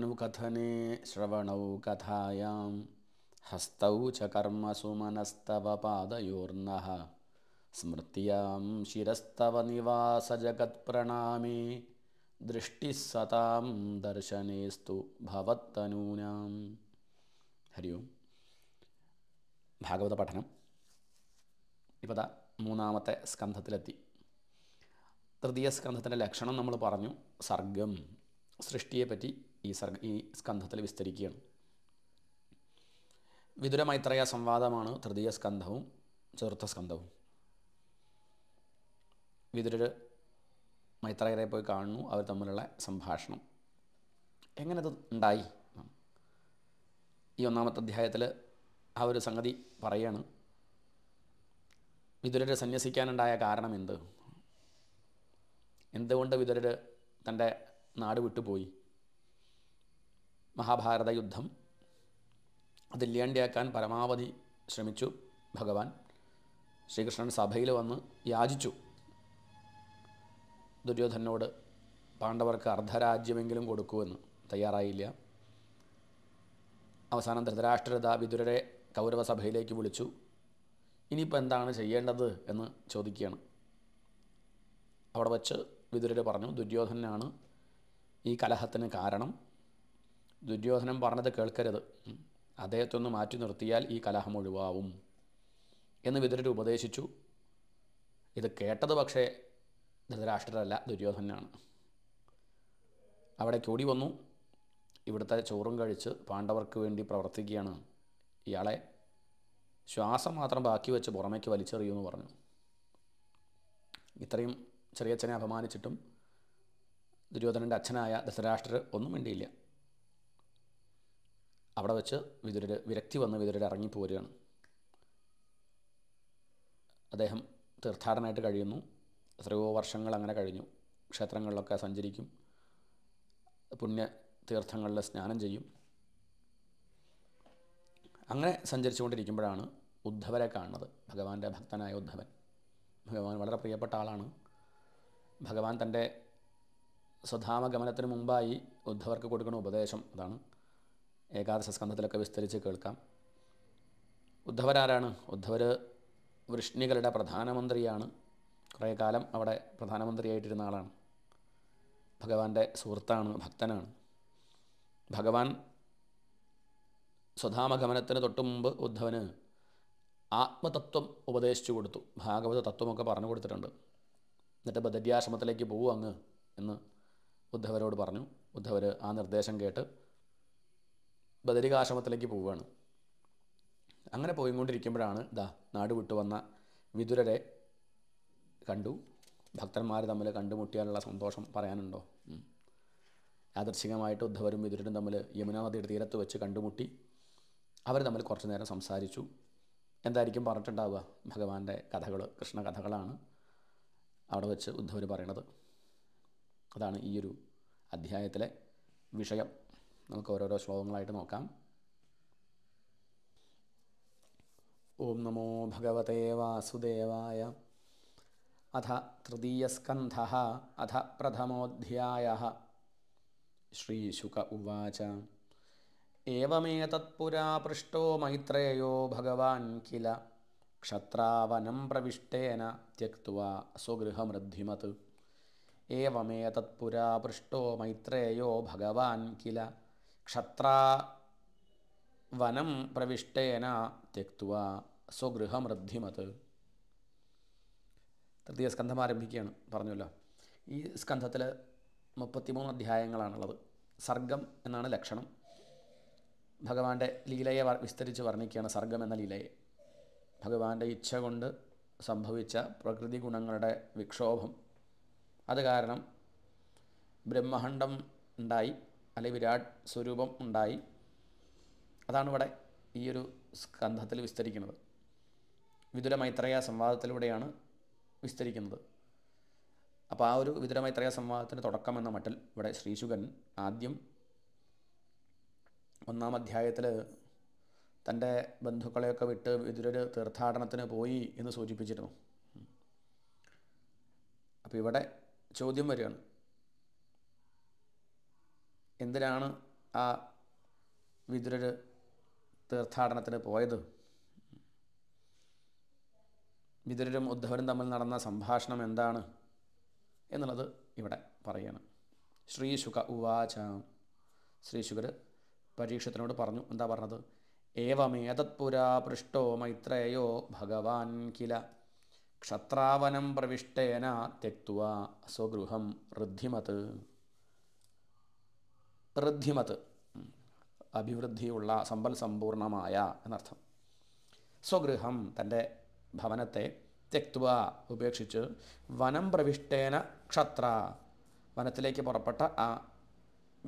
नुकथने श्रवणौ कथायां हस्तौ च कर्मसुमनस्तवपादयोर्नः स्मृत्यां शिरस्तवनिवासजगत्प्रणामे दृष्टिस्सतां दर्शनेस्तु भवत्तनूनां हरि ओम् भागवतपठनम् इव दा मूनामते स्कन्धतिलति तृतीयस्कन्धति लक्षणं न सर्गं സൃഷ്ടിയെപ്പറ്റി ഈ സർഗ ഈ സ്കന്ധത്തിൽ വിസ്തരിക്കുകയാണ് വിദുരമൈത്രയ സംവാദമാണ് തൃതീയ സ്കന്ധവും ചതുർത്ഥ സ്കന്ധവും വിദുര മൈത്രയരെ പോയി കാണുന്നു അവർ തമ്മിലുള്ള സംഭാഷണം എങ്ങനെ അത് ഉണ്ടായി ഈ ഒന്നാമത്തെ അധ്യായത്തിൽ ആ ഒരു സംഗതി പറയാണ് വിദുരരെ സന്യസിക്കാനുണ്ടായ കാരണം എന്ത് എന്തുകൊണ്ട് വിദുരർ തൻ്റെ നാട് വിട്ടുപോയി മഹാഭാരത യുദ്ധം അതില്ലാണ്ടിയാക്കാൻ പരമാവധി ശ്രമിച്ചു ഭഗവാൻ ശ്രീകൃഷ്ണൻ സഭയിൽ വന്ന് യാചിച്ചു ദുര്യോധനോട് പാണ്ഡവർക്ക് അർദ്ധരാജ്യമെങ്കിലും കൊടുക്കുമെന്ന് തയ്യാറായില്ല അവസാനം ധൃതരാഷ്ട്രത വിതുരരെ കൗരവസഭയിലേക്ക് വിളിച്ചു ഇനിയിപ്പോൾ എന്താണ് ചെയ്യേണ്ടത് എന്ന് ചോദിക്കുകയാണ് അവിടെ വച്ച് വിതുരർ പറഞ്ഞു ദുര്യോധനാണ് ഈ കലഹത്തിന് കാരണം ദുര്യോധനം പറഞ്ഞത് കേൾക്കരുത് അദ്ദേഹത്തെ ഒന്ന് മാറ്റി നിർത്തിയാൽ ഈ കലഹം ഒഴിവാവും എന്ന് വിദുരർ ഉപദേശിച്ചു ഇത് കേട്ടത് പക്ഷേ ധൃതരാഷ്ട്രരല്ല ദുര്യോധനാണ് അവിടെ കൂടി വന്നു ഇവിടുത്തെ ചോറും കഴിച്ച് പാണ്ഡവർക്ക് വേണ്ടി പ്രവർത്തിക്കുകയാണ് ഇയാളെ ശ്വാസം മാത്രം ബാക്കി വെച്ച് പുറമേക്ക് വലിച്ചെറിയുമെന്ന് പറഞ്ഞു ഇത്രയും ചെറിയച്ഛനെ അപമാനിച്ചിട്ടും ദുര്യോധനൻ്റെ അച്ഛനായ ധൃതരാഷ്ട്രർ ഒന്നും മിണ്ടിയില്ല അവിടെ വെച്ച് വിതുരർ വിരക്തി വന്ന് വിതുരർ ഇറങ്ങിപ്പോരുകയാണ് അദ്ദേഹം തീർത്ഥാടനമായിട്ട് കഴിയുന്നു എത്രയോ വർഷങ്ങൾ അങ്ങനെ കഴിഞ്ഞു ക്ഷേത്രങ്ങളിലൊക്കെ സഞ്ചരിക്കും പുണ്യ തീർത്ഥങ്ങളിൽ സ്നാനം ചെയ്യും അങ്ങനെ സഞ്ചരിച്ചുകൊണ്ടിരിക്കുമ്പോഴാണ് ഉദ്ധവരെ കാണുന്നത് ഭഗവാന്റെ ഭക്തനായ ഉദ്ധവൻ ഭഗവാൻ വളരെ പ്രിയപ്പെട്ട ആളാണ് ഭഗവാൻ തൻ്റെ സ്വധാമഗമനത്തിന് മുമ്പായി ഉദ്ധവർക്ക് കൊടുക്കുന്ന ഉപദേശം അതാണ് ഏകാദശ സ്കന്ധത്തിലൊക്കെ വിസ്തരിച്ച് കേൾക്കാം ഉദ്ധവരാരാണ് ഉദ്ധവർ വൃഷ്ണികളുടെ പ്രധാനമന്ത്രിയാണ് കുറേ കാലം അവിടെ പ്രധാനമന്ത്രിയായിട്ടിരുന്ന ആളാണ് ഭഗവാന്റെ സുഹൃത്താണ് ഭക്തനാണ് ഭഗവാൻ സ്വധാമഗമനത്തിന് തൊട്ടു മുമ്പ് ഉദ്ധവന് ആത്മതത്വം ഉപദേശിച്ചു കൊടുത്തു ഭാഗവത തത്വമൊക്കെ പറഞ്ഞു കൊടുത്തിട്ടുണ്ട് എന്നിട്ട് ബദര്യാശ്രമത്തിലേക്ക് പോവും അങ്ങ് എന്ന് ഉദ്ധവരോട് പറഞ്ഞു ഉദ്ധവർ ആ നിർദ്ദേശം കേട്ട് ബദരികാശ്രമത്തിലേക്ക് പോവുകയാണ് അങ്ങനെ പോയിക്കൊണ്ടിരിക്കുമ്പോഴാണ് ദാ നാട് വിട്ടുവന്ന വിതുരരെ കണ്ടു ഭക്തന്മാർ തമ്മിൽ കണ്ടുമുട്ടിയാലുള്ള സന്തോഷം പറയാനുണ്ടോ യാദർശികമായിട്ട് ഉദ്ധവരും വിതുരരും തമ്മിൽ യമുനാനദിയുടെ തീരത്ത് വെച്ച് കണ്ടുമുട്ടി അവർ തമ്മിൽ കുറച്ച് നേരം സംസാരിച്ചു എന്തായിരിക്കും പറഞ്ഞിട്ടുണ്ടാവുക ഭഗവാന്റെ കഥകൾ കൃഷ്ണ കഥകളാണ് അവിടെ വെച്ച് ഉദ്ധവർ പറയണത് അതാണ് ഈ ഒരു അധ്യായത്തിലെ വിഷയം നമുക്ക് ഓരോരോ ശ്ലോകങ്ങളായിട്ട് നോക്കാം ഓം നമോ ഭഗവതേ വാസുദേവായ അഥ തൃതീയസ്കന്ധ അഥ പ്രഥമോധ്യായ ശ്രീശുക ഉവാച एवमेतत्पुरा പൃഷ്ടോ മൈത്രേയോ ഭഗവാൻ കില ക്ഷത്രാവനം പ്രവിഷ്ടേന त्यक्त्वा स्वगृहमृद्धिमत् ഏവമേതത്പുരാ പൃഷ്ടോ മൈത്രേയോ ഭഗവാൻ കില ക്ഷത്രാ വനം പ്രവിഷ്ടേന തെക്വ സ്വഗൃഹമൃദ്ധിമത് തൃതീയ സ്കന്ധം ആരംഭിക്കുകയാണ് പറഞ്ഞല്ലോ ഈ സ്കന്ധത്തിൽ മുപ്പത്തിമൂന്ന് അധ്യായങ്ങളാണുള്ളത് സർഗം എന്നാണ് ലക്ഷണം ഭഗവാന്റെ ലീലയെ വിസ്തരിച്ച് വർണ്ണിക്കുകയാണ് സർഗം എന്ന ലീലയെ ഭഗവാന്റെ ഇച്ഛ കൊണ്ട് സംഭവിച്ച പ്രകൃതി ഗുണങ്ങളുടെ വിക്ഷോഭം അത് കാരണം ബ്രഹ്മഹണ്ഡം ഉണ്ടായി അല്ലെ വിരാട് സ്വരൂപം ഉണ്ടായി അതാണ് ഇവിടെ ഈ ഒരു സ്കന്ധത്തിൽ വിസ്തരിക്കുന്നത് വിദുര മൈത്രേയ സംവാദത്തിലൂടെയാണ് വിസ്തരിക്കുന്നത് അപ്പോൾ ആ ഒരു വിദുര മൈത്രേയ സംവാദത്തിൻ്റെ തുടക്കം എന്ന മട്ടിൽ ഇവിടെ ശ്രീശുഖൻ ആദ്യം ഒന്നാം അധ്യായത്തിൽ തൻ്റെ ബന്ധുക്കളെയൊക്കെ വിട്ട് വിദുര തീർത്ഥാടനത്തിന് പോയി എന്ന് സൂചിപ്പിച്ചിരുന്നു അപ്പോൾ ഇവിടെ ചോദ്യം വരികയാണ് എന്തിനാണ് ആ വിതുരർ തീർത്ഥാടനത്തിന് പോയത് വിതുരരും ഉദ്ധവരും തമ്മിൽ നടന്ന സംഭാഷണം എന്താണ് എന്നുള്ളത് ഇവിടെ പറയാണ് ശ്രീശുക ഉവാച ശ്രീശുകർ പരീക്ഷത്തിനോട് പറഞ്ഞു എന്താ പറഞ്ഞത് ഏവമേതത്പുരാ പൃഷ്ടോ മൈത്രേയോ ഭഗവാൻ കില ക്ഷത്രാവനം പ്രവിഷ്ടേന തെക്വ സ്വഗൃഹം ഋദ്ധിമത് ഋദ്ധിമത് അഭിവൃദ്ധിയുള്ള സമ്പൽ സമ്പൂർണമായ എന്നർത്ഥം സ്വഗൃഹം തൻ്റെ ഭവനത്തെ തെക്വ ഉപേക്ഷിച്ച് വനം പ്രവിഷ്ടേന ക്ഷത്ര വനത്തിലേക്ക് പുറപ്പെട്ട ആ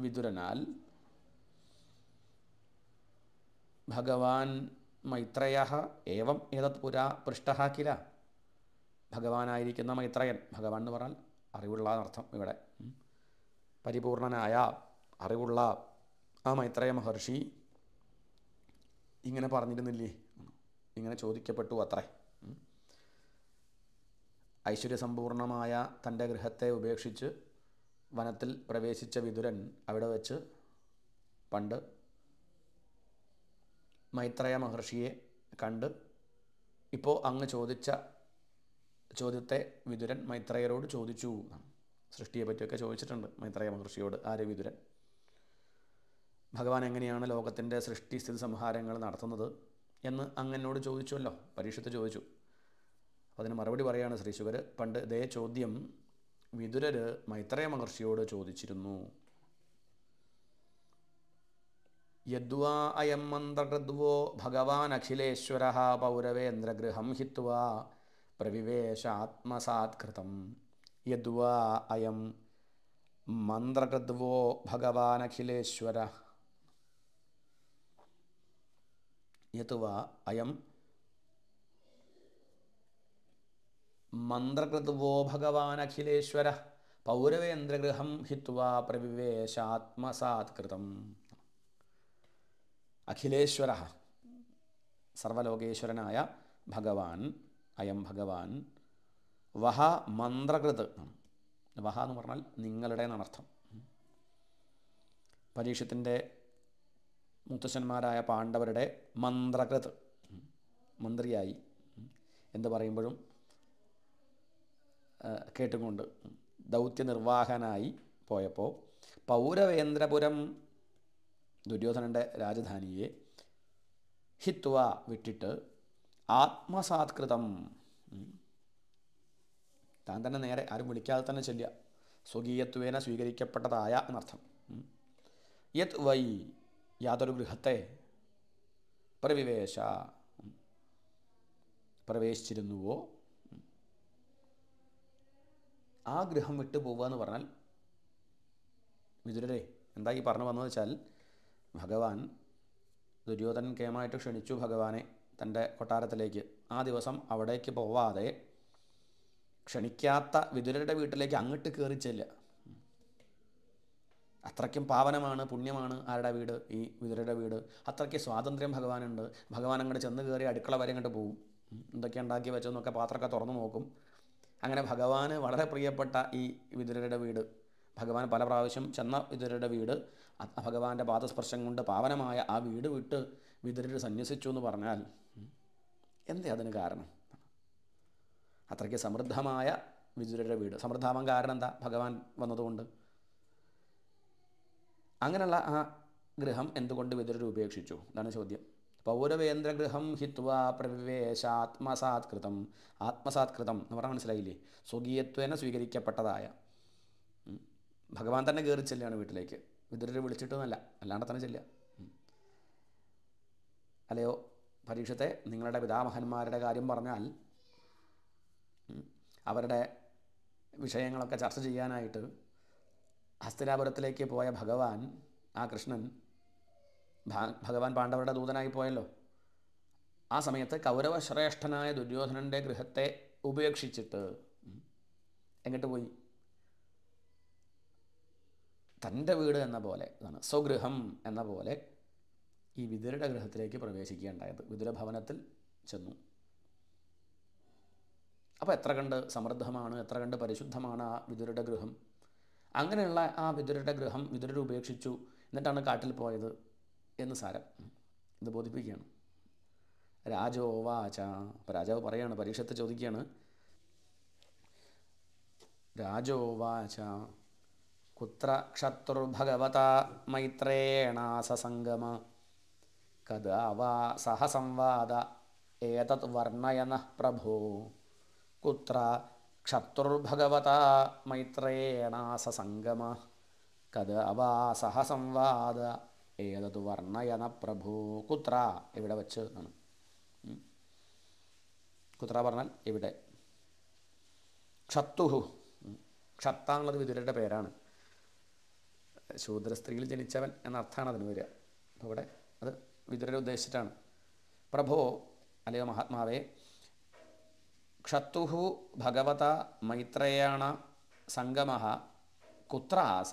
വിതുരനാൽ ഭഗവാൻ മൈത്രയ ഏവം ഏതത് പുരാ പൃഷ്ട കില ഭഗവാനായിരിക്കുന്ന മൈത്രയൻ ഭഗവാൻ എന്ന് പറഞ്ഞാൽ അറിവുള്ള എന്നർത്ഥം ഇവിടെ പരിപൂർണനായ അറിവുള്ള ആ മൈത്രേയ മഹർഷി ഇങ്ങനെ പറഞ്ഞിരുന്നില്ലേ ഇങ്ങനെ ചോദിക്കപ്പെട്ടു അത്രേ ഐശ്വര്യസമ്പൂർണമായ തൻ്റെ ഗൃഹത്തെ ഉപേക്ഷിച്ച് വനത്തിൽ പ്രവേശിച്ച വിതുരൻ അവിടെ വെച്ച് പണ്ട് മൈത്രേയ മഹർഷിയെ കണ്ട് ഇപ്പോൾ അങ്ങ് ചോദിച്ച ചോദ്യത്തെ വിതുരൻ മൈത്രേയരോട് ചോദിച്ചു സൃഷ്ടിയെ പറ്റിയൊക്കെ ചോദിച്ചിട്ടുണ്ട് മൈത്രേയ മഹർഷിയോട് ആര്യ വിതുരൻ ഭഗവാൻ എങ്ങനെയാണ് ലോകത്തിൻ്റെ സൃഷ്ടി സ്ഥിതി സംഹാരങ്ങൾ നടത്തുന്നത് എന്ന് അങ്ങനോട് ചോദിച്ചുവല്ലോ പരീക്ഷത്ത് ചോദിച്ചു അതിന് മറുപടി പറയാണ് ശ്രീശുവർ പണ്ട് ഇതേ ചോദ്യം വിതുരർ മൈത്രേയ മഹർഷിയോട് ചോദിച്ചിരുന്നു യദ്വാ അയം മന്ത്രകൃദ്വോ ഭഗവാൻ അഖിലേശ്വര പൗരവേന്ദ്രഗൃഹം ഹിത്വാ प्रविवेश आत्मसात् अयं यद्वा अयं अखिलेश्वरः भगवानखिलेश्वर वा अयं मन्त्रकृत्वो भगवान् अखिलेश्वरः पौरवेन्द्रगृहं हित्वा प्रविवेशात्मसात्कृतम् अखिलेश्वरः सर्वलोकेश्वरनाय भगवान् അയം ഭഗവാൻ വഹ മന്ത്രകൃത് വഹ എന്ന് പറഞ്ഞാൽ നിങ്ങളുടെ എന്നർത്ഥം അർത്ഥം പരീക്ഷത്തിൻ്റെ മുത്തശ്ശന്മാരായ പാണ്ഡവരുടെ മന്ത്രകൃത് മന്ത്രിയായി എന്ന് പറയുമ്പോഴും കേട്ടുകൊണ്ട് നിർവാഹനായി പോയപ്പോൾ പൗരവേന്ദ്രപുരം ദുര്യോധനൻ്റെ രാജധാനിയെ ഹിത്വ വിട്ടിട്ട് ആത്മസാത്കൃതം താൻ തന്നെ നേരെ ആരും വിളിക്കാതെ തന്നെ ചെല്ലുക സ്വകീയത്വേന സ്വീകരിക്കപ്പെട്ടതായ എന്നർത്ഥം യത് വൈ യാതൊരു ഗൃഹത്തെ പ്രവിവേശ പ്രവേശിച്ചിരുന്നുവോ ആ ഗൃഹം വിട്ടു പോവുക എന്ന് പറഞ്ഞാൽ വിതുരരെ എന്താ ഈ പറഞ്ഞു വന്നതെന്ന് വെച്ചാൽ ഭഗവാൻ ദുര്യോധനൻ കേമായിട്ട് ക്ഷണിച്ചു ഭഗവാനെ തൻ്റെ കൊട്ടാരത്തിലേക്ക് ആ ദിവസം അവിടേക്ക് പോവാതെ ക്ഷണിക്കാത്ത വിതുരരുടെ വീട്ടിലേക്ക് അങ്ങോട്ട് കയറി ചെല്ല അത്രയ്ക്കും പാവനമാണ് പുണ്യമാണ് ആരുടെ വീട് ഈ വിതുരരുടെ വീട് അത്രയ്ക്ക് സ്വാതന്ത്ര്യം ഭഗവാനുണ്ട് ഭഗവാൻ അങ്ങോട്ട് ചെന്ന് കയറി അടുക്കള വരെ അങ്ങോട്ട് പോകും എന്തൊക്കെ ഉണ്ടാക്കി വെച്ചെന്നൊക്കെ പാത്രമൊക്കെ തുറന്നു നോക്കും അങ്ങനെ ഭഗവാന് വളരെ പ്രിയപ്പെട്ട ഈ വിതുരരുടെ വീട് ഭഗവാൻ പല പ്രാവശ്യം ചെന്ന വിതുരരുടെ വീട് ഭഗവാന്റെ പാദസ്പർശം കൊണ്ട് പാവനമായ ആ വീട് വിട്ട് വിതുരർ സന്യസിച്ചു എന്ന് പറഞ്ഞാൽ എന്തേ അതിന് കാരണം അത്രയ്ക്ക് സമൃദ്ധമായ വിതുരരുടെ വീട് സമൃദ്ധാവാൻ കാരണം എന്താ ഭഗവാൻ വന്നതുകൊണ്ട് അങ്ങനെയുള്ള ആ ഗൃഹം എന്തുകൊണ്ട് വിദുരർ ഉപേക്ഷിച്ചു അതാണ് ചോദ്യം പൗരവേന്ദ്രഗൃഹം ഹിത്വ പ്രവേശാത്മസാത്കൃതം ആത്മസാത്കൃതം എന്ന് പറഞ്ഞാൽ മനസ്സിലായില്ലേ സ്വകീയത്വേന സ്വീകരിക്കപ്പെട്ടതായ ഭഗവാൻ തന്നെ കയറി ചെല്ലുകയാണ് വീട്ടിലേക്ക് വിതുരരെ വിളിച്ചിട്ടൊന്നുമല്ല അല്ലാണ്ട് തന്നെ ചെല്ലുക അല്ലയോ പരീക്ഷത്തെ നിങ്ങളുടെ പിതാമഹന്മാരുടെ കാര്യം പറഞ്ഞാൽ അവരുടെ വിഷയങ്ങളൊക്കെ ചർച്ച ചെയ്യാനായിട്ട് ഹസ്തിനാപുരത്തിലേക്ക് പോയ ഭഗവാൻ ആ കൃഷ്ണൻ ഭഗവാൻ പാണ്ഡവരുടെ ദൂതനായി പോയല്ലോ ആ സമയത്ത് കൗരവശ്രേഷ്ഠനായ ദുര്യോധനൻ്റെ ഗൃഹത്തെ ഉപേക്ഷിച്ചിട്ട് എങ്ങോട്ട് പോയി തൻ്റെ വീട് എന്ന പോലെ സ്വഗൃഹം എന്ന പോലെ ഈ വിതുരയുടെ ഗൃഹത്തിലേക്ക് പ്രവേശിക്കുകയുണ്ടായത് വിദുരഭവനത്തിൽ ചെന്നു അപ്പോൾ എത്ര കണ്ട് സമൃദ്ധമാണ് എത്ര കണ്ട് പരിശുദ്ധമാണ് ആ വിതുരയുടെ ഗൃഹം അങ്ങനെയുള്ള ആ വിതുരയുടെ ഗൃഹം വിതുരർ ഉപേക്ഷിച്ചു എന്നിട്ടാണ് കാട്ടിൽ പോയത് എന്ന് സാരം ഇത് ബോധിപ്പിക്കുകയാണ് രാജോവാച അപ്പോൾ രാജാവ് പറയാണ് പരീക്ഷത്ത് ചോദിക്കുകയാണ് രാജോവാച കുത്ര ക്ഷത്രുർഭഗവത മൈത്രേണാസസംഗമ കഥാ വാ സഹ സംവാദ ഏതത് വർണ്ണയന പ്രഭു കുത്ര ക്ഷത്രുർഭഗവത മൈത്രേണാസസംഗമ കഥ അവാ സഹ സംവാദ ഏതത് വർണ്ണയന പ്രഭു കുത്ര എവിടെ വച്ച് എന്നാണ് കുത്ര പറഞ്ഞാൽ എവിടെ ക്ഷത്തുഹു ക്ഷത്ത എന്നുള്ളത് വിതുരയുടെ പേരാണ് ശൂദ്രസ്ത്രീയിൽ ജനിച്ചവൻ എന്നർത്ഥമാണ് അതിന് വരിക അപ്പോൾ ഇവിടെ അത് വിതുരനെ ഉദ്ദേശിച്ചിട്ടാണ് പ്രഭോ അല്ലയോ മഹാത്മാവേ ക്ഷത്രുഹു ഭഗവത മൈത്രേയാണ സംഗമ കുത്ര ആസ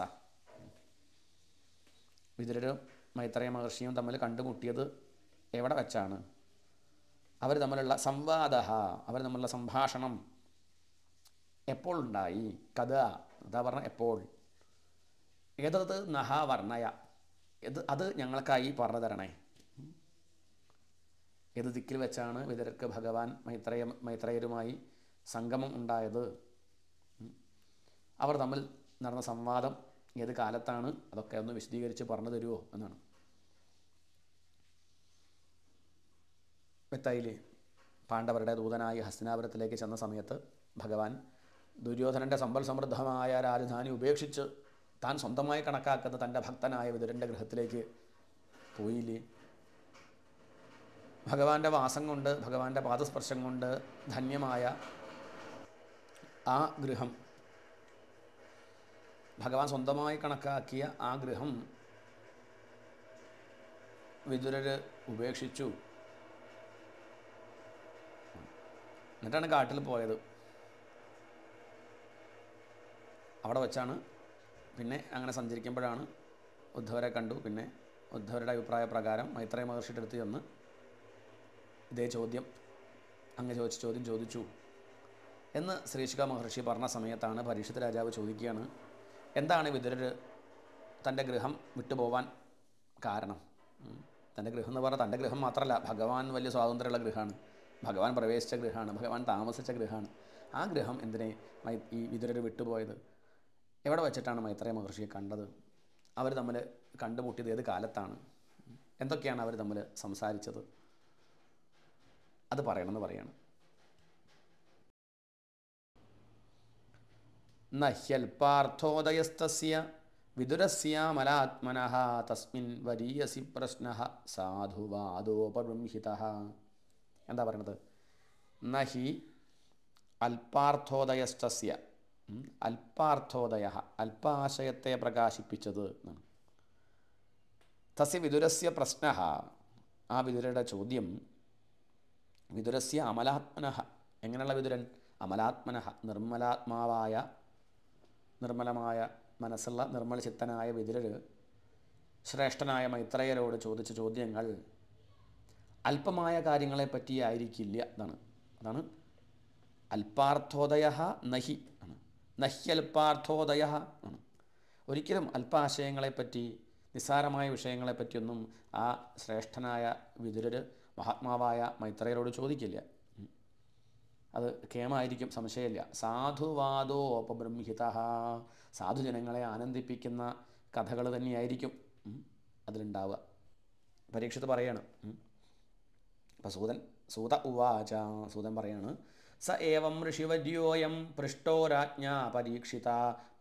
വിതുരരും മൈത്രേയ മഹർഷിയും തമ്മിൽ കണ്ടുമുട്ടിയത് എവിടെ വെച്ചാണ് അവർ തമ്മിലുള്ള സംവാദ അവർ തമ്മിലുള്ള സംഭാഷണം എപ്പോൾ ഉണ്ടായി കഥ അതാ പറഞ്ഞ എപ്പോൾ ഏതത് നഹാവർണയ ഇത് അത് ഞങ്ങൾക്കായി പറഞ്ഞു തരണേ ഏത് ദിക്കിൽ വെച്ചാണ് വിതരക്ക് ഭഗവാൻ മൈത്രേയ മൈത്രേയരുമായി സംഗമം ഉണ്ടായത് അവർ തമ്മിൽ നടന്ന സംവാദം ഏത് കാലത്താണ് അതൊക്കെ ഒന്ന് വിശദീകരിച്ച് പറഞ്ഞു തരുമോ എന്നാണ് വ്യക്തായില്ലേ പാണ്ഡവരുടെ ദൂതനായി ഹസ്തനാപുരത്തിലേക്ക് ചെന്ന സമയത്ത് ഭഗവാൻ ദുര്യോധനൻ്റെ സമ്പൽ സമൃദ്ധമായ രാജധാനി ഉപേക്ഷിച്ച് താൻ സ്വന്തമായി കണക്കാക്കുന്ന തൻ്റെ ഭക്തനായ വിതുരൻ്റെ ഗൃഹത്തിലേക്ക് പോയില്ലേ ഭഗവാന്റെ വാസം കൊണ്ട് ഭഗവാന്റെ പാദസ്പർശം കൊണ്ട് ധന്യമായ ആ ഗൃഹം ഭഗവാൻ സ്വന്തമായി കണക്കാക്കിയ ആ ഗൃഹം വിതുരർ ഉപേക്ഷിച്ചു എന്നിട്ടാണ് കാട്ടിൽ പോയത് അവിടെ വച്ചാണ് പിന്നെ അങ്ങനെ സഞ്ചരിക്കുമ്പോഴാണ് ഉദ്ധവരെ കണ്ടു പിന്നെ ഉദ്ധവരുടെ അഭിപ്രായ പ്രകാരം മൈത്രേയ മഹർഷിയുടെ അടുത്ത് ചെന്ന് ഇതേ ചോദ്യം അങ്ങ് ചോദിച്ച ചോദ്യം ചോദിച്ചു എന്ന് ശ്രീശിക മഹർഷി പറഞ്ഞ സമയത്താണ് പരീക്ഷിത് രാജാവ് ചോദിക്കുകയാണ് എന്താണ് വിതുരർ തൻ്റെ ഗൃഹം വിട്ടുപോവാൻ കാരണം തൻ്റെ ഗൃഹം എന്ന് പറഞ്ഞാൽ തൻ്റെ ഗൃഹം മാത്രമല്ല ഭഗവാൻ വലിയ സ്വാതന്ത്ര്യമുള്ള ഗൃഹമാണ് ഭഗവാൻ പ്രവേശിച്ച ഗൃഹമാണ് ഭഗവാൻ താമസിച്ച ഗൃഹമാണ് ആ ഗൃഹം എന്തിനെ ഈ വിതുരർ വിട്ടുപോയത് എവിടെ വെച്ചിട്ടാണ് മൈത്രേയ മഹർഷിയെ കണ്ടത് അവർ തമ്മിൽ കണ്ടുമുട്ടിയത് ഏത് കാലത്താണ് എന്തൊക്കെയാണ് അവർ തമ്മിൽ സംസാരിച്ചത് അത് പറയണമെന്ന് പറയാണ് നഹ്യൽ വിദുരസ്യാമലാത്മന തസ്മിൻ വരീയസി പ്രശ്ന സാധുവാദോപബ്രംഹിത എന്താ പറയണത് നഹി അൽപാർത്ഥോദയസ്തസ്യ അൽപാർത്ഥോദയ അൽപാശയത്തെ പ്രകാശിപ്പിച്ചത് എന്നാണ് തസ്യ വിദുരസ്യ പ്രശ്ന ആ വിദുരയുടെ ചോദ്യം വിതുരസ്യ അമലാത്മനഹ എങ്ങനെയുള്ള വിതുരൻ അമലാത്മനഹ നിർമ്മലാത്മാവായ നിർമ്മലമായ മനസ്സുള്ള നിർമ്മല ചിത്തനായ വിതുരർ ശ്രേഷ്ഠനായ മൈത്രയരോട് ചോദിച്ച ചോദ്യങ്ങൾ അല്പമായ കാര്യങ്ങളെപ്പറ്റി ആയിരിക്കില്ല എന്നാണ് അതാണ് അല്പാർത്ഥോദയ നഹി ആണ് നഹ്യൽപാർത്ഥോദയ ആണ് ഒരിക്കലും അല്പാശയങ്ങളെപ്പറ്റി നിസ്സാരമായ വിഷയങ്ങളെപ്പറ്റിയൊന്നും ആ ശ്രേഷ്ഠനായ വിതുരർ മഹാത്മാവായ മൈത്രയരോട് ചോദിക്കില്ല അത് ക്ഷേമമായിരിക്കും സംശയമില്ല സാധുവാദോ ഉപബ്രംഹിത സാധുജനങ്ങളെ ആനന്ദിപ്പിക്കുന്ന കഥകൾ തന്നെയായിരിക്കും അതിലുണ്ടാവുക പരീക്ഷത്ത് പറയാണ് അപ്പം സൂതൻ സൂത ഉവാച സൂതൻ പറയാണ് സ ഏവം ഋഷിവര്യോയം പൃഷ്ടോ രാജ്ഞാ പരീക്ഷിത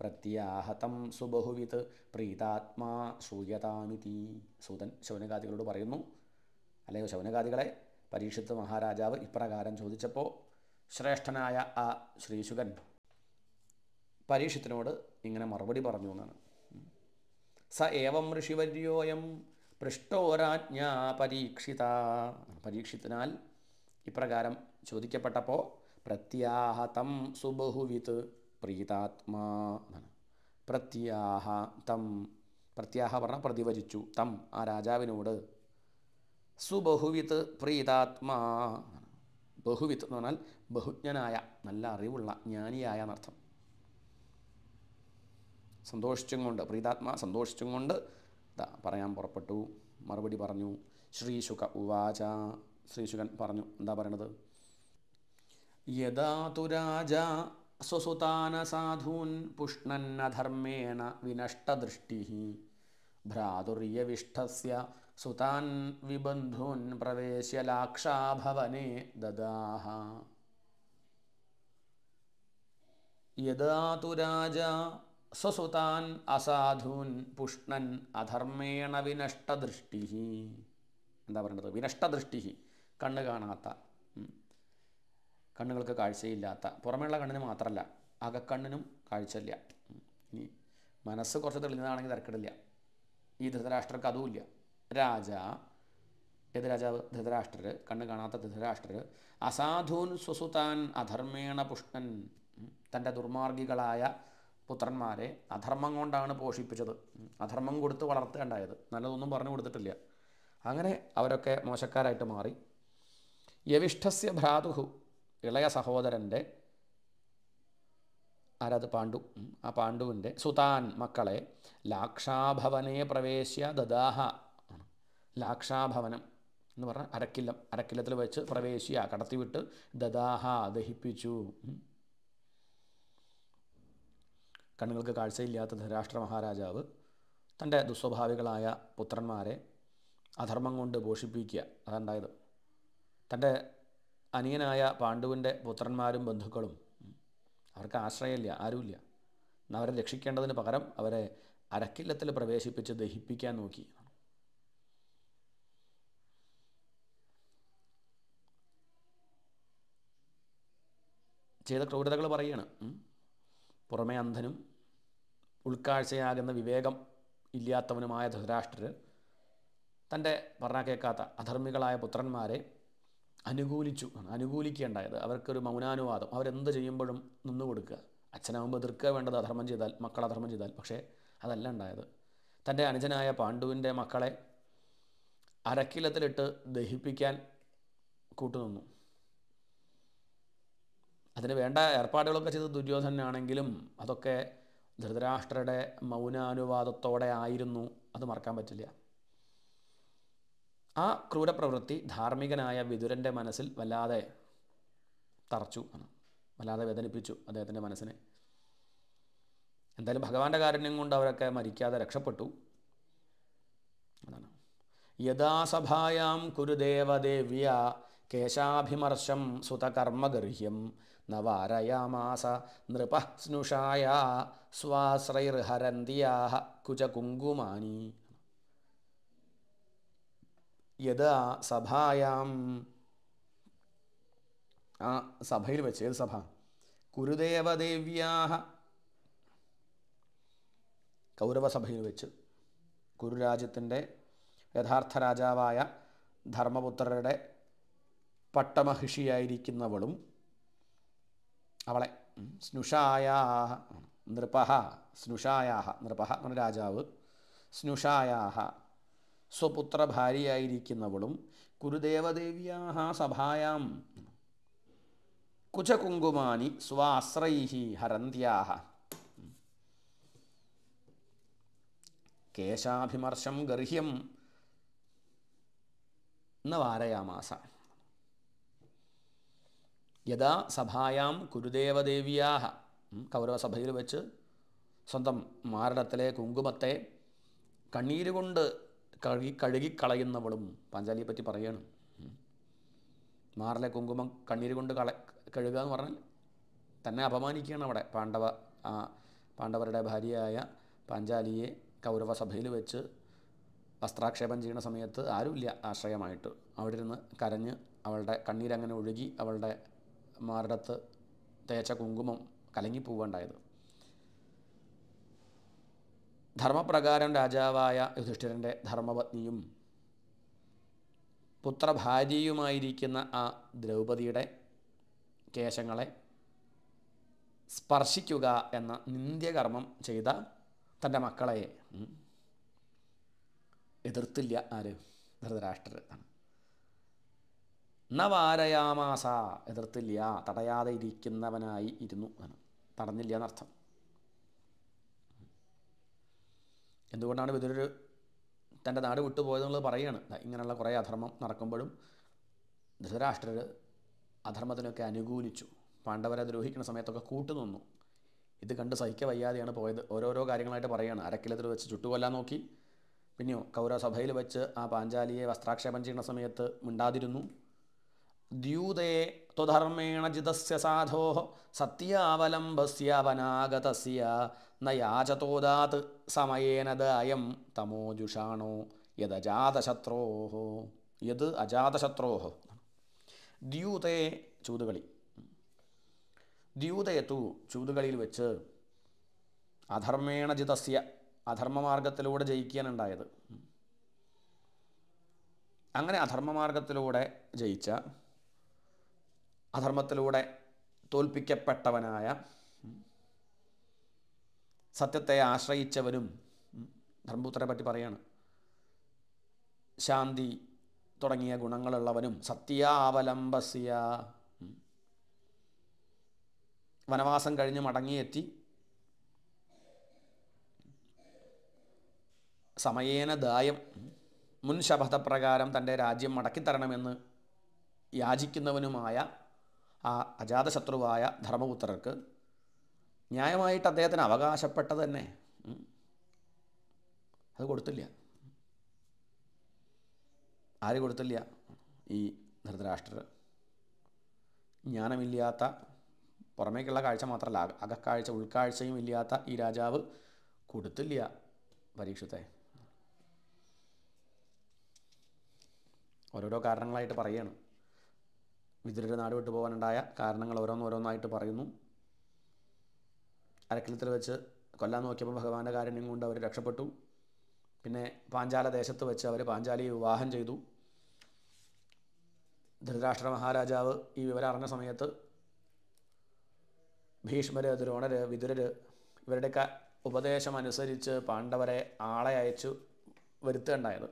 പ്രത്യാഹതം സുബഹുവിത് പ്രീതാത്മാ ശൂയതാമിതി സൂതൻ ശൗനകാദികളോട് പറയുന്നു അല്ലയോ ശൗനകാദികളെ പരീക്ഷിത് മഹാരാജാവ് ഇപ്രകാരം ചോദിച്ചപ്പോൾ ശ്രേഷ്ഠനായ ആ ശ്രീശുഖൻ പരീക്ഷത്തിനോട് ഇങ്ങനെ മറുപടി പറഞ്ഞു എന്നാണ് സ ഏവം ഋഷിവര്യോയം പൃഷ്ടോരാജ്ഞാ പരീക്ഷിത പരീക്ഷത്തിനാൽ ഇപ്രകാരം ചോദിക്കപ്പെട്ടപ്പോൾ പ്രത്യാഹതം സുബഹുവിത് പ്രീതാത്മാ എന്നാണ് പ്രത്യാഹ തം പ്രത്യാഹ പറഞ്ഞ പ്രതിവചിച്ചു തം ആ രാജാവിനോട് സുബഹുവിത്ത് പ്രീതാത്മാ ബഹുവിത്ത് എന്ന് പറഞ്ഞാൽ ബഹുജ്ഞനായ നല്ല അറിവുള്ള ജ്ഞാനിയായ എന്നർത്ഥം സന്തോഷിച്ചും കൊണ്ട് പ്രീതാത്മാ സന്തോഷിച്ചും കൊണ്ട് പറയാൻ പുറപ്പെട്ടു മറുപടി പറഞ്ഞു ശ്രീശുക ഉവാച ശ്രീശുകൻ പറഞ്ഞു എന്താ പറയണത് യഥാതു രാജ സ്വസുതാന സാധൂൻ പുഷ്ണന്നധർമ്മേണ വിനഷ്ടദൃഷ്ടി ഭ്രാതുര്യവിഷ്ഠസ്യ സുതാൻ വിബന്ധുൻ പ്രവേശ്യ ലാക്ഷാഭവനെ ദദാഹ യഥാതു രാജ സ്വസുതാൻ അസാധുൻ പുഷ്ണൻ അധർമ്മേണ വിനഷ്ടദൃഷ്ടി എന്താ പറയേണ്ടത് വിനഷ്ടദൃഷ്ടി കണ്ണ് കാണാത്ത കണ്ണുകൾക്ക് കാഴ്ചയില്ലാത്ത പുറമേയുള്ള കണ്ണിന് മാത്രമല്ല അകക്കണ്ണിനും കാഴ്ചയില്ല ഇനി മനസ്സ് കുറച്ച് തെളിഞ്ഞതാണെങ്കിൽ തിരക്കിടില്ല ഈ ധൃതരാഷ്ട്രക്ക് അതുമില്ല രാജ ഏത് രാജാവ് ധൃതരാഷ്ട്രർ കണ്ണ് കാണാത്ത ധൃതരാഷ്ട്രർ അസാധൂൻ സ്വസുതാൻ അധർമ്മേണ പുഷ്ണൻ തൻ്റെ ദുർമാർഗികളായ പുത്രന്മാരെ അധർമ്മം കൊണ്ടാണ് പോഷിപ്പിച്ചത് അധർമ്മം കൊടുത്ത് വളർത്തേണ്ടായത് നല്ലതൊന്നും പറഞ്ഞു കൊടുത്തിട്ടില്ല അങ്ങനെ അവരൊക്കെ മോശക്കാരായിട്ട് മാറി യവിഷ്ഠസ്യ ഭ്രാതുഹു ഇളയ സഹോദരൻ്റെ ആരാത് പാണ്ഡു ആ പാണ്ഡുവിൻ്റെ സുതാൻ മക്കളെ ലാക്ഷാഭവനെ പ്രവേശ്യ ദദാഹ ലാക്ഷാഭവനം എന്ന് പറഞ്ഞാൽ അരക്കില്ലം അരക്കില്ലത്തിൽ വെച്ച് പ്രവേശിയ കടത്തിവിട്ട് ദദാഹ ദഹിപ്പിച്ചു കണ്ണുകൾക്ക് കാഴ്ചയില്ലാത്ത ധരാഷ്ട്ര മഹാരാജാവ് തൻ്റെ ദുസ്വഭാവികളായ പുത്രന്മാരെ അധർമ്മം കൊണ്ട് പോഷിപ്പിക്കുക അതുണ്ടായത് തൻ്റെ അനിയനായ പാണ്ഡുവിൻ്റെ പുത്രന്മാരും ബന്ധുക്കളും അവർക്ക് ആശ്രയമില്ല ആരുമില്ല അവരെ രക്ഷിക്കേണ്ടതിന് പകരം അവരെ അരക്കില്ലത്തിൽ പ്രവേശിപ്പിച്ച് ദഹിപ്പിക്കാൻ നോക്കി ചെയ്ത ക്രൂരതകൾ പറയുകയാണ് പുറമേ അന്ധനും ഉൾക്കാഴ്ചയാകുന്ന വിവേകം ഇല്ലാത്തവനുമായ ധൃതരാഷ്ട്രർ തൻ്റെ പറഞ്ഞാൽ കേൾക്കാത്ത അധർമ്മികളായ പുത്രന്മാരെ അനുകൂലിച്ചു അനുകൂലിക്കേണ്ടായത് അവർക്കൊരു മൗനാനുവാദം അവരെന്ത് ചെയ്യുമ്പോഴും നിന്നു കൊടുക്കുക അച്ഛനാവുമ്പോൾ എതിർക്കുക വേണ്ടത് അധർമ്മം ചെയ്താൽ മക്കൾ അധർമ്മം ചെയ്താൽ പക്ഷേ അതല്ല ഉണ്ടായത് തൻ്റെ അനുജനായ പാണ്ഡുവിൻ്റെ മക്കളെ അരക്കിലത്തിലിട്ട് ദഹിപ്പിക്കാൻ കൂട്ടുനിന്നു അതിന് വേണ്ട ഏർപ്പാടുകളൊക്കെ ചെയ്ത് ദുര്യോധനാണെങ്കിലും അതൊക്കെ ധൃതരാഷ്ട്രയുടെ മൗനാനുവാദത്തോടെ ആയിരുന്നു അത് മറക്കാൻ പറ്റില്ല ആ ക്രൂരപ്രവൃത്തി ധാർമ്മികനായ വിതുരൻ്റെ മനസ്സിൽ വല്ലാതെ തറച്ചു വല്ലാതെ വേദനിപ്പിച്ചു അദ്ദേഹത്തിൻ്റെ മനസ്സിനെ എന്തായാലും ഭഗവാന്റെ കാരുണ്യം കൊണ്ട് അവരൊക്കെ മരിക്കാതെ രക്ഷപ്പെട്ടു യഥാസഭായാം കുരുദേവദേവ്യ കേശാഭിമർശം സുതകർമ്മഗർഹ്യം നവാരയാമാസ നൃപസ്നുഷായ സ്നുഷായ സ്വാശ്രൈർഹരന്തിയാഹ കുചകുങ്കുമാനി യഥാ സഭായാം ആ സഭയിൽ വെച്ച് ഏത് സഭ കുരുദേവദേവ്യാഹ കൗരവസഭയിൽ വെച്ച് കുരുരാജ്യത്തിൻ്റെ യഥാർത്ഥ രാജാവായ ധർമ്മപുത്രരുടെ പട്ടമഹിഷിയായിരിക്കുന്നവളും അവളെ സ്നുഷായാഹ നൃപഹ സ്നുഷായാഹ നൃപഹ എന്ന രാജാവ് സ്നുഷായാഹ സ്വപുത്ര ഭാര്യയായിരിക്കുന്നവളും കുരുദേവദേവ്യാഹ സഭായാം കുചകുങ്കുമാനി സ്വാശ്രൈഹി ഹരന്ത്യാഹ കേശാഭിമർശം ഗർഹ്യം എന്ന് വാരയാമാസ യഥാ സഭായാം കുരുദേവദേവിയാഹ കൗരവസഭയിൽ വെച്ച് സ്വന്തം മാരടത്തിലെ കുങ്കുമത്തെ കണ്ണീരുകൊണ്ട് കഴുകി കഴുകിക്കളയുന്നവളും പറ്റി പറയാണ് മാറിലെ കുങ്കുമം കണ്ണീര് കൊണ്ട് കള കഴുകുക എന്ന് പറഞ്ഞാൽ തന്നെ അപമാനിക്കുകയാണ് അവിടെ പാണ്ഡവ പാണ്ഡവരുടെ ഭാര്യയായ പാഞ്ചാലിയെ കൗരവസഭയിൽ വെച്ച് വസ്ത്രാക്ഷേപം ചെയ്യുന്ന സമയത്ത് ആരുമില്ല ആശ്രയമായിട്ട് അവിടെ ഇരുന്ന് കരഞ്ഞ് അവളുടെ കണ്ണീരങ്ങനെ ഒഴുകി അവളുടെ മാറിടത്ത് തേച്ച കുങ്കുമം കലങ്ങിപ്പോവുണ്ടായത് ധർമ്മപ്രകാരം രാജാവായ യുധിഷ്ഠിരൻ്റെ ധർമ്മപത്നിയും പുത്രഭാര്യയുമായിരിക്കുന്ന ആ ദ്രൗപതിയുടെ കേശങ്ങളെ സ്പർശിക്കുക എന്ന നിന്ദ്യകർമ്മം ചെയ്ത തൻ്റെ മക്കളെ എതിർത്തില്ല ആര് ധൃതരാഷ്ട്രം നവാരയാമാസ എതിർത്തില്ല തടയാതെ ഇരിക്കുന്നവനായി ഇരുന്നു എന്ന് തടഞ്ഞില്ല എന്നർത്ഥം എന്തുകൊണ്ടാണ് വിദുരർ തൻ്റെ നാട് വിട്ടുപോയതെന്നുള്ളത് പറയുകയാണ് ഇങ്ങനെയുള്ള കുറേ അധർമ്മം നടക്കുമ്പോഴും ധൃതരാഷ്ട്രർ അധർമ്മത്തിനൊക്കെ അനുകൂലിച്ചു പാണ്ഡവരെ ദ്രോഹിക്കുന്ന സമയത്തൊക്കെ കൂട്ടുനിന്നു ഇത് കണ്ട് സഹിക്ക വയ്യാതെയാണ് പോയത് ഓരോരോ കാര്യങ്ങളായിട്ട് പറയുകയാണ് അരക്കിലത്തിൽ വെച്ച് ചുട്ടുകൊല്ലാൻ നോക്കി പിന്നെയോ കൗരവസഭയിൽ വെച്ച് ആ പാഞ്ചാലിയെ വസ്ത്രാക്ഷേപം ചെയ്യുന്ന സമയത്ത് മിണ്ടാതിരുന്നു ദ്യൂതേ ത്വധർമ്മേണ ജിതസ്യ സാധോ സത്യാവലംബസ്യവനാഗതസ്യ നയാചതോദാത് സമയേന ദായം തമോജുഷാണോ യദജാതശത്രോ യത് അജാതശത്രോ ദ്യൂതേ ചൂതുകളി ദ്യൂതയത്തു ചൂതുകളിയിൽ വെച്ച് അധർമ്മേണ ജിതസ്യ അധർമ്മമാർഗത്തിലൂടെ ജയിക്കാനുണ്ടായത് അങ്ങനെ അധർമ്മമാർഗത്തിലൂടെ ജയിച്ച അധർമ്മത്തിലൂടെ തോൽപ്പിക്കപ്പെട്ടവനായ സത്യത്തെ ആശ്രയിച്ചവനും ധർമ്മപുത്രനെ പറ്റി പറയാണ് ശാന്തി തുടങ്ങിയ ഗുണങ്ങളുള്ളവനും സത്യാവലംബസിയ വനവാസം കഴിഞ്ഞ് മടങ്ങിയെത്തി സമയേന ദായം മുൻ ശപഥപ്രകാരം തൻ്റെ രാജ്യം മടക്കിത്തരണമെന്ന് യാചിക്കുന്നവനുമായ ആ അജാതശത്രുവായ ധർമ്മപുത്രർക്ക് ന്യായമായിട്ട് അദ്ദേഹത്തിന് അവകാശപ്പെട്ടത് തന്നെ അത് കൊടുത്തില്ല ആര് കൊടുത്തില്ല ഈ ധൃതരാഷ്ട്രർ ജ്ഞാനമില്ലാത്ത പുറമേക്കുള്ള കാഴ്ച മാത്രമല്ല അകക്കാഴ്ച ഉൾക്കാഴ്ചയും ഇല്ലാത്ത ഈ രാജാവ് കൊടുത്തില്ല പരീക്ഷത്തെ ഓരോരോ കാരണങ്ങളായിട്ട് പറയുകയാണ് വിതുരരുടെ നാട് വിട്ടു പോകാനുണ്ടായ കാരണങ്ങൾ ഓരോന്നോരോന്നായിട്ട് പറയുന്നു അരക്കിലത്തിൽ വെച്ച് കൊല്ലാൻ നോക്കിയപ്പോൾ ഭഗവാന്റെ കാരുണ്യം കൊണ്ട് അവർ രക്ഷപ്പെട്ടു പിന്നെ പാഞ്ചാല ദേശത്ത് വെച്ച് അവർ പാഞ്ചാലിയെ വിവാഹം ചെയ്തു ധൃതരാഷ്ട്ര മഹാരാജാവ് ഈ വിവരം അറിഞ്ഞ സമയത്ത് ഭീഷ്മര് ദ്രോണര് വിതുരര് ഇവരുടെയൊക്കെ ഉപദേശം അനുസരിച്ച് പാണ്ഡവരെ ആളെ അയച്ചു വരുത്തുകയുണ്ടായത്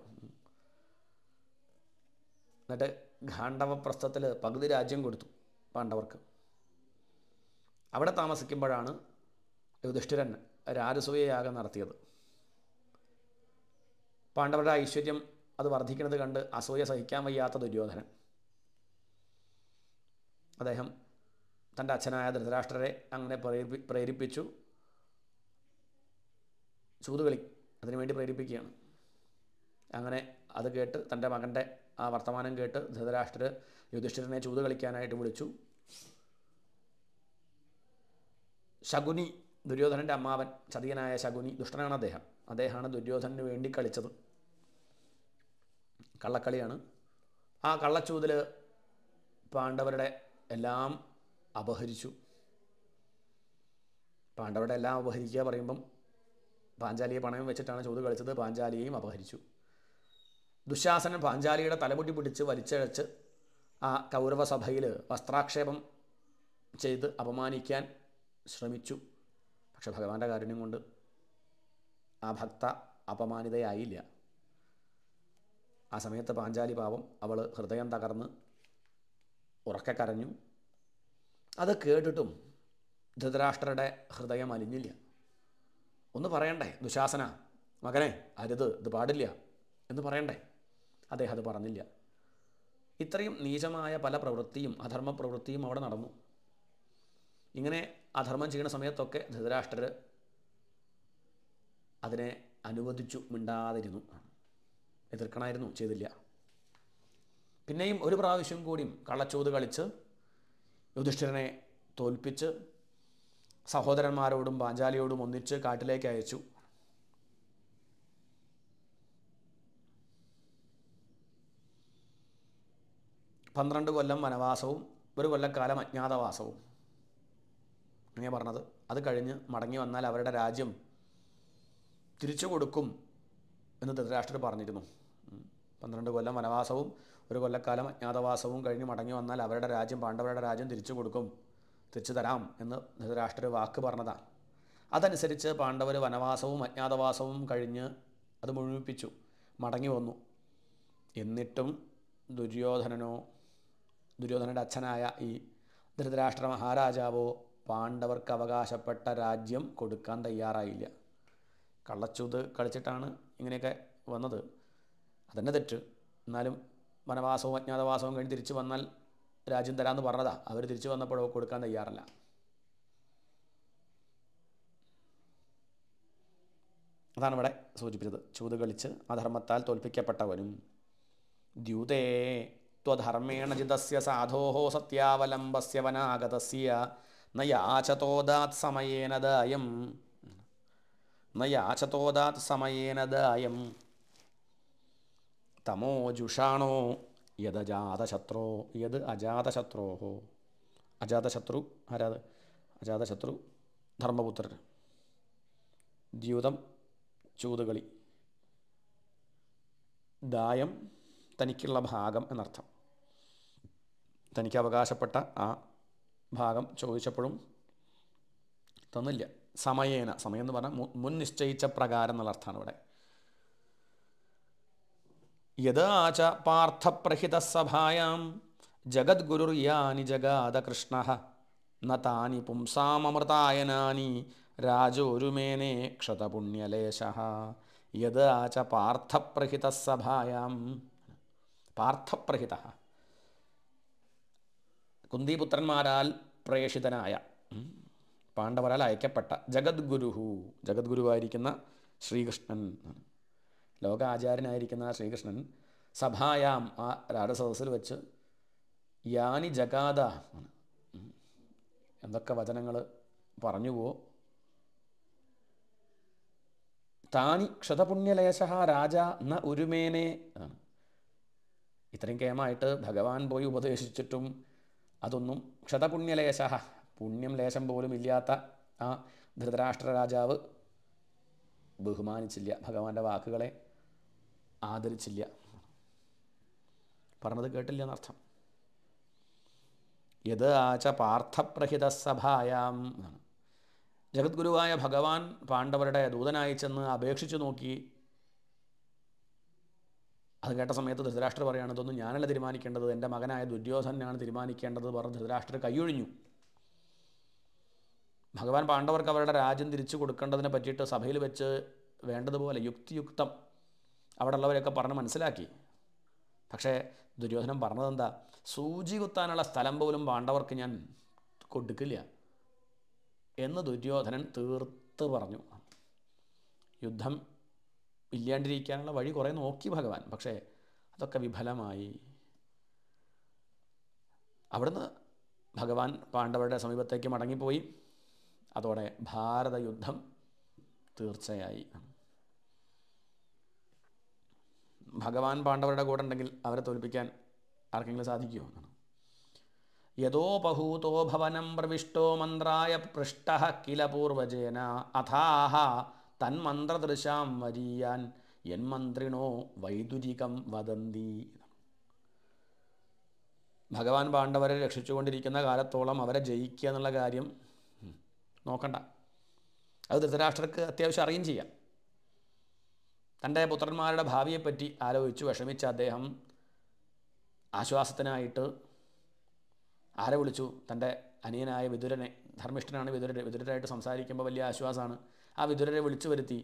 എന്നിട്ട് ഗാണ്ഡവപ്രസ്ഥത്തിൽ പകുതി രാജ്യം കൊടുത്തു പാണ്ഡവർക്ക് അവിടെ താമസിക്കുമ്പോഴാണ് യുധിഷ്ഠിരൻ രാജസൂയയാഗം നടത്തിയത് പാണ്ഡവരുടെ ഐശ്വര്യം അത് വർദ്ധിക്കുന്നത് കണ്ട് അസൂയ സഹിക്കാൻ വയ്യാത്ത ദുര്യോധനൻ അദ്ദേഹം തൻ്റെ അച്ഛനായ ധൃതരാഷ്ട്രരെ അങ്ങനെ പ്രേരിപ്പി പ്രേരിപ്പിച്ചു ചൂതുകളി അതിനുവേണ്ടി പ്രേരിപ്പിക്കുകയാണ് അങ്ങനെ അത് കേട്ട് തൻ്റെ മകൻ്റെ ആ വർത്തമാനം കേട്ട് ധൃതരാഷ്ട്രർ യുധിഷ്ഠിരനെ ചൂത് കളിക്കാനായിട്ട് വിളിച്ചു ശകുനി ദുര്യോധനൻ്റെ അമ്മാവൻ ചതിയനായ ശകുനി ദുഷ്ടനാണ് അദ്ദേഹം അദ്ദേഹമാണ് ദുര്യോധനന് വേണ്ടി കളിച്ചത് കള്ളക്കളിയാണ് ആ കള്ളച്ചൂതിൽ പാണ്ഡവരുടെ എല്ലാം അപഹരിച്ചു പാണ്ഡവരുടെ എല്ലാം അപഹരിക്കുക പറയുമ്പം പാഞ്ചാലിയെ പണയം വെച്ചിട്ടാണ് ചൂത് കളിച്ചത് പാഞ്ചാലിയെയും അപഹരിച്ചു ദുശാസനൻ പാഞ്ചാലിയുടെ തലമുടി പിടിച്ച് വലിച്ചഴച്ച് ആ കൗരവസഭയിൽ വസ്ത്രാക്ഷേപം ചെയ്ത് അപമാനിക്കാൻ ശ്രമിച്ചു പക്ഷെ ഭഗവാന്റെ കാരുണ്യം കൊണ്ട് ആ ഭക്ത അപമാനിതയായില്ല ആ സമയത്ത് പാഞ്ചാലി പാവം അവൾ ഹൃദയം തകർന്ന് ഉറക്കെ കരഞ്ഞു അത് കേട്ടിട്ടും ധൃതരാഷ്ട്രയുടെ ഹൃദയം അലിഞ്ഞില്ല ഒന്ന് പറയണ്ടേ ദുശാസന മകനെ അരുത് ഇത് പാടില്ല എന്ന് പറയണ്ടേ അദ്ദേഹം അത് പറഞ്ഞില്ല ഇത്രയും നീചമായ പല പ്രവൃത്തിയും അധർമ്മ പ്രവൃത്തിയും അവിടെ നടന്നു ഇങ്ങനെ അധർമ്മം ചെയ്യുന്ന സമയത്തൊക്കെ ധൃതരാഷ്ട്രർ അതിനെ അനുവദിച്ചു മിണ്ടാതിരുന്നു എതിർക്കണമായിരുന്നു ചെയ്തില്ല പിന്നെയും ഒരു പ്രാവശ്യം കൂടിയും കള്ളച്ചോത് കളിച്ച് യുധിഷ്ഠിരനെ തോൽപ്പിച്ച് സഹോദരന്മാരോടും പാഞ്ചാലിയോടും ഒന്നിച്ച് കാട്ടിലേക്ക് അയച്ചു പന്ത്രണ്ട് കൊല്ലം വനവാസവും ഒരു കൊല്ലക്കാലം അജ്ഞാതവാസവും ഞാൻ പറഞ്ഞത് അത് കഴിഞ്ഞ് മടങ്ങി വന്നാൽ അവരുടെ രാജ്യം തിരിച്ചു കൊടുക്കും എന്ന് ധൃതരാഷ്ട്രർ പറഞ്ഞിരുന്നു പന്ത്രണ്ട് കൊല്ലം വനവാസവും ഒരു കൊല്ലക്കാലം അജ്ഞാതവാസവും കഴിഞ്ഞ് മടങ്ങി വന്നാൽ അവരുടെ രാജ്യം പാണ്ഡവരുടെ രാജ്യം തിരിച്ചു കൊടുക്കും തിരിച്ചു തരാം എന്ന് ധൃതരാഷ്ട്രർ വാക്ക് പറഞ്ഞതാണ് അതനുസരിച്ച് പാണ്ഡവർ വനവാസവും അജ്ഞാതവാസവും കഴിഞ്ഞ് അത് മുഴുമിപ്പിച്ചു മടങ്ങി വന്നു എന്നിട്ടും ദുര്യോധനനോ ദുര്യോധനയുടെ അച്ഛനായ ഈ ധൃതരാഷ്ട്ര മഹാരാജാവോ പാണ്ഡവർക്ക് അവകാശപ്പെട്ട രാജ്യം കൊടുക്കാൻ തയ്യാറായില്ല കള്ളച്ചൂത് കളിച്ചിട്ടാണ് ഇങ്ങനെയൊക്കെ വന്നത് അതന്നെ തെറ്റ് എന്നാലും വനവാസവും അജ്ഞാതവാസവും കഴിഞ്ഞ് തിരിച്ചു വന്നാൽ രാജ്യം തരാമെന്ന് പറഞ്ഞതാ അവർ തിരിച്ചു വന്നപ്പോഴോ കൊടുക്കാൻ തയ്യാറല്ല അതാണ് ഇവിടെ സൂചിപ്പിച്ചത് ചൂത് കളിച്ച് അധർമ്മത്താൽ തോൽപ്പിക്കപ്പെട്ടവനും ദ്യൂതേ ത്വധർമ്മേണ ജിതസ്യ സാധോ സത്യാവലംബസ്യ വനാഗതസ്യ നയാചതോദാത് സമയേന ദായം നയാചതോദാത് സമയേന ദായം തമോ ജുഷാണോ യത് അജാതശത്രോ യത് അജാതശത്രോ അജാതശത്രു ആരാത് അജാതശത്രു ധർമ്മപുത്രർ ദ്യൂതം ചൂതുകളി ദായം തനിക്കുള്ള ഭാഗം എന്നർത്ഥം തനിക്ക് അവകാശപ്പെട്ട ആ ഭാഗം ചോദിച്ചപ്പോഴും തന്നില്ല സമയേന സമയം എന്ന് പറഞ്ഞാൽ മുൻ നിശ്ചയിച്ച പ്രകാരം എന്നുള്ള അർത്ഥമാണ് ഇവിടെ യഥാച പാർത്ഥപ്രഹിതസഭായാം ജഗദ്ഗുരു യാനി ജഗാദ കൃഷ്ണ താനി പുംസാമൃതായനാനി രാജോരുമേനേ ക്ഷതപുണ്യലേശ യഥാ ച പാർത്ഥപ്രഹിതസഭായാം പാർത്ഥപ്രഹിത കുന്തിപുത്രന്മാരാൽ പ്രേഷിതനായ പാണ്ഡവരാൽ അയക്കപ്പെട്ട ജഗദ്ഗുരുഹു ജഗദ്ഗുരുവായിരിക്കുന്ന ശ്രീകൃഷ്ണൻ ലോകാചാര്യനായിരിക്കുന്ന ശ്രീകൃഷ്ണൻ സഭായാം ആ രാജസദസ്സിൽ വെച്ച് യാനി ജഗാദ എന്തൊക്കെ വചനങ്ങൾ പറഞ്ഞുവോ താനി ക്ഷതപുണ്യലേശ രാജ ന ഒരുമേനെ ഇത്രയും കേമായിട്ട് ഭഗവാൻ പോയി ഉപദേശിച്ചിട്ടും അതൊന്നും ക്ഷതപുണ്യലേശ പുണ്യം ലേശം പോലും ഇല്ലാത്ത ആ ധൃതരാഷ്ട്ര രാജാവ് ബഹുമാനിച്ചില്ല ഭഗവാന്റെ വാക്കുകളെ ആദരിച്ചില്ല പറഞ്ഞത് കേട്ടില്ല എന്നർത്ഥം യത് ആച്ച പാർത്ഥപ്രഹിത സഭായാം ജഗദ്ഗുരുവായ ഭഗവാൻ പാണ്ഡവരുടെ ദൂതനായി ചെന്ന് അപേക്ഷിച്ചു നോക്കി അത് കേട്ട സമയത്ത് ധൃതരാഷ്ട്രർ പറയുകയാണ് ഇതൊന്നും ഞാനല്ല തീരുമാനിക്കേണ്ടത് എൻ്റെ മകനായ ദുര്യോധനാണ് തീരുമാനിക്കേണ്ടത് പറഞ്ഞ് ധൃതരാഷ്ട്രർ കൈയൊഴിഞ്ഞു ഭഗവാൻ പാണ്ഡവർക്ക് അവരുടെ രാജ്യം തിരിച്ചു കൊടുക്കേണ്ടതിനെ പറ്റിയിട്ട് സഭയിൽ വെച്ച് വേണ്ടതുപോലെ യുക്തിയുക്തം അവിടെ ഉള്ളവരെയൊക്കെ പറഞ്ഞ് മനസ്സിലാക്കി പക്ഷേ ദുര്യോധനം പറഞ്ഞതെന്താ സൂചി കുത്താനുള്ള സ്ഥലം പോലും പാണ്ഡവർക്ക് ഞാൻ കൊടുക്കില്ല എന്ന് ദുര്യോധനൻ തീർത്ത് പറഞ്ഞു യുദ്ധം ഇല്ലാണ്ടിരിക്കാനുള്ള വഴി കുറേ നോക്കി ഭഗവാൻ പക്ഷേ അതൊക്കെ വിഫലമായി അവിടുന്ന് ഭഗവാൻ പാണ്ഡവരുടെ സമീപത്തേക്ക് മടങ്ങിപ്പോയി അതോടെ ഭാരതയുദ്ധം തീർച്ചയായി ഭഗവാൻ പാണ്ഡവരുടെ കൂടെ ഉണ്ടെങ്കിൽ അവരെ തോൽപ്പിക്കാൻ ആർക്കെങ്കിലും സാധിക്കുമോ എന്നാണ് ബഹൂതോ ഭവനം പ്രവിഷ്ടോ മന്ത്രായ പൃഷ്ട കില പൂർവജേന അഥാഹ തൻ മന്ത്രദൃശാം വരിയാൻ എൻ മന്ത്രിണോ വൈദുരികം വദന്തി ഭഗവാൻ പാണ്ഡവരെ രക്ഷിച്ചുകൊണ്ടിരിക്കുന്ന കാലത്തോളം അവരെ ജയിക്കുക എന്നുള്ള കാര്യം നോക്കണ്ട അത് ധൃതരാഷ്ട്രക്ക് അത്യാവശ്യം അറിയും ചെയ്യാം തൻ്റെ പുത്രന്മാരുടെ ഭാവിയെപ്പറ്റി ആലോചിച്ച് വിഷമിച്ച അദ്ദേഹം ആശ്വാസത്തിനായിട്ട് ആരെ വിളിച്ചു തൻ്റെ അനിയനായ വിദുരനെ ധർമ്മിഷ്ഠനാണ് വിതുര വിതുരരായിട്ട് സംസാരിക്കുമ്പോൾ വലിയ ആശ്വാസമാണ് ആ വിതുരരെ വിളിച്ചു വരുത്തി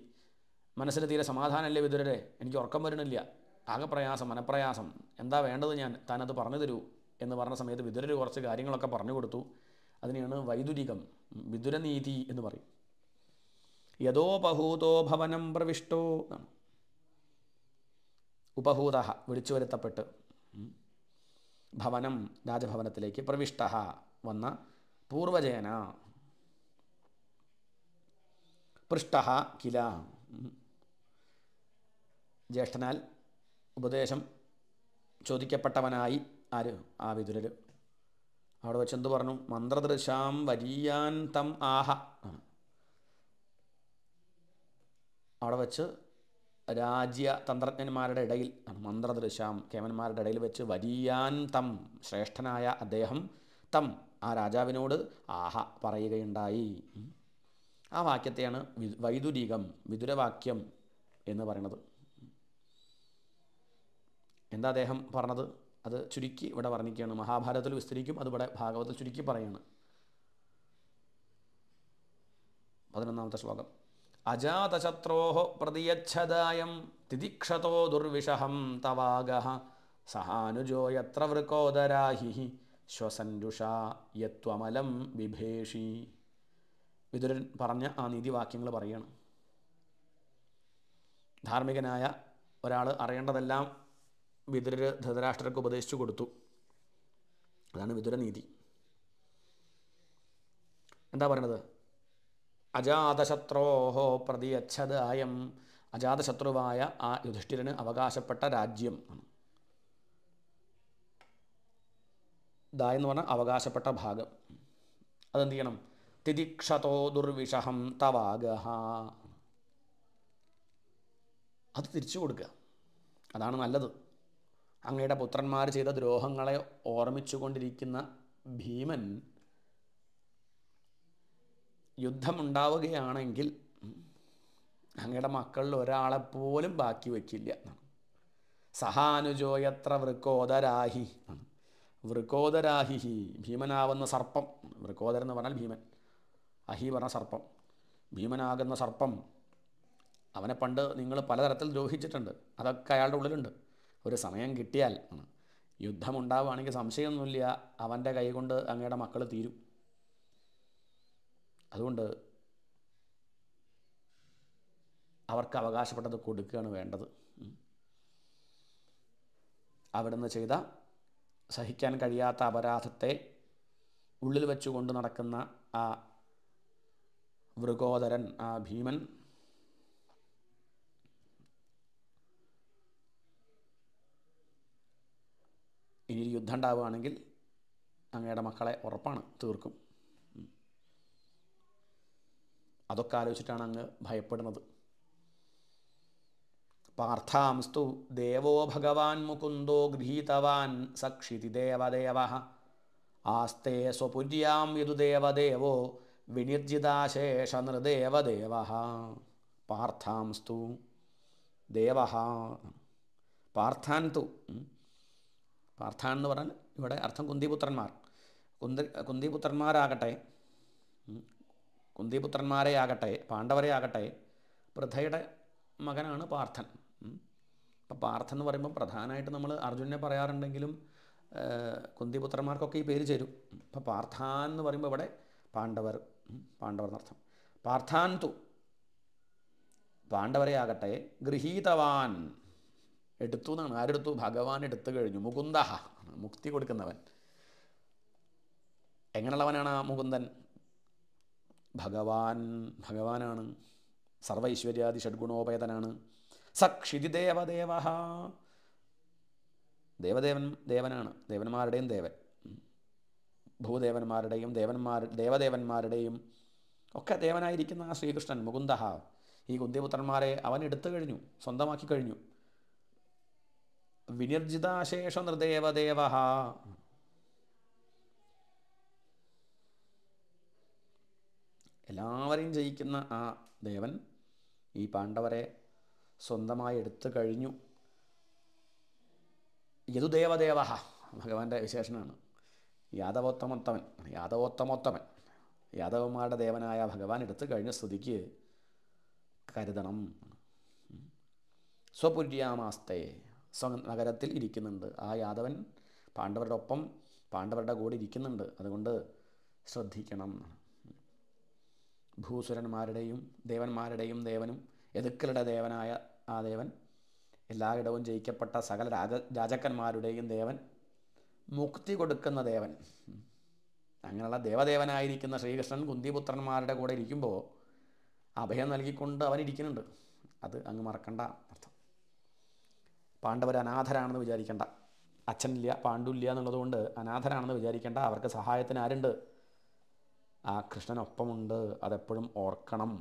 മനസ്സിന് തീരെ സമാധാനമല്ലേ വിതുരരെ എനിക്ക് ഉറക്കം വരണില്ല ആകെ പ്രയാസം മനപ്രയാസം എന്താ വേണ്ടത് ഞാൻ താനത് പറഞ്ഞു തരൂ എന്ന് പറഞ്ഞ സമയത്ത് വിതുരർ കുറച്ച് കാര്യങ്ങളൊക്കെ പറഞ്ഞു കൊടുത്തു അതിനെയാണ് വൈദുരികം വിതുരനീതി എന്ന് പറയും യഥോ ബഹൂതോ ഭവനം പ്രവിഷ്ടോ എന്നാണ് ഉപഹൂത വിളിച്ചു വരുത്തപ്പെട്ട് ഭവനം രാജഭവനത്തിലേക്ക് പ്രവിഷ്ട വന്ന പൂർവജേന പൃഷ്ട കില ജ്യേഷ്ഠനാൽ ഉപദേശം ചോദിക്കപ്പെട്ടവനായി ആര് ആ വിതുരൽ അവിടെ വെച്ച് എന്ത് പറഞ്ഞു മന്ത്രദൃശാം വരീയാൻ തം ആഹ അവിടെ വെച്ച് രാജ്യ തന്ത്രജ്ഞന്മാരുടെ ഇടയിൽ മന്ത്രദൃശാം കേമന്മാരുടെ ഇടയിൽ വെച്ച് വരിയാന്തം തം ശ്രേഷ്ഠനായ അദ്ദേഹം തം ആ രാജാവിനോട് ആഹ പറയുകയുണ്ടായി ആ വാക്യത്തെയാണ് വൈദുരീകം വിദുരവാക്യം എന്ന് പറയണത് എന്താ അദ്ദേഹം പറഞ്ഞത് അത് ചുരുക്കി ഇവിടെ വർണ്ണിക്കുകയാണ് മഹാഭാരതത്തിൽ വിസ്തരിക്കും അത് ഇവിടെ ഭാഗവതത്തിൽ ചുരുക്കി പറയാണ് പതിനൊന്നാമത്തെ ശ്ലോകം അജാതശത്രോ പ്രതിയച്ഛദായം തിദിക്ഷതോ ദുർവിഷഹം തവാഗ സഹാനുജോ യത്ര വൃക്കോദരാഹി ശ്വസന്തുഷ യത്വമലം വിഭേഷി വിതുരൻ പറഞ്ഞ ആ നീതിവാക്യങ്ങൾ പറയുകയാണ് ധാർമ്മികനായ ഒരാൾ അറിയേണ്ടതെല്ലാം വിതുരർ ധൃതരാഷ്ട്രർക്ക് ഉപദേശിച്ചു കൊടുത്തു അതാണ് വിതുരനീതി എന്താ പറയണത് അജാതശത്രോഹോ പ്രതിയച്ഛതായം അജാതശത്രുവായ ആ യുധിഷ്ഠിരന് അവകാശപ്പെട്ട രാജ്യം ആണ് ദായെന്ന് പറഞ്ഞാൽ അവകാശപ്പെട്ട ഭാഗം അതെന്ത് ചെയ്യണം തിതിക്ഷതോ ദുർവിഷഹം തവാഗഹ അത് തിരിച്ചു കൊടുക്കുക അതാണ് നല്ലത് അങ്ങയുടെ പുത്രന്മാർ ചെയ്ത ദ്രോഹങ്ങളെ ഓർമ്മിച്ചുകൊണ്ടിരിക്കുന്ന ഭീമൻ യുദ്ധമുണ്ടാവുകയാണെങ്കിൽ അങ്ങയുടെ മക്കളിൽ ഒരാളെപ്പോലും ബാക്കി വയ്ക്കില്ല സഹാനുജോയത്ര വൃക്കോദരാഹി വൃക്കോദരാഹി ഭീമനാവുന്ന സർപ്പം വൃക്കോദരെന്ന് പറഞ്ഞാൽ ഭീമൻ അഹീവന സർപ്പം ഭീമനാകുന്ന സർപ്പം അവനെ പണ്ട് നിങ്ങൾ പലതരത്തിൽ ദ്രോഹിച്ചിട്ടുണ്ട് അതൊക്കെ അയാളുടെ ഉള്ളിലുണ്ട് ഒരു സമയം കിട്ടിയാൽ ആണ് യുദ്ധമുണ്ടാവുകയാണെങ്കിൽ സംശയമൊന്നുമില്ല അവൻ്റെ കൈകൊണ്ട് അങ്ങയുടെ മക്കൾ തീരും അതുകൊണ്ട് അവർക്ക് അവകാശപ്പെട്ടത് കൊടുക്കുകയാണ് വേണ്ടത് അവിടുന്ന് ചെയ്ത സഹിക്കാൻ കഴിയാത്ത അപരാധത്തെ ഉള്ളിൽ വെച്ചുകൊണ്ട് നടക്കുന്ന ആ മൃഗോദരൻ ആ ഭീമൻ ഇനി യുദ്ധം ഉണ്ടാവുകയാണെങ്കിൽ അങ്ങയുടെ മക്കളെ ഉറപ്പാണ് തീർക്കും അതൊക്കെ ആലോചിച്ചിട്ടാണ് അങ്ങ് ഭയപ്പെടുന്നത് പാർത്ഥാംസ്തു ദേവോ ഭഗവാൻ മുകുന്ദോ ഗൃഹീതവാൻ സക്ഷിതി ദേവദേവ ആസ്തേ സ്വപുര്യാം ദേവദേവോ വിനിർജിതാശേഷനൃദേവദേവ പാർത്ഥാംസ്തു ദേവ പാർത്ഥാൻ തു പാർത്ഥാൻ എന്ന് പറഞ്ഞാൽ ഇവിടെ അർത്ഥം കുന്തിപുത്രന്മാർ കുന്ത കുന്തിപുത്രന്മാരാകട്ടെ കുന്തിപുത്രന്മാരെ ആകട്ടെ പാണ്ഡവരെ ആകട്ടെ വൃദ്ധയുടെ മകനാണ് പാർത്ഥൻ അപ്പം പാർത്ഥൻ എന്ന് പറയുമ്പോൾ പ്രധാനമായിട്ട് നമ്മൾ അർജുനെ പറയാറുണ്ടെങ്കിലും കുന്തിപുത്രന്മാർക്കൊക്കെ ഈ പേര് ചേരും അപ്പം പാർത്ഥാൻ എന്ന് പറയുമ്പോൾ ഇവിടെ പാണ്ഡവർ പാണ്ഡവർന്നർത്ഥം എന്നർത്ഥം പാർത്ഥാന്തു പാണ്ഡവരെ ആകട്ടെ ഗൃഹീതവാൻ എടുത്തു എന്നാണ് ആരെടുത്തു ഭഗവാൻ എടുത്തു കഴിഞ്ഞു മുകുന്ദ മുക്തി കൊടുക്കുന്നവൻ എങ്ങനെയുള്ളവനാണ് ആ മുകുന്ദൻ ഭഗവാൻ ഭഗവാനാണ് സർവ ഐശ്വര്യാദി ഷഡ്ഗുണോപേതനാണ് സക്ഷിതി ദേവദേവ ദേവദേവൻ ദേവനാണ് ദേവന്മാരുടെയും ദേവൻ ഭൂദേവന്മാരുടെയും ദേവന്മാർ ദേവദേവന്മാരുടെയും ഒക്കെ ദേവനായിരിക്കുന്ന ആ ശ്രീകൃഷ്ണൻ മുകുന്ദ ഈ കുന്തിപുത്രന്മാരെ അവൻ എടുത്തു കഴിഞ്ഞു സ്വന്തമാക്കി കഴിഞ്ഞു വിനിർജിതാശേഷ നൃദേവദേവ എല്ലാവരെയും ജയിക്കുന്ന ആ ദേവൻ ഈ പാണ്ഡവരെ സ്വന്തമായി എടുത്തു കഴിഞ്ഞു യതുദേവദേവ ഭഗവാന്റെ വിശേഷനാണ് യാദവോത്തമോത്തമൻ യാദവോത്തമോത്തമൻ യാദവന്മാരുടെ ദേവനായ ഭഗവാൻ എടുത്ത് കഴിഞ്ഞ സ്തുതിക്ക് കരുതണം സ്വപുര്യാമാസ്തേ സ്വ നഗരത്തിൽ ഇരിക്കുന്നുണ്ട് ആ യാദവൻ പാണ്ഡവരുടെ ഒപ്പം പാണ്ഡവരുടെ കൂടെ ഇരിക്കുന്നുണ്ട് അതുകൊണ്ട് ശ്രദ്ധിക്കണം ഭൂസുരന്മാരുടെയും ദേവന്മാരുടെയും ദേവനും എതുക്കളുടെ ദേവനായ ആ ദേവൻ എല്ലായിടവും ജയിക്കപ്പെട്ട സകല രാജ രാജാക്കന്മാരുടെയും ദേവൻ മുക്തി കൊടുക്കുന്ന ദേവൻ അങ്ങനെയുള്ള ദേവദേവനായിരിക്കുന്ന ശ്രീകൃഷ്ണൻ കുന്തിപുത്രന്മാരുടെ കൂടെ ഇരിക്കുമ്പോൾ അഭയം നൽകിക്കൊണ്ട് അവൻ ഇരിക്കുന്നുണ്ട് അത് അങ്ങ് മറക്കണ്ട അർത്ഥം പാണ്ഡവർ അനാഥരാണെന്ന് വിചാരിക്കേണ്ട അച്ഛനില്ല പാണ്ഡുല്ല എന്നുള്ളതുകൊണ്ട് അനാഥരാണെന്ന് വിചാരിക്കേണ്ട അവർക്ക് സഹായത്തിന് ആരുണ്ട് ആ കൃഷ്ണനൊപ്പമുണ്ട് അതെപ്പോഴും ഓർക്കണം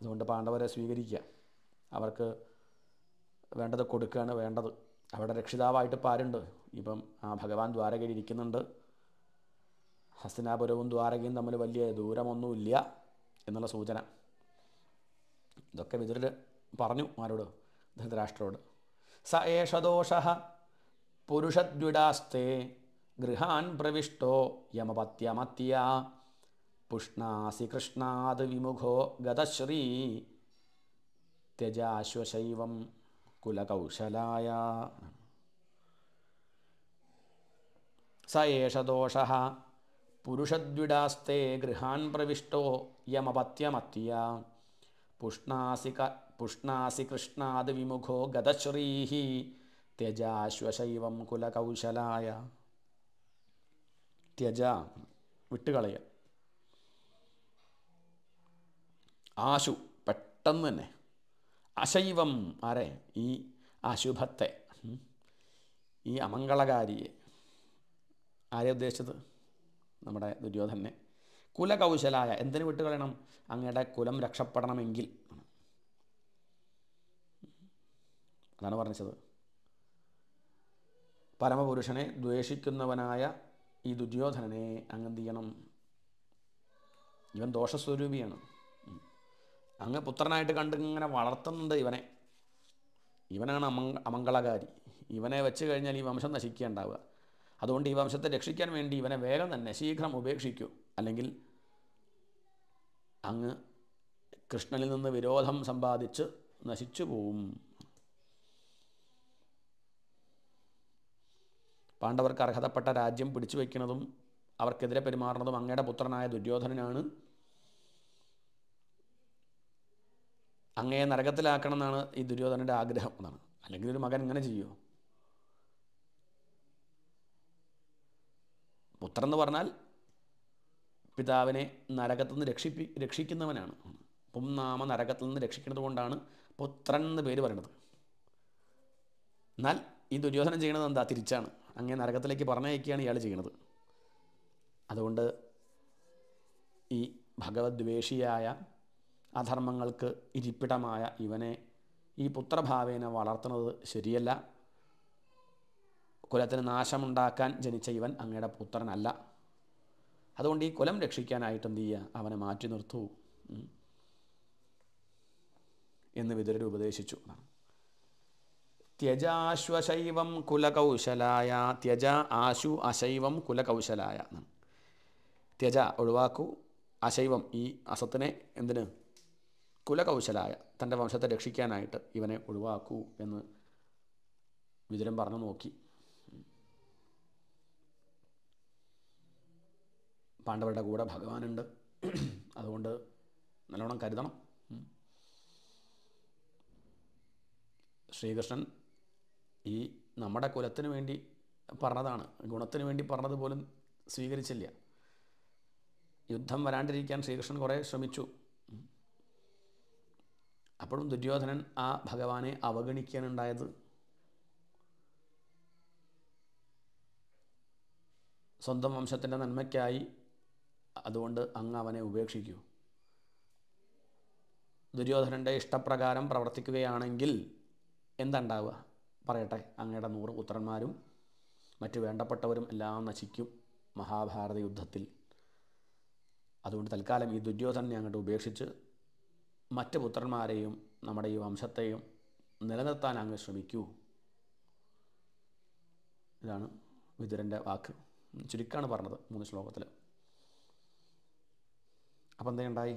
അതുകൊണ്ട് പാണ്ഡവരെ സ്വീകരിക്കുക അവർക്ക് വേണ്ടത് കൊടുക്കുകയാണ് വേണ്ടത് അവിടെ രക്ഷിതാവായിട്ട് പാരുണ്ട് ഇപ്പം ആ ഭഗവാൻ ദ്വാരകയിൽ ഇരിക്കുന്നുണ്ട് ഹസ്തനാപുരവും ദ്വാരകയും തമ്മിൽ വലിയ ദൂരമൊന്നുമില്ല എന്നുള്ള സൂചന ഇതൊക്കെ വിതുരൽ പറഞ്ഞു ആരോട് ധൃതരാഷ്ട്രോട് സ ഏഷ ദോഷ പുരുഷദ്വിടാസ്തേ ഗൃഹാൻ പ്രവിഷ്ടോ യമപത്യമത്യ പുഷ്ണാസി കൃഷ്ണാത് വിമുഖോ ഗതശ്രീ ത്യജാശ്വശൈവം കുലകൗശലായ സ ഏഷ ദോഷ പുരുഷദ്വിഡാസ്തേ ഗൃഹാൻ പ്രവിഷ്ടോ യമപത്യമത്യ പുഷ്ണാസിക പുഷ്ണാസി കൃഷ്ണാദ് വിമുഖോ ഗതശ്രീഹി ത്യജാശ്വശൈവം കുലകൗശലായ ത്യജ വിട്ടുകളയ ആശു പെട്ടെന്ന് തന്നെ അശൈവം ആരെ ഈ അശുഭത്തെ ഈ അമംഗളകാരിയെ ആരെ ഉദ്ദേശിച്ചത് നമ്മുടെ ദുര്യോധനെ കുലകൗശലായ എന്തിനു വിട്ടുകളയണം അങ്ങയുടെ കുലം രക്ഷപ്പെടണമെങ്കിൽ അതാണ് പറഞ്ഞത് പരമപുരുഷനെ ദ്വേഷിക്കുന്നവനായ ഈ ദുര്യോധനനെ അങ്ങ് എന്ത് ചെയ്യണം ഇവൻ ദോഷസ്വരൂപിയാണ് അങ്ങ് പുത്രനായിട്ട് കണ്ട് ഇങ്ങനെ വളർത്തുന്നുണ്ട് ഇവനെ ഇവനാണ് അമ അമംഗളകാരി ഇവനെ വെച്ച് കഴിഞ്ഞാൽ ഈ വംശം നശിക്കുകയുണ്ടാവുക അതുകൊണ്ട് ഈ വംശത്തെ രക്ഷിക്കാൻ വേണ്ടി ഇവനെ വേഗം തന്നെ ശീഘ്രം ഉപേക്ഷിക്കൂ അല്ലെങ്കിൽ അങ്ങ് കൃഷ്ണനിൽ നിന്ന് വിരോധം സമ്പാദിച്ച് നശിച്ചു പോവും പാണ്ഡവർക്ക് അർഹതപ്പെട്ട രാജ്യം പിടിച്ചു വയ്ക്കുന്നതും അവർക്കെതിരെ പെരുമാറുന്നതും അങ്ങയുടെ പുത്രനായ ദുര്യോധനനാണ് അങ്ങേ നരകത്തിലാക്കണം എന്നാണ് ഈ ദുര്യോധനൻ്റെ ആഗ്രഹം എന്നാണ് അല്ലെങ്കിൽ ഒരു മകൻ ഇങ്ങനെ ചെയ്യുമോ പുത്രം എന്ന് പറഞ്ഞാൽ പിതാവിനെ നരകത്തിൽ നിന്ന് രക്ഷിപ്പി രക്ഷിക്കുന്നവനാണ് പുംനാമ നരകത്തിൽ നിന്ന് രക്ഷിക്കുന്നത് കൊണ്ടാണ് പുത്രൻ എന്ന് പേര് പറയുന്നത് എന്നാൽ ഈ ദുര്യോധനം ചെയ്യണത് എന്താ തിരിച്ചാണ് അങ്ങനെ നരകത്തിലേക്ക് പറഞ്ഞയക്കുകയാണ് ഇയാൾ ചെയ്യണത് അതുകൊണ്ട് ഈ ഭഗവദ്വേഷിയായ അധർമ്മങ്ങൾക്ക് ഇരിപ്പിടമായ ഇവനെ ഈ പുത്രഭാവേനെ വളർത്തുന്നത് ശരിയല്ല കുലത്തിന് നാശമുണ്ടാക്കാൻ ജനിച്ച ഇവൻ അങ്ങയുടെ പുത്രനല്ല അതുകൊണ്ട് ഈ കുലം രക്ഷിക്കാനായിട്ട് എന്ത് ചെയ്യുക അവനെ മാറ്റി നിർത്തൂ എന്ന് വിതുരർ ഉപദേശിച്ചു എന്നാണ് ത്യജാശ്വശൈവം കുലകൗശലായ ത്യജ ആശു അശൈവം കുലകൗശലായ എന്നാണ് ത്യജ ഒഴിവാക്കൂ അശൈവം ഈ അസത്തിനെ എന്തിന് കുലകൗശലായ തൻ്റെ വംശത്തെ രക്ഷിക്കാനായിട്ട് ഇവനെ ഒഴിവാക്കൂ എന്ന് വിതുരൻ പറഞ്ഞു നോക്കി പാണ്ഡവരുടെ കൂടെ ഭഗവാനുണ്ട് അതുകൊണ്ട് നല്ലോണം കരുതണം ശ്രീകൃഷ്ണൻ ഈ നമ്മുടെ കുലത്തിന് വേണ്ടി പറഞ്ഞതാണ് ഗുണത്തിന് വേണ്ടി പറഞ്ഞതുപോലും സ്വീകരിച്ചില്ല യുദ്ധം വരാണ്ടിരിക്കാൻ ശ്രീകൃഷ്ണൻ കുറേ ശ്രമിച്ചു അപ്പോഴും ദുര്യോധനൻ ആ ഭഗവാനെ അവഗണിക്കാനുണ്ടായത് സ്വന്തം വംശത്തിൻ്റെ നന്മയ്ക്കായി അതുകൊണ്ട് അങ്ങ് അവനെ ഉപേക്ഷിക്കൂ ദുര്യോധനൻ്റെ ഇഷ്ടപ്രകാരം പ്രവർത്തിക്കുകയാണെങ്കിൽ എന്തുണ്ടാവുക പറയട്ടെ അങ്ങയുടെ നൂറ് പുത്രന്മാരും മറ്റു വേണ്ടപ്പെട്ടവരും എല്ലാം നശിക്കും മഹാഭാരത യുദ്ധത്തിൽ അതുകൊണ്ട് തൽക്കാലം ഈ ദുര്യോധനനെ അങ്ങോട്ട് ഉപേക്ഷിച്ച് മറ്റ് പുത്രന്മാരെയും നമ്മുടെ ഈ വംശത്തെയും നിലനിർത്താൻ അങ്ങ് ശ്രമിക്കൂ ഇതാണ് വിതുരൻ്റെ വാക്ക് ചുരുക്കാണ് പറഞ്ഞത് മൂന്ന് ശ്ലോകത്തിൽ അപ്പം എന്തേ ഉണ്ടായി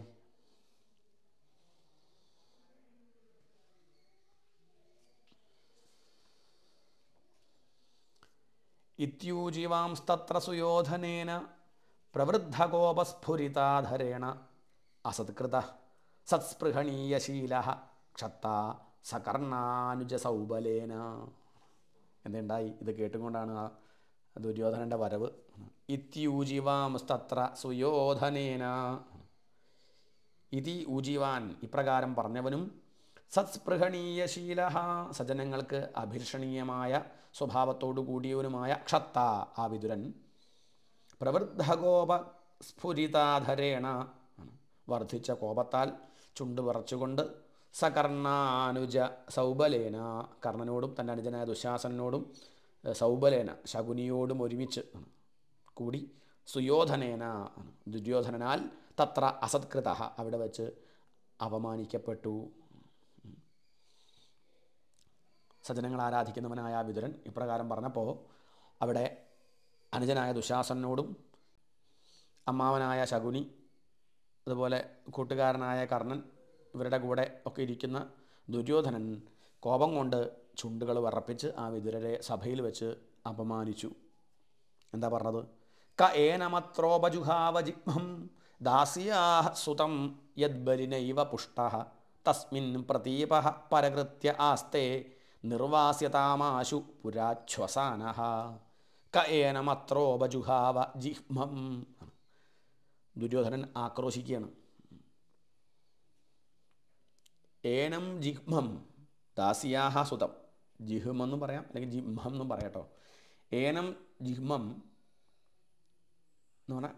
ഇത്യൂജീവാംസ്തത്ര സുയോധനേന പ്രവൃദ്ധകോപസ്ഫുരിതാധരേണ അസത്കൃത സത്സ്പൃഹണീയശീല ക്ഷത്ത സകർണാനുജ സൗബലേന എന്തുണ്ടായി ഇത് കേട്ടുകൊണ്ടാണ് ആ ദുര്യോധനൻ്റെ വരവ് ഇത്യൂജിവാമസ്തത്ര സുയോധനേന ഇതി ഊജിവാൻ ഇപ്രകാരം പറഞ്ഞവനും സത്സ്പൃഹണീയശീല സജനങ്ങൾക്ക് അഭിർഷണീയമായ സ്വഭാവത്തോടു കൂടിയവനുമായ ക്ഷത്ത ആ വിതുരൻ പ്രവൃദ്ധഗോപ സ്ഫുരിതാധരേണ വർദ്ധിച്ച കോപത്താൽ ചുണ്ട് പറച്ചുകൊണ്ട് സകർണാനുജ സൗബലേന കർണനോടും തൻ്റെ അനുജനായ ദുശാസനോടും സൗബലേന ശകുനിയോടും ഒരുമിച്ച് കൂടി സുയോധനേന ദുര്യോധനനാൽ തത്ര അസത്കൃത അവിടെ വച്ച് അപമാനിക്കപ്പെട്ടു സജ്ജനങ്ങൾ ആരാധിക്കുന്നവനായ വിതുരൻ ഇപ്രകാരം പറഞ്ഞപ്പോൾ അവിടെ അനുജനായ ദുശാസനോടും അമ്മാവനായ ശകുനി അതുപോലെ കൂട്ടുകാരനായ കർണൻ ഇവരുടെ കൂടെ ഒക്കെ ഇരിക്കുന്ന ദുര്യോധനൻ കോപം കൊണ്ട് ചുണ്ടുകൾ വറപ്പിച്ച് ആ വിതുരരെ സഭയിൽ വെച്ച് അപമാനിച്ചു എന്താ പറഞ്ഞത് ക ഏനമത്രോപജുഹാവജിഹം ജിഹ്മം ദാസിയാഹ സുതം യദ്ബലിനൈവ പുഷ്ട തസ്മിൻ പ്രതീപ പരകൃത്യ ആസ്തേ നിർവാസ്യതാമാശു പുരാച്ഛ്വസാന ക ഏനമത്രോപജുഹാവ ജിഹ്മം ദുര്യോധനൻ ആക്രോശിക്കുകയാണ് ഏനം ജിഹ്മം ദാസിയാഹ സുതം ജിഹ്മം എന്നും പറയാം അല്ലെങ്കിൽ ജിഹ്മം എന്നും പറയാം കേട്ടോ ഏനം ജിഹ്മം എന്ന് പറഞ്ഞാൽ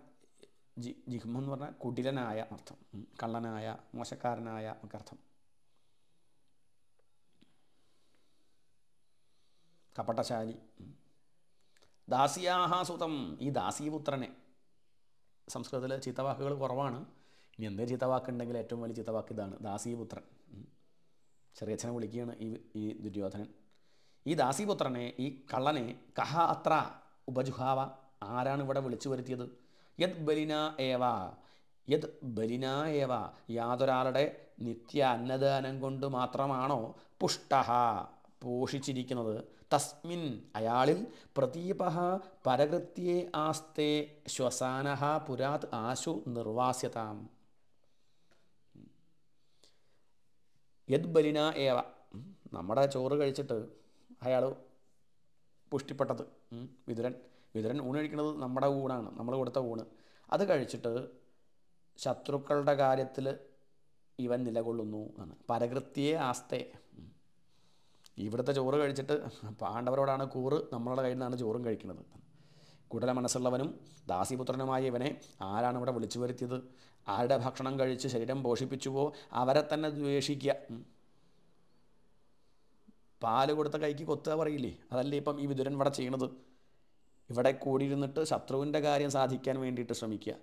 ജി ജിഹ്മം എന്ന് പറഞ്ഞാൽ കുടിലനായ അർത്ഥം കള്ളനായ മോശക്കാരനായ ഒക്കെ അർത്ഥം കപട്ടശാലി ദാസിയാഹാസുതം ഈ ദാസീപുത്രനെ സംസ്കൃതത്തിൽ ചീത്തവാക്കുകൾ കുറവാണ് ഇനി എന്തേ ചീത്തവാക്കുണ്ടെങ്കിൽ ഏറ്റവും വലിയ ചീത്തവാക്ക് ഇതാണ് ദാസീപുത്രൻ ചെറിയച്ഛനെ വിളിക്കുകയാണ് ഈ ഈ ദുര്യോധനൻ ഈ ദാസീപുത്രനെ ഈ കള്ളനെ കഹ അത്ര ഉപജുഹാവ ആരാണ് ഇവിടെ വിളിച്ചു വരുത്തിയത് യത് ബലിന ഏവ യത് ബലിന ഏവ യാതൊരാളുടെ നിത്യ അന്നദാനം കൊണ്ട് മാത്രമാണോ പുഷ്ട പോഷിച്ചിരിക്കുന്നത് തസ്മിൻ അയാളിൽ പ്രതീപ പരകൃത്യേ ആസ്തേ ശ്വസാന പുരാത് ആശു നിർവാസ്യതാം യദ് ബലിന ഏവ നമ്മുടെ ചോറ് കഴിച്ചിട്ട് അയാൾ പുഷ്ടിപ്പെട്ടത് വിതുരൻ വിതുരൻ ഊണ് കഴിക്കുന്നത് നമ്മുടെ ഊണാണ് നമ്മൾ കൊടുത്ത ഊണ് അത് കഴിച്ചിട്ട് ശത്രുക്കളുടെ കാര്യത്തിൽ ഇവൻ നിലകൊള്ളുന്നു എന്നാണ് പരകൃത്യേ ആസ്തേ ഇവിടുത്തെ ചോറ് കഴിച്ചിട്ട് പാണ്ഡവരോടാണ് കൂറ് നമ്മളുടെ കയ്യിൽ നിന്നാണ് ചോറും കഴിക്കുന്നത് കുടല മനസ്സുള്ളവനും ദാസിപുത്രനുമായ ഇവനെ ആരാണ് ഇവിടെ വിളിച്ചു വരുത്തിയത് ആരുടെ ഭക്ഷണം കഴിച്ച് ശരീരം പോഷിപ്പിച്ചുവോ അവരെ തന്നെ ദ്വേഷിക്കുക പാല് കൊടുത്ത കൈക്ക് കൊത്തുക പറയില്ലേ അതല്ലേ ഇപ്പം ഈ വിതുരൻ ഇവിടെ ചെയ്യണത് ഇവിടെ കൂടിയിരുന്നിട്ട് ശത്രുവിൻ്റെ കാര്യം സാധിക്കാൻ വേണ്ടിയിട്ട് ശ്രമിക്കുക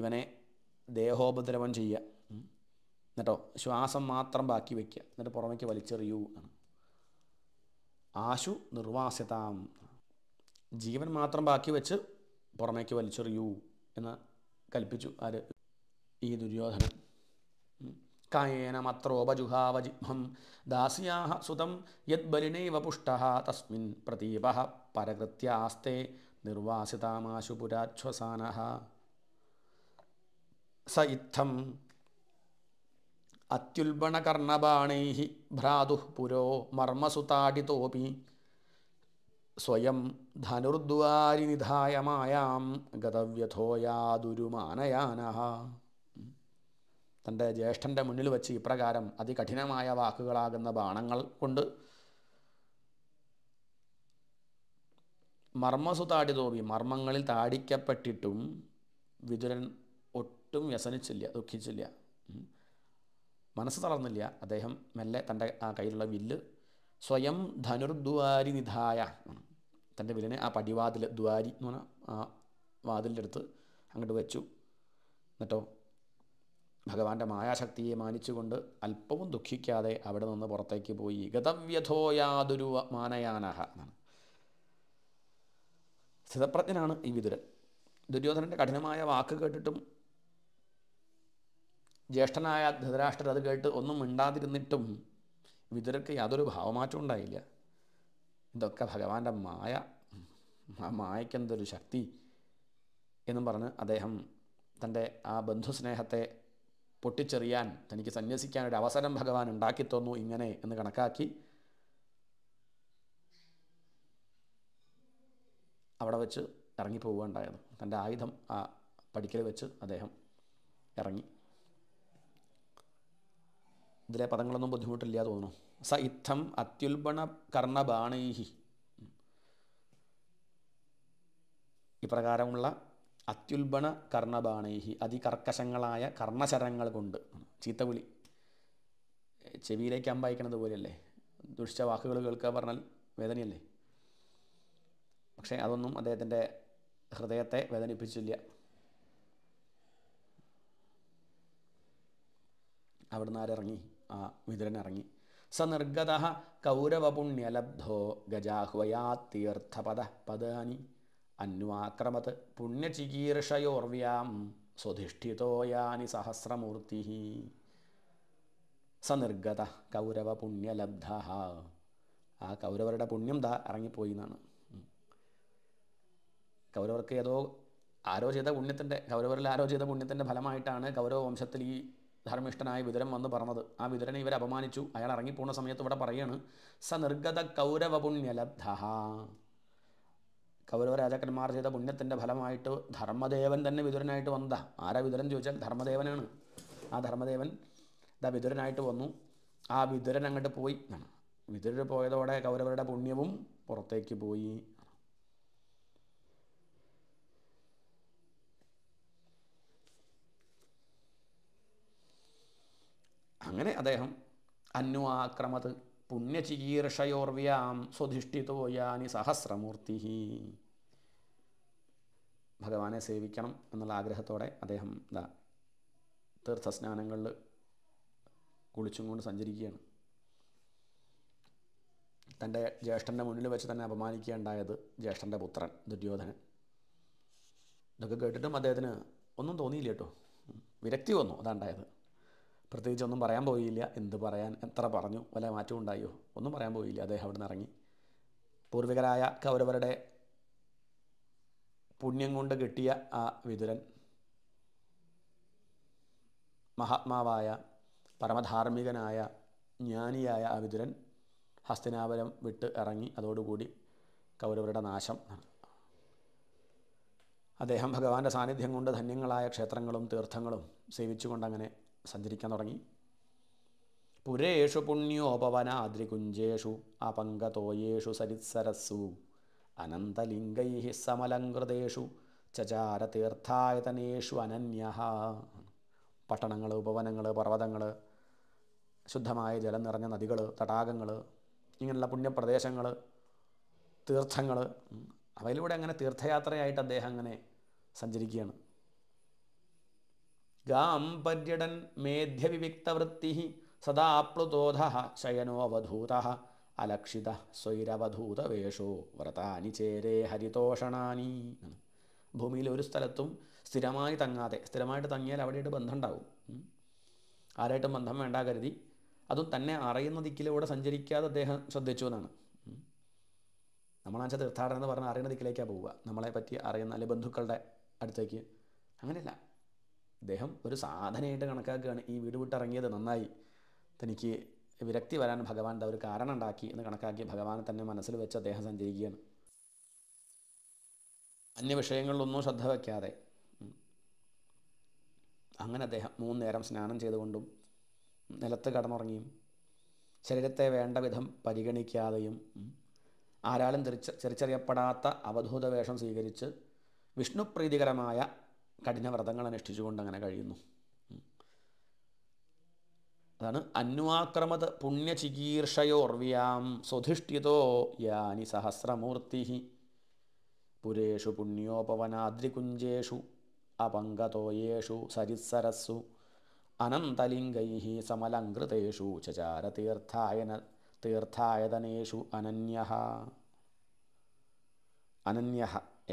ഇവനെ ദേഹോപദ്രവം ചെയ്യുക എന്നിട്ടോ ശ്വാസം മാത്രം ബാക്കി വയ്ക്കുക എന്നിട്ട് പുറമേക്ക് വലിച്ചെറിയൂ ആണ് ആശു നിർവാസ്യതാം ജീവൻ മാത്രം ബാക്കി വെച്ച് പുറമേക്ക് വലിച്ചെറിയൂ എന്ന് കൽപ്പിച്ചു ആര് ഈ ദുര്യോധനൻ കായേന മത്രോപജുഹാവ ജിഹ്മം ദാസ്യാഹ സുതം യദ്ബലിനൈവ പുഷ്ട തസ്മിൻ പ്രതീപ പരകൃത്യാസ്തേ നിർവാസിതാമാശുപുരാച്ഛ്വസാന സ ഇത്തം അത്യുൽബണകർണബാണൈ ഭ്രാതു പുരോ മർമ്മസുതാടിതോപി സ്വയം ധനുർദ്വാരി നിധായമായാം ഗതവ്യഥോയാതുരുമാനയാന തൻ്റെ ജ്യേഷ്ഠൻ്റെ മുന്നിൽ വെച്ച് ഇപ്രകാരം അതികഠിനമായ വാക്കുകളാകുന്ന ബാണങ്ങൾ കൊണ്ട് മർമ്മസു താടി തോപി മർമ്മങ്ങളിൽ താടിക്കപ്പെട്ടിട്ടും വിതുരൻ ഒട്ടും വ്യസനിച്ചില്ല ദുഃഖിച്ചില്ല മനസ്സ് തളർന്നില്ല അദ്ദേഹം മെല്ലെ തൻ്റെ ആ കയ്യിലുള്ള വില്ല് സ്വയം ധനുർദ്വാരി നിധായ തൻ്റെ വില്ലിനെ ആ പടിവാതിൽ ദ്വാരി എന്ന് പറഞ്ഞാൽ ആ വാതിലിൻ്റെ അടുത്ത് അങ്ങോട്ട് വെച്ചു എന്നിട്ടോ ഭഗവാന്റെ മായാശക്തിയെ മാനിച്ചുകൊണ്ട് അല്പവും ദുഃഖിക്കാതെ അവിടെ നിന്ന് പുറത്തേക്ക് പോയി ഗതവ്യഥോ യാതൊരു മാനയാനഹ എന്നാണ് സ്ഥിതപ്രജ്ഞനാണ് ഈ വിതുരൻ ദുര്യോധനൻ്റെ കഠിനമായ വാക്ക് കേട്ടിട്ടും ജ്യേഷ്ഠനായ ധൃതരാഷ്ട്രർ അത് കേട്ട് ഒന്നും മിണ്ടാതിരുന്നിട്ടും വിതുരക്ക് യാതൊരു ഭാവമാറ്റവും ഉണ്ടായില്ല ഇതൊക്കെ ഭഗവാന്റെ മായ ആ മായക്കെന്തൊരു ശക്തി എന്നും പറഞ്ഞ് അദ്ദേഹം തൻ്റെ ആ ബന്ധുസ്നേഹത്തെ പൊട്ടിച്ചെറിയാൻ തനിക്ക് സന്യസിക്കാനൊരു അവസരം ഭഗവാൻ ഉണ്ടാക്കി തന്നു ഇങ്ങനെ എന്ന് കണക്കാക്കി അവിടെ വെച്ച് ഇറങ്ങിപ്പോവുകയുണ്ടായത് തൻ്റെ ആയുധം ആ പടിക്കൽ വെച്ച് അദ്ദേഹം ഇറങ്ങി ഇതിലെ പദങ്ങളൊന്നും ബുദ്ധിമുട്ടില്ല തോന്നുന്നു സ ഇത്തം അത്യുൽബണ കർണബാണൈഹി ഇപ്രകാരമുള്ള അത്യുൽബണ കർണബാണൈഹി അതികർക്കശങ്ങളായ കർണശരങ്ങൾ കൊണ്ട് ചീത്തവിളി ചെവിയിലേക്ക് അമ്പായിക്കണത് പോലെയല്ലേ ദുഷിച്ച വാക്കുകൾ കേൾക്കുക പറഞ്ഞാൽ വേദനയല്ലേ പക്ഷേ അതൊന്നും അദ്ദേഹത്തിൻ്റെ ഹൃദയത്തെ വേദനിപ്പിച്ചില്ല അവിടുന്ന് ആരിറങ്ങി ആ വിതുരൻ ഇറങ്ങി സ നിർഗത കൗരവപുണ്യലബ്ധോ തീർത്ഥപദ പദാനി അന്വാക്രമത് പുണ്യചികീർഷയോർവ്യാം സ്വധിഷ്ഠിതോയാനി സഹസ്രമൂർത്തി സ നിർഗത കൗരവപുണ്യലബ്ധ ആ കൗരവരുടെ പുണ്യം ദാ ഇറങ്ങിപ്പോയി എന്നാണ് കൗരവർക്ക് ഏതോ ആരോ ചെയ്ത പുണ്യത്തിൻ്റെ കൗരവരിൽ ആരോ ചെയ്ത പുണ്യത്തിൻ്റെ ഫലമായിട്ടാണ് കൗരവ വംശത്തിൽ ഈ ധർമ്മിഷ്ഠനായ വിതുരൻ വന്ന് പറഞ്ഞത് ആ വിതുരനെ ഇവർ അപമാനിച്ചു അയാൾ ഇറങ്ങിപ്പോണ സമയത്ത് ഇവിടെ പറയാണ് സ നിർഗത കൗരവപുണ്യലബ്ധ കൗരവ രാജാക്കന്മാർ ചെയ്ത പുണ്യത്തിൻ്റെ ഫലമായിട്ട് ധർമ്മദേവൻ തന്നെ വിതുരനായിട്ട് വന്നതാ ആരാ വിതുരൻ ചോദിച്ചാൽ ധർമ്മദേവനാണ് ആ ധർമ്മദേവൻ ഇതാ വിതുരനായിട്ട് വന്നു ആ വിതുരൻ അങ്ങോട്ട് പോയി വിതുരൻ പോയതോടെ കൗരവരുടെ പുണ്യവും പുറത്തേക്ക് പോയി അങ്ങനെ അദ്ദേഹം അന്വാക്രമത് പുണ്യചികീർഷയോർവ്യാം സ്വധിഷ്ഠിതോ യാനി സഹസ്രമൂർത്തി ഭഗവാനെ സേവിക്കണം എന്നുള്ള ആഗ്രഹത്തോടെ അദ്ദേഹം എന്താ തീർത്ഥസ്നാനങ്ങളിൽ കുളിച്ചും കൊണ്ട് സഞ്ചരിക്കുകയാണ് തൻ്റെ ജ്യേഷ്ഠൻ്റെ മുന്നിൽ വെച്ച് തന്നെ അപമാനിക്കുകയുണ്ടായത് ജ്യേഷ്ഠൻ്റെ പുത്രൻ ദുര്യോധനൻ ഇതൊക്കെ കേട്ടിട്ടും അദ്ദേഹത്തിന് ഒന്നും തോന്നിയില്ല കേട്ടോ വിരക്തി വന്നു അതാണ്ടായത് പ്രത്യേകിച്ച് ഒന്നും പറയാൻ പോയില്ല എന്ത് പറയാൻ എത്ര പറഞ്ഞു വല്ല മാറ്റം ഉണ്ടായോ ഒന്നും പറയാൻ പോയില്ല അദ്ദേഹം അവിടെ നിന്ന് ഇറങ്ങി പൂർവികരായ കൗരവരുടെ പുണ്യം കൊണ്ട് കിട്ടിയ ആ വിതുരൻ മഹാത്മാവായ പരമധാർമ്മികനായ ജ്ഞാനിയായ ആ വിതുരൻ ഹസ്തിനാപുരം വിട്ട് ഇറങ്ങി അതോടുകൂടി കൗരവരുടെ നാശം അദ്ദേഹം ഭഗവാന്റെ സാന്നിധ്യം കൊണ്ട് ധന്യങ്ങളായ ക്ഷേത്രങ്ങളും തീർത്ഥങ്ങളും സേവിച്ചുകൊണ്ടങ്ങനെ സഞ്ചരിക്കാൻ തുടങ്ങി പുരേഷു പുണ്യോപവനാദ്രികുഞ്ചേഷു അപങ്കതോയേഷു സരിത്സരസ്സു അനന്തലിംഗൈ ചചാര തീർത്ഥായതനേഷു അനന്യ പട്ടണങ്ങൾ ഉപവനങ്ങൾ പർവ്വതങ്ങൾ ശുദ്ധമായ ജലം നിറഞ്ഞ നദികൾ തടാകങ്ങൾ ഇങ്ങനെയുള്ള പുണ്യപ്രദേശങ്ങൾ തീർത്ഥങ്ങൾ അവയിലൂടെ അങ്ങനെ തീർത്ഥയാത്രയായിട്ട് അദ്ദേഹം അങ്ങനെ സഞ്ചരിക്കുകയാണ് ഗാം പര്യടൻ മേധ്യവിവിക്തവൃത്തി സദാപ്ലുതോധ ശയനോവധൂത അലക്ഷിത വേഷോ വ്രതാനി ചേരേ ഹരിതോഷണാനി ഭൂമിയിൽ ഒരു സ്ഥലത്തും സ്ഥിരമായി തങ്ങാതെ സ്ഥിരമായിട്ട് തങ്ങിയാൽ അവിടെയായിട്ട് ബന്ധം ഉണ്ടാവും ആരായിട്ടും ബന്ധം വേണ്ട കരുതി അതും തന്നെ അറിയുന്ന ദിക്കിലൂടെ സഞ്ചരിക്കാതെ അദ്ദേഹം ശ്രദ്ധിച്ചു എന്നാണ് നമ്മളാണെച്ചാൽ തീർത്ഥാടനം എന്ന് പറഞ്ഞാൽ അറിയുന്ന ദിക്കിലേക്കാണ് പോവുക നമ്മളെ പറ്റി അറിയുന്ന അല്ലെങ്കിൽ ബന്ധുക്കളുടെ അടുത്തേക്ക് അങ്ങനെയല്ല അദ്ദേഹം ഒരു സാധനയായിട്ട് കണക്കാക്കുകയാണ് ഈ വീട് വിട്ടിറങ്ങിയത് നന്നായി തനിക്ക് വിരക്തി വരാൻ ഭഗവാൻ ഒരു കാരണം ഉണ്ടാക്കി എന്ന് കണക്കാക്കി ഭഗവാനെ തന്നെ മനസ്സിൽ വെച്ച് അദ്ദേഹം സഞ്ചരിക്കുകയാണ് അന്യ വിഷയങ്ങളിലൊന്നും ശ്രദ്ധ വയ്ക്കാതെ അങ്ങനെ അദ്ദേഹം മൂന്ന് നേരം സ്നാനം ചെയ്തുകൊണ്ടും നിലത്ത് കടന്നുറങ്ങിയും ശരീരത്തെ വേണ്ട വിധം പരിഗണിക്കാതെയും ആരാലും തിരിച്ച തിരിച്ചറിയപ്പെടാത്ത അവധൂത വേഷം സ്വീകരിച്ച് വിഷ്ണുപ്രീതികരമായ കഠിനവ്രതങ്ങൾ അനുഷ്ഠിച്ചുകൊണ്ട് അങ്ങനെ കഴിയുന്നു അതാണ് അന്വാക്രമത് പുണ്യചികീർഷയോർവ്യാം സ്വധിഷ്ഠിതോ യാനി സഹസ്രമൂർത്തി പുരേഷു പുണ്യോപവനാദ്രികുഞ്ചേഷു അപങ്കതോയേഷു സരിസരസ്സു അനന്തലിംഗൈ സമലങ്കൃതേഷു ചചാര തീർത്ഥായന തീർത്ഥായതനേഷു അനന്യ അനന്യ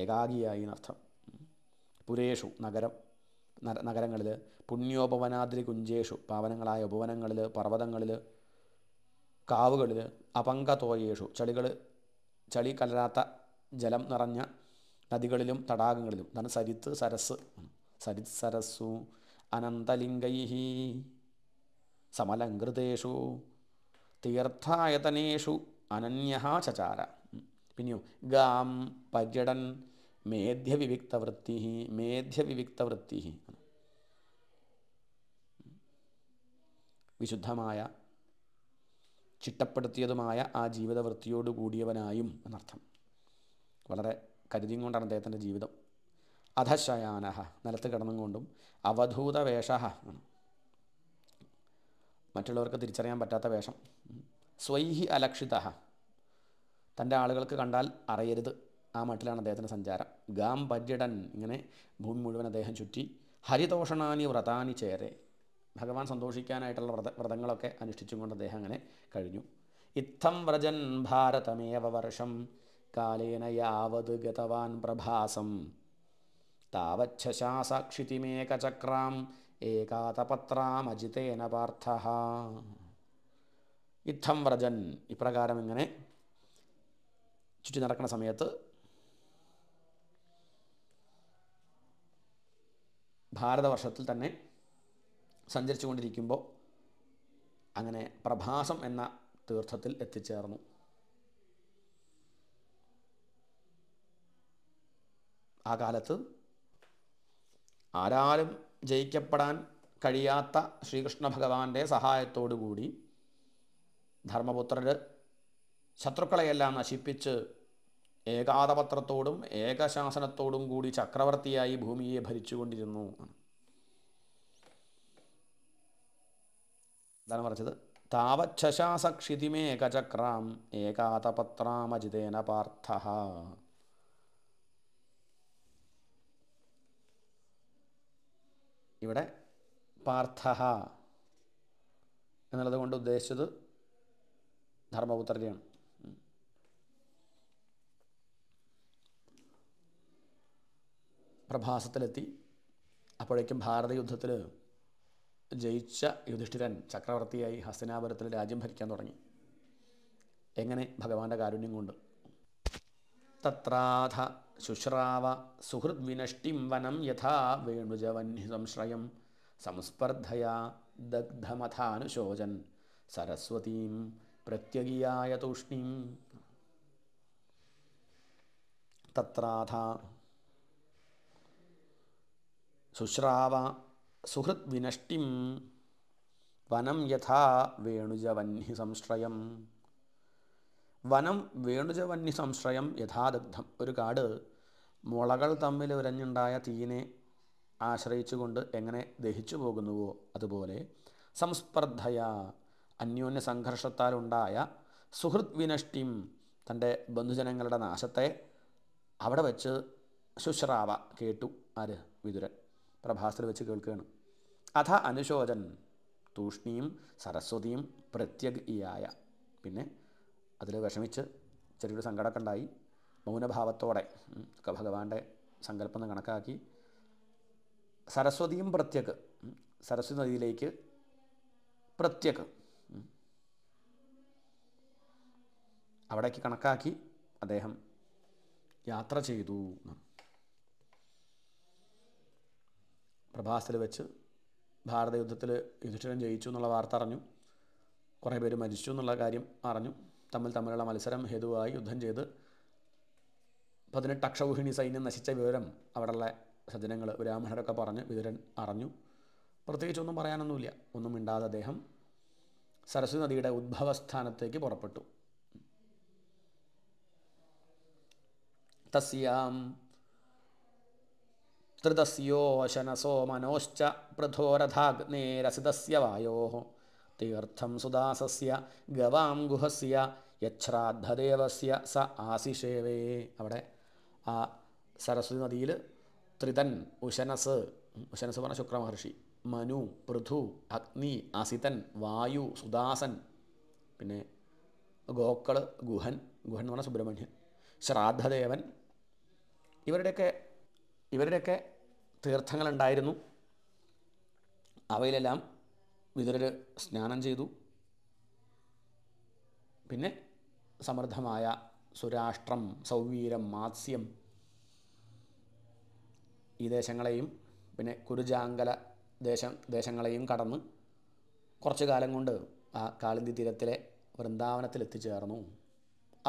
ഏകാഗിയായി എന്നർത്ഥം പുരേഷു നഗരം നഗരങ്ങളിൽ പുണ്യോപവനാദ്രി കുഞ്ചേഷു പാവനങ്ങളായ ഉപവനങ്ങളിൽ പർവ്വതങ്ങളിൽ കാവുകളിൽ അപങ്കതോയേഷു ചളികൾ ചളി കലരാത്ത ജലം നിറഞ്ഞ നദികളിലും തടാകങ്ങളിലും അതാണ് സരിത്ത് സരസ് സരിത് സരസ്സു അനന്തലിംഗൈ സമലംകൃതേഷു തീർത്ഥായതനേഷു അനന്യ ചചാര പിന്നെയോ ഗാം പര്യടൻ മേധ്യവിവിക്തവൃത്തി മേധ്യവിവിക്തവൃത്തി വിശുദ്ധമായ ചിട്ടപ്പെടുത്തിയതുമായ ആ ജീവിതവൃത്തിയോട് കൂടിയവനായും എന്നർത്ഥം വളരെ കരുതിയും കൊണ്ടാണ് അദ്ദേഹത്തിൻ്റെ ജീവിതം അധശയാന നിലത്ത് കിടന്നും കൊണ്ടും അവധൂത വേഷ മറ്റുള്ളവർക്ക് തിരിച്ചറിയാൻ പറ്റാത്ത വേഷം സ്വൈഹി അലക്ഷിത തൻ്റെ ആളുകൾക്ക് കണ്ടാൽ അറിയരുത് ആ മട്ടിലാണ് അദ്ദേഹത്തിൻ്റെ സഞ്ചാരം ഗാം പര്യടൻ ഇങ്ങനെ ഭൂമി മുഴുവൻ അദ്ദേഹം ചുറ്റി ഹരിതോഷണാനി വ്രതാനി ചേരെ ഭഗവാൻ സന്തോഷിക്കാനായിട്ടുള്ള വ്രത വ്രതങ്ങളൊക്കെ അനുഷ്ഠിച്ചും കൊണ്ട് അദ്ദേഹം അങ്ങനെ കഴിഞ്ഞു ഇത്തം വ്രജൻ ഭാരതമേവ വർഷം കാലേന യാവത് ഗതവാൻ പ്രഭാസം താവച്ഛശാസാക്ഷിതിമേകചക്രാം ഏകാതപത്രാമജിതേന പാർത്ഥ ഇത്തം വ്രജൻ ഇപ്രകാരം ഇങ്ങനെ ചുറ്റി നടക്കുന്ന സമയത്ത് ഭാരതവർഷത്തിൽ തന്നെ സഞ്ചരിച്ചു കൊണ്ടിരിക്കുമ്പോൾ അങ്ങനെ പ്രഭാസം എന്ന തീർത്ഥത്തിൽ എത്തിച്ചേർന്നു ആ കാലത്ത് ആരാലും ജയിക്കപ്പെടാൻ കഴിയാത്ത ശ്രീകൃഷ്ണ ഭഗവാന്റെ സഹായത്തോടു കൂടി ധർമ്മപുത്രർ ശത്രുക്കളെയെല്ലാം നശിപ്പിച്ച് ഏകാതപത്രത്തോടും ഏകശാസനത്തോടും കൂടി ചക്രവർത്തിയായി ഭൂമിയെ ഭരിച്ചുകൊണ്ടിരുന്നു എന്താണ് പറഞ്ഞത് താവച്ഛശാസക്ഷിതിമേകചക്രാം ഏകാതപത്രാമജിതേന പാർത്ഥ ഇവിടെ പാർത്ഥ എന്നുള്ളത് കൊണ്ട് ഉദ്ദേശിച്ചത് ധർമ്മപുത്രരെയാണ് പ്രഭാസത്തിലെത്തി അപ്പോഴേക്കും ഭാരതയുദ്ധത്തിൽ ജയിച്ച യുധിഷ്ഠിരൻ ചക്രവർത്തിയായി ഹസ്തനാപുരത്തിൽ രാജ്യം ഭരിക്കാൻ തുടങ്ങി എങ്ങനെ ഭഗവാന്റെ കാരുണ്യം കൊണ്ട് തത്രാധ ശുശ്രാവ സുഹൃദ് വിനഷ്ടിം വനം യഥാ വേണുജവന്യ സംശ്രയം സംസ്പർദ്ധയാ ദഗ്ധമഥാനുശോചൻ സരസ്വതീം പ്രത്യകിയായ തൂഷ്ണീം തത്രാധ ശുശ്രാവ സുഹൃത് വിനഷ്ടിം വനം യഥാ വേണുജവന്യ സംശ്രയം വനം വേണുജവന്യ സംശ്രയം യഥാദഗ്ധം ഒരു കാട് മുളകൾ തമ്മിൽ ഉരഞ്ഞുണ്ടായ തീയിനെ ആശ്രയിച്ചുകൊണ്ട് എങ്ങനെ ദഹിച്ചു പോകുന്നുവോ അതുപോലെ സംസ്പർദ്ധയ അന്യോന്യ സംഘർഷത്താൽ ഉണ്ടായ സുഹൃത് വിനഷ്ടിം തൻ്റെ ബന്ധുജനങ്ങളുടെ നാശത്തെ അവിടെ വച്ച് ശുശ്രാവ കേട്ടു ആര് വിതുരൻ പ്രഭാസിൽ വെച്ച് കേൾക്കുകയാണ് അഥ അനുശോചൻ തൂഷ്ണിയും സരസ്വതിയും പ്രത്യഗ്യായ പിന്നെ അതിൽ വിഷമിച്ച് ചെറിയൊരു സങ്കടമൊക്കെ ഉണ്ടായി മൗനഭാവത്തോടെ ഒക്കെ ഭഗവാന്റെ സങ്കല്പം കണക്കാക്കി സരസ്വതിയും പ്രത്യക് സരസ്വതി നദിയിലേക്ക് പ്രത്യക് അവിടേക്ക് കണക്കാക്കി അദ്ദേഹം യാത്ര ചെയ്തു എന്നാണ് പ്രഭാസിൽ വെച്ച് ഭാരത യുദ്ധത്തിൽ യുധിഷ്ഠിരൻ ജയിച്ചു എന്നുള്ള വാർത്ത അറിഞ്ഞു കുറേ പേര് മരിച്ചു എന്നുള്ള കാര്യം അറിഞ്ഞു തമ്മിൽ തമ്മിലുള്ള മത്സരം ഹേതുവായി യുദ്ധം ചെയ്ത് പതിനെട്ട് അക്ഷൗഹിണി സൈന്യം നശിച്ച വിവരം അവിടെയുള്ള സജ്ജനങ്ങൾ ബ്രാഹ്മണരൊക്കെ പറഞ്ഞ് വിതുരൻ അറിഞ്ഞു പ്രത്യേകിച്ചൊന്നും പറയാനൊന്നുമില്ല ഒന്നും മിണ്ടാതെ അദ്ദേഹം സരസ്വതി നദിയുടെ ഉദ്ഭവസ്ഥാനത്തേക്ക് പുറപ്പെട്ടു തസ്യാം ധൃതസ്യോ മനോശ്ച പൃഥോരഥാഗ്നേരസിതസ്യ വായോ തീർത്ഥം സുദാസസ്യ ഗവാം ഗുഹസ്യ യച്ഛ്രാദ്ധദേവസ്യ സ ആസിഷേവേ അവിടെ ആ സരസ്വതി നദിയിൽ ത്രിതൻ ഉശനസ് ഉശനസ് പറഞ്ഞ ശുക്രമഹർഷി മനു പൃഥു അഗ്നി അസിതൻ വായു സുദാസൻ പിന്നെ ഗോക്കൾ ഗുഹൻ ഗുഹൻ എന്ന് പറഞ്ഞാൽ സുബ്രഹ്മണ്യൻ ശ്രാദ്ധദേവൻ ഇവരുടെയൊക്കെ ഇവരുടെയൊക്കെ തീർത്ഥങ്ങളുണ്ടായിരുന്നു അവയിലെല്ലാം വിതുരർ സ്നാനം ചെയ്തു പിന്നെ സമൃദ്ധമായ സുരാഷ്ട്രം സൗവീരം മാത്സ്യം ഈ ദേശങ്ങളെയും പിന്നെ കുരുജാങ്കല ദേശം ദേശങ്ങളെയും കടന്ന് കുറച്ചു കാലം കൊണ്ട് ആ കാളിന്തി തീരത്തിലെ വൃന്ദാവനത്തിൽ എത്തിച്ചേർന്നു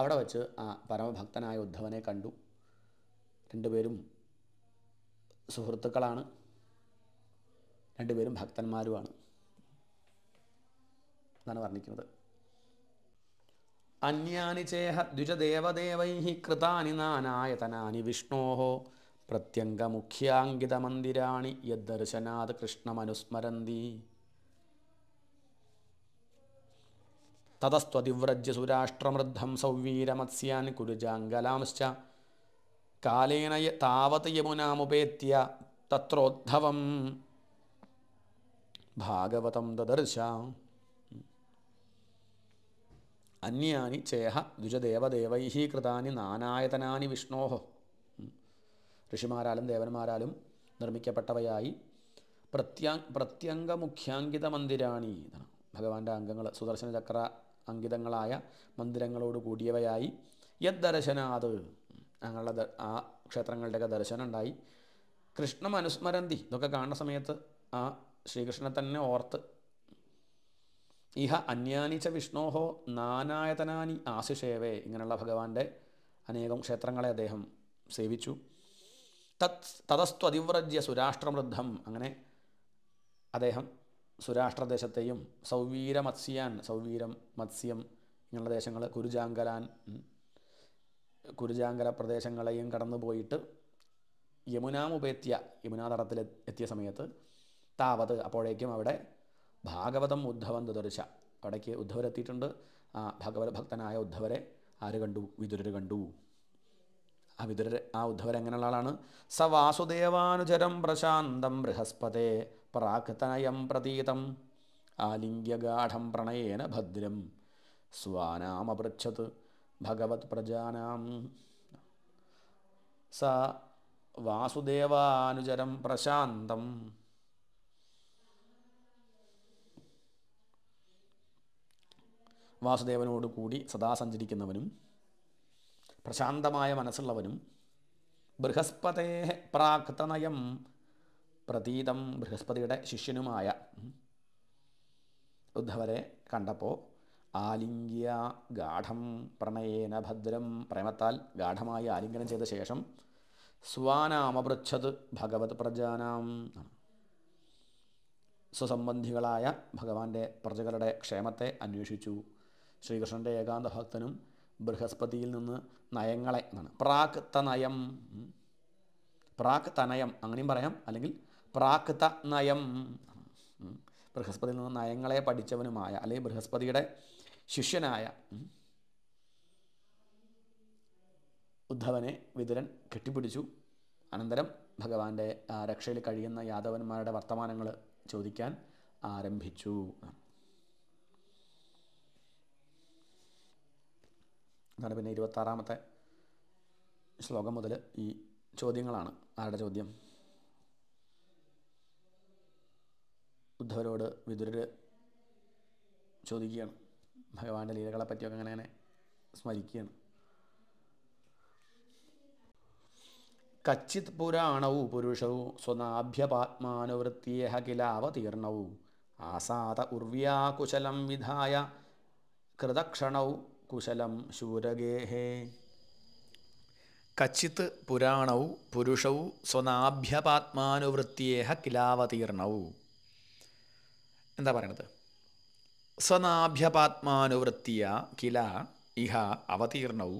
അവിടെ വച്ച് ആ പരമഭക്തനായ ഉദ്ധവനെ കണ്ടു രണ്ടുപേരും സുഹൃത്തുക്കളാണ് രണ്ടുപേരും ഭക്തന്മാരുമാണ് എന്നാണ് വർണ്ണിക്കുന്നത് അന്യാനി ചേഹ ദ്വിജദേവദേവൈ കൃതാനി നാനായതനാനി വിഷ്ണോഹോ പ്രത്യംഗമുഖ്യാങ്കിതമന്ദിരാണി യദ്ദർശനാത് കൃഷ്ണമനുസ്മരന്തി തതസ്ത്വതിവ്രജ്യസുരാഷ്ട്രമൃദ്ധം സൗവീരമത്സ്യാൻ കുരുജാംഗലാംശ്ച കാലേന താവത് യമുനാമുപേത്യ തത്രോദ്ധവം ഭാഗവതം ദദർശ അന്യാനി ചേഹ ദ്വിജദേവദേവൈ കൃതാനി നാനായതനാനി വിഷ്ണോഹോ ഋഷിമാരാലും ദേവന്മാരാലും നിർമ്മിക്കപ്പെട്ടവയായി പ്രത്യാ പ്രത്യംഗമുഖ്യാങ്കിത മന്ദിരാണി ഭഗവാന്റെ അംഗങ്ങൾ സുദർശന ചക്ര അങ്കിതങ്ങളായ മന്ദിരങ്ങളോട് കൂടിയവയായി യദ്ദർശനാത് ഞങ്ങളുടെ ആ ക്ഷേത്രങ്ങളുടെയൊക്കെ ദർശനം ഉണ്ടായി കൃഷ്ണം മനുസ്മരന്തി ഇതൊക്കെ കാണുന്ന സമയത്ത് ആ ശ്രീകൃഷ്ണനെ തന്നെ ഓർത്ത് ഇഹ അന്യാനിച്ച വിഷ്ണോഹോ നാനായതനാനി ആശിഷേവേ ഇങ്ങനെയുള്ള ഭഗവാന്റെ അനേകം ക്ഷേത്രങ്ങളെ അദ്ദേഹം സേവിച്ചു തത് തതസ്തു അതിവ്രജ്യ സുരാഷ്ട്രമൃദ്ധം അങ്ങനെ അദ്ദേഹം സുരാഷ്ട്രദേശത്തെയും സൗവീര മത്സ്യാൻ സൗവീരം മത്സ്യം ഇങ്ങനെയുള്ള ദേശങ്ങൾ കുരുജാങ്കലാൻ കുരുജാങ്കല പ്രദേശങ്ങളെയും കടന്നു പോയിട്ട് യമുനാമുപേത്യ യമുനാതടത്തിൽ എത്തിയ സമയത്ത് താവത് അപ്പോഴേക്കും അവിടെ ഭാഗവതം ഉദ്ധവൻ തുതർച്ച അവിടേക്ക് ഉദ്ധവരെത്തിയിട്ടുണ്ട് ആ ഭഗവത് ഭക്തനായ ഉദ്ധവരെ ആര് കണ്ടു വിതുരർ കണ്ടു ആ വിതുരർ ആ ഉദ്ധവർ എങ്ങനെയുള്ള ആളാണ് സ വാസുദേവാനുചരം പ്രശാന്തം ബൃഹസ്പതേ പ്രാകൃതനയം പ്രതീതം ആലിംഗ്യഗാഠം പ്രണയേന ഭദ്രം സ്വാനാമപൃച്ഛത് ഭഗവത് പ്രജാനാം സ വാസുദേവാനുചരം പ്രശാന്തം വാസുദേവനോട് കൂടി സദാ സഞ്ചരിക്കുന്നവനും പ്രശാന്തമായ മനസ്സുള്ളവനും ബൃഹസ്പതേ പ്രാക്തനയം പ്രതീതം ബൃഹസ്പതിയുടെ ശിഷ്യനുമായ ഉദ്ധവരെ കണ്ടപ്പോൾ ആലിംഗ്യ ഗാഠം പ്രണയേന ഭദ്രം പ്രേമത്താൽ ഗാഠമായി ആലിംഗനം ചെയ്ത ശേഷം സ്വാനാമപൃച്ഛത് ഭഗവത് പ്രജാനാം സ്വസംബന്ധികളായ ഭഗവാന്റെ പ്രജകളുടെ ക്ഷേമത്തെ അന്വേഷിച്ചു ശ്രീകൃഷ്ണൻ്റെ ഏകാന്ത ഭക്തനും ബൃഹസ്പതിയിൽ നിന്ന് നയങ്ങളെ എന്നാണ് പ്രാക് തനയം പ്രാക് തനയം അങ്ങനെയും പറയാം അല്ലെങ്കിൽ പ്രാക് തനയം ബൃഹസ്പതിയിൽ നിന്ന് നയങ്ങളെ പഠിച്ചവനുമായ അല്ലെങ്കിൽ ബൃഹസ്പതിയുടെ ശിഷ്യനായ ഉദ്ധവനെ വിതുരൻ കെട്ടിപ്പിടിച്ചു അനന്തരം ഭഗവാന്റെ രക്ഷയിൽ കഴിയുന്ന യാദവന്മാരുടെ വർത്തമാനങ്ങൾ ചോദിക്കാൻ ആരംഭിച്ചു അതാണ് പിന്നെ ആറാമത്തെ ശ്ലോകം മുതൽ ഈ ചോദ്യങ്ങളാണ് ആരുടെ ചോദ്യം ഉദ്ധവരോട് വിതുരർ ചോദിക്കുകയാണ് ഭഗവാന്റെ ലീലകളെ പറ്റിയൊക്കെ അങ്ങനെ അങ്ങനെ സ്മരിക്കുകയാണ് കച്ചിത് പുരാണവും പുരുഷവും സ്വനാഭ്യപാത്മാനുവൃത്തിയേഹ കിലാവതീർണവും ആസാത ഉർവ്യാകുശലം വിധായ കൃതക്ഷണൗ കുശലം ശൂരഗേഹേ കച്ചിത് പുരാണവും പുരുഷവും സ്വനാഭ്യപാത്മാനുവൃത്തിയേഹ കിലാവതീർണവും എന്താ പറയണത് സനാഭ്യപാത്മാനുവൃത്തിയ കില ഇഹ അവതീർണൗ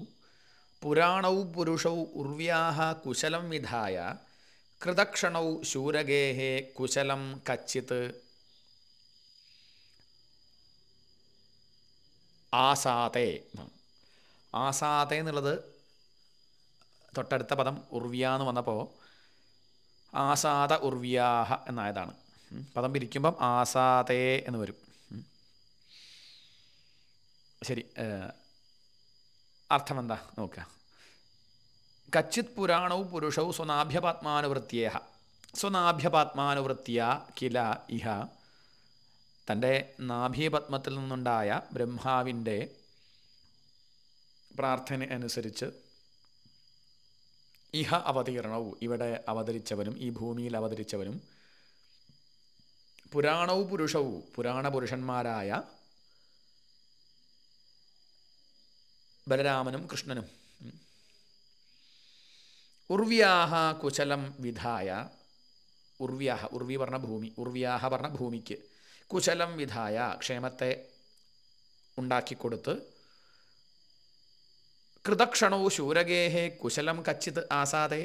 പുരാണൗ പുരുഷൗ ഉർവ്യാഹ കുശലം വിധായ കൃതക്ഷണൗ ശൂരഗേഹേ കുശലം കച്ചിത് ആസാതെ ആസാതെ എന്നുള്ളത് തൊട്ടടുത്ത പദം ഉർവ്യ എന്ന് വന്നപ്പോൾ ആസാദ ഉർവ്യാഹ എന്നായതാണ് പദം പിരിക്കുമ്പം ആസാതേ എന്ന് വരും ശരി അർത്ഥം എന്താ നോക്കുക കച്ചിത് പുരാണവും പുരുഷവും സ്വനാഭ്യപാത്മാനുവൃത്തിയേഹ സ്വനാഭ്യപാത്മാനുവൃത്തിയ കില ഇഹ തൻ്റെ നാഭീപത്മത്തിൽ നിന്നുണ്ടായ ബ്രഹ്മാവിൻ്റെ പ്രാർത്ഥന അനുസരിച്ച് ഇഹ അവതീർണവും ഇവിടെ അവതരിച്ചവനും ഈ ഭൂമിയിൽ അവതരിച്ചവനും പുരാണവും പുരുഷവും പുരാണ പുരുഷന്മാരായ ബലരാമനും കൃഷ്ണനും ഉർവ്യാഹ കുശലം വിധായ ഉർവ്യാഹ ഉർവി ഭൂമി ഉർവ്യാഹ ഭൂമിക്ക് കുശലം വിധായ ക്ഷേമത്തെ ഉണ്ടാക്കിക്കൊടുത്ത് കൃതക്ഷണോ ശൂരഗേഹേ കുശലം കച്ചിത് ആസാദേ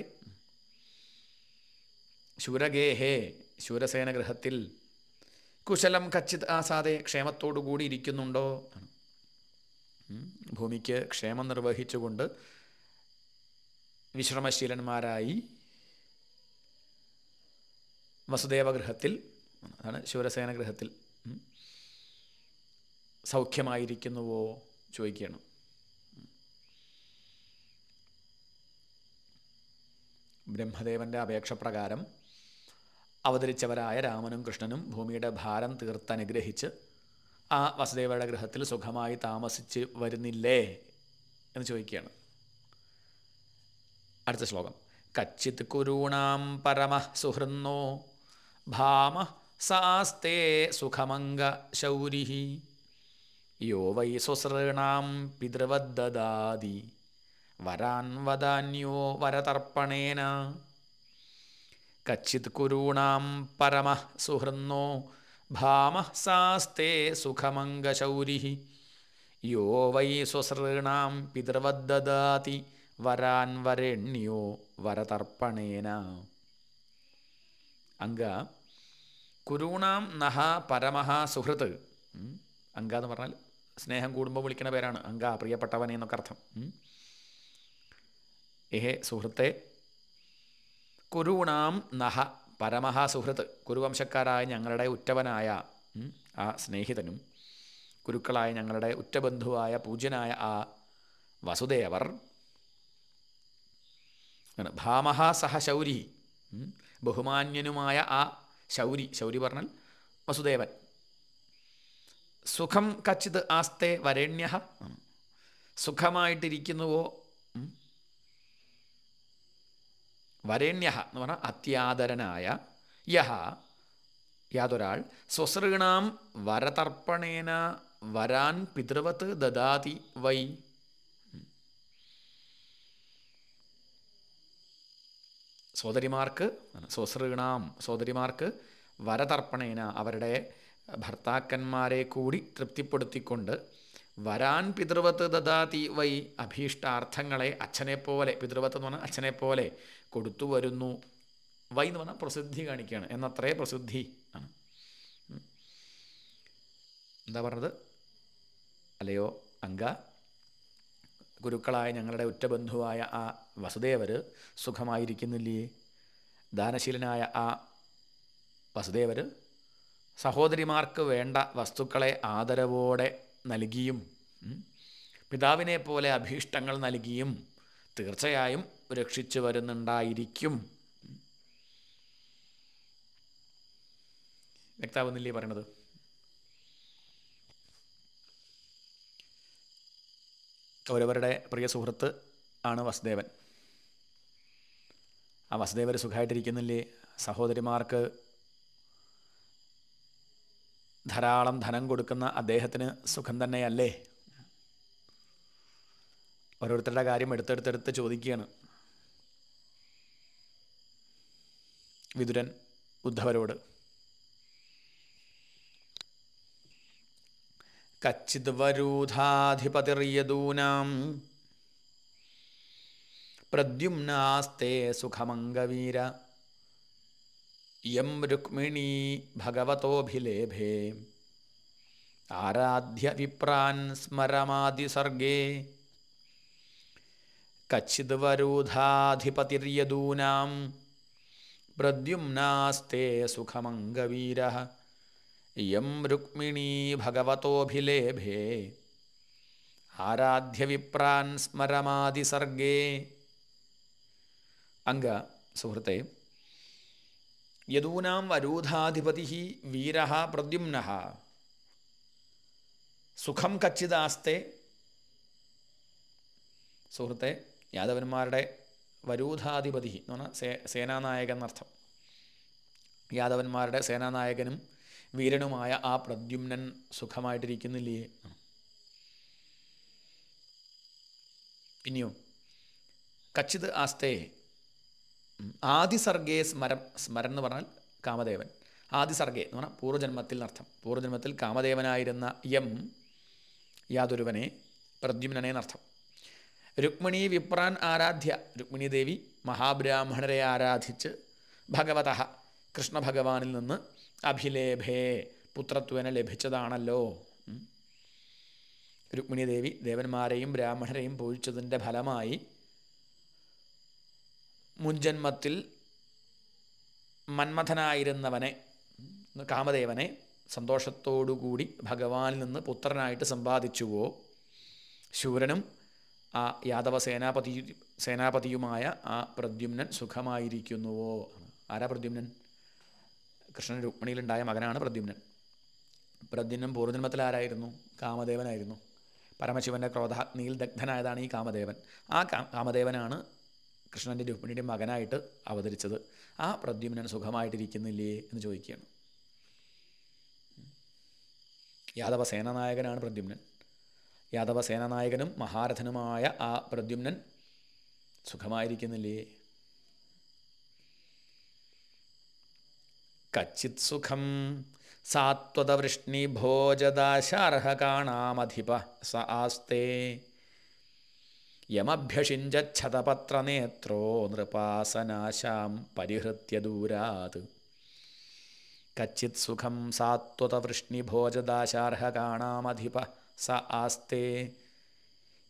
ശൂരഗേഹേ ശൂരസേന ഗൃഹത്തിൽ കുശലം കച്ചിത് ആസാദേ ക്ഷേമത്തോടുകൂടി ഇരിക്കുന്നുണ്ടോ ആണ് ഭൂമിക്ക് ക്ഷേമം നിർവഹിച്ചുകൊണ്ട് വിശ്രമശീലന്മാരായി വസുദേവഗൃഹത്തിൽ അതാണ് ശിവരസേന ഗൃഹത്തിൽ സൗഖ്യമായിരിക്കുന്നുവോ ചോദിക്കണം ബ്രഹ്മദേവൻ്റെ അപേക്ഷപ്രകാരം അവതരിച്ചവരായ രാമനും കൃഷ്ണനും ഭൂമിയുടെ ഭാരം തീർത്തനുഗ്രഹിച്ച് ആ വസുദേവരുടെ ഗൃഹത്തിൽ സുഖമായി താമസിച്ച് വരുന്നില്ലേ എന്ന് ചോദിക്കുകയാണ് അടുത്ത ശ്ലോകം കച്ചിത് കുരുണാം പരമ സുഹൃന്നോ ഭാമ സാസ്തേ സുഖമംഗ ശൗരിഹി യോ വൈ സുസൃണാം പിതൃവദ്ദദാതി വരാൻ വദാന്യോ വരതർപ്പണേന കച്ചിത് കുരുണാം പരമ സുഹൃന്നോ ഭാമസാസ്തേ സുഖമംഗശൗരി യോ വൈ സ്വസൃണാം പിതൃവദ്ദാതി വരാൻ വരേണ്യോ വരതർപ്പണേന അങ്ക കുരൂണാം നഹ പരമഹ സുഹൃത്ത് അങ്ക എന്ന് പറഞ്ഞാൽ സ്നേഹം കൂടുമ്പോൾ വിളിക്കുന്ന പേരാണ് അങ്ക പ്രിയപ്പെട്ടവനെ എന്നൊക്കെ അർത്ഥം ഏഹേ സുഹൃത്തെ കുരൂണാം നഹ പരമഹാസുഹൃത്ത് കുരുവംശക്കാരായ ഞങ്ങളുടെ ഉറ്റവനായ ആ സ്നേഹിതനും ഗുരുക്കളായ ഞങ്ങളുടെ ഉറ്റബന്ധുവായ പൂജ്യനായ ആ വസുദേവർ ഭാമഹ സഹ ശൗരി ബഹുമാന്യനുമായ ആ ശൗരി ശൗരി പറഞ്ഞാൽ വസുദേവൻ സുഖം കച്ചിത് ആസ്തേ വരേണ്യ സുഖമായിട്ടിരിക്കുന്നുവോ വരേണ്യ എന്ന് പറഞ്ഞാൽ അത്യാദരനായ യഹ യാതൊരാൾ സ്വസൃണാം വരതർപ്പണേന വരാൻ പിതൃവത്ത് ദദാതി വൈ സോദരിമാർക്ക് സ്വസൃണാം സോദരിമാർക്ക് വരതർപ്പണേന അവരുടെ ഭർത്താക്കന്മാരെ കൂടി തൃപ്തിപ്പെടുത്തിക്കൊണ്ട് വരാൻ പിതൃവത്ത് ദദാതി വൈ അഭീഷ്ടാർത്ഥങ്ങളെ അച്ഛനെപ്പോലെ പിതൃവത്ത് എന്ന് പറഞ്ഞാൽ അച്ഛനെപ്പോലെ കൊടുത്തു വരുന്നു വൈ എന്ന് പറഞ്ഞാൽ പ്രസിദ്ധി കാണിക്കുകയാണ് എന്നത്രേ പ്രസിദ്ധി ആണ് എന്താ പറഞ്ഞത് അല്ലയോ അങ്ക ഗുരുക്കളായ ഞങ്ങളുടെ ഉറ്റബന്ധുവായ ആ വസുദേവർ സുഖമായിരിക്കുന്നില്ലേ ദാനശീലനായ ആ വസുദേവർ സഹോദരിമാർക്ക് വേണ്ട വസ്തുക്കളെ ആദരവോടെ നൽകിയും പിതാവിനെ പോലെ അഭീഷ്ടങ്ങൾ നൽകിയും തീർച്ചയായും രക്ഷിച്ചു വരുന്നുണ്ടായിരിക്കും വ്യക്താവുന്നില്ലേ പറയണത് കൗരവരുടെ പ്രിയ സുഹൃത്ത് ആണ് വസുദേവൻ ആ വസുദേവർ സുഖമായിട്ടിരിക്കുന്നില്ലേ സഹോദരിമാർക്ക് ധാരാളം ധനം കൊടുക്കുന്ന അദ്ദേഹത്തിന് സുഖം തന്നെയല്ലേ ഓരോരുത്തരുടെ കാര്യം എടുത്തെടുത്തെടുത്ത് ചോദിക്കുകയാണ് വിതുരൻ ഉദ്ധവരോട് കച്ചിത് കച്ചിദ്വരൂധാധിപതിർയദൂനാം പ്രദ്യുംനാസ്തേ സുഖമംഗവീര യം രുക്മിണി ഭഗവതോഭിലേഭേ ആരാധ്യ വിപ്രാൻ സ്മരമാതിസർഗേ കച്ചിത് കച്ചിദ്വരൂധാധിപതിർയദൂനാം प्रद्युम्नास्ते सुखमङ्गवीरः इयं रुक्मिणी भगवतोऽभिलेभे ആരാധ്യവിപ്രാൻ സ്മരമാതിസർഗേ അംഗ സുഹൃത്തെ യദൂനാം വരൂധാധിപതി വീര പ്രദ്യുംന സുഖം കച്ചിദാസ്തേ സുഹൃത്തെ യാദവന്മാരുടെ വരൂധാധിപതി എന്ന് പറഞ്ഞാൽ സേ സേനാനായകൻ എന്നർത്ഥം യാദവന്മാരുടെ സേനാനായകനും വീരനുമായ ആ പ്രദ്യുമ്നൻ സുഖമായിട്ടിരിക്കുന്നില്ലേ പിന്നെയോ കച്ചിത് ആസ്തേ ആദിസർഗേ സ്മരം സ്മരൻ എന്ന് പറഞ്ഞാൽ കാമദേവൻ ആദിസർഗേ എന്ന് പറഞ്ഞാൽ പൂർവ്വജന്മത്തിൽ അർത്ഥം പൂർവ്വജന്മത്തിൽ കാമദേവനായിരുന്ന യം യാതൊരുവനെ പ്രദ്യുമ്നനെ എന്നർത്ഥം രുക്മിണി വിപ്രാൻ ആരാധ്യ രുക്മിണി ദേവി മഹാബ്രാഹ്മണരെ ആരാധിച്ച് ഭഗവത കൃഷ്ണഭഗവാനിൽ നിന്ന് അഭിലേഭേ പുത്രത്വന ലഭിച്ചതാണല്ലോ രുക്മിണി ദേവി ദേവന്മാരെയും ബ്രാഹ്മണരെയും പൂജിച്ചതിൻ്റെ ഫലമായി മുൻജന്മത്തിൽ മന്മഥനായിരുന്നവനെ കാമദേവനെ സന്തോഷത്തോടുകൂടി ഭഗവാനിൽ നിന്ന് പുത്രനായിട്ട് സമ്പാദിച്ചുവോ ശൂരനും ആ യാദവ സേനാപതി സേനാപതിയുമായ ആ പ്രദ്യുമ്നൻ സുഖമായിരിക്കുന്നുവോ ആരാ പ്രദ്യുമ്നൻ കൃഷ്ണൻ രുക്മിണിയിലുണ്ടായ മകനാണ് പ്രദ്യുമ്നൻ പ്രദ്യുമ്നൻ പൂർവജന്മത്തിൽ ആരായിരുന്നു കാമദേവനായിരുന്നു പരമശിവൻ്റെ ക്രോധാഗ്നിയിൽ ദഗ്ധനായതാണ് ഈ കാമദേവൻ ആ കാമദേവനാണ് കൃഷ്ണൻ്റെ രുക്മിണിയുടെ മകനായിട്ട് അവതരിച്ചത് ആ പ്രദ്യുമ്നൻ സുഖമായിട്ടിരിക്കുന്നില്ലേ എന്ന് ചോദിക്കുകയാണ് യാദവ സേനാനായകനാണ് പ്രദ്യുമ്നൻ യാദവ സേനാനായകനും മഹാരഥനുമായ ആ പ്രദ്യുമ്നൻ സുഖമായിരിക്കുന്നില്ലേ കച്ചിത് സുഖം സാത്വതവൃഷ്ണിഭോജദാശാർഹകാണാമധിപ സ ആസ്തേ യമഭ്യഷിഞ്ചതപത്രനേത്രോ നൃപാസനാശാം പരിഹൃത്യ ദൂരാത് കച്ചിത് സുഖം സാത്വതവൃഷ്ണിഭോജദാശാർഹകാണാമധിപ സ ആസ്തേ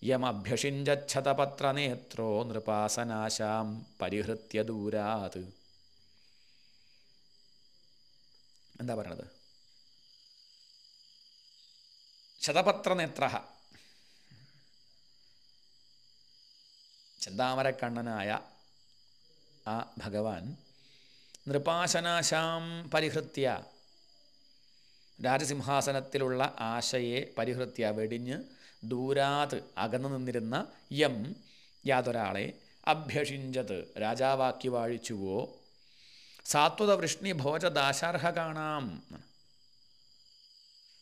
യമഭ്യഷിഞ്ചതപത്രനേത്രോ നൃപാസനാശാം പരിഹൃത്യ ദൂരാത് എന്താ പറയണത് ശതപത്രനേത്ര ചന്താമരക്കണ്ണനായ ആ ഭഗവാൻ നൃപാശനാശാം പരിഹൃത്യ രാജസിംഹാസനത്തിലുള്ള ആശയെ പരിഹൃത്യ വെടിഞ്ഞ് ദൂരാത് അകന്നു നിന്നിരുന്ന യം യാതൊരാളെ അഭ്യഷിഞ്ചത് രാജാവാക്കി വാഴിച്ചുവോ സാത്വത വൃഷ്ണി ഭോജ ദാശാർഹ കാണാം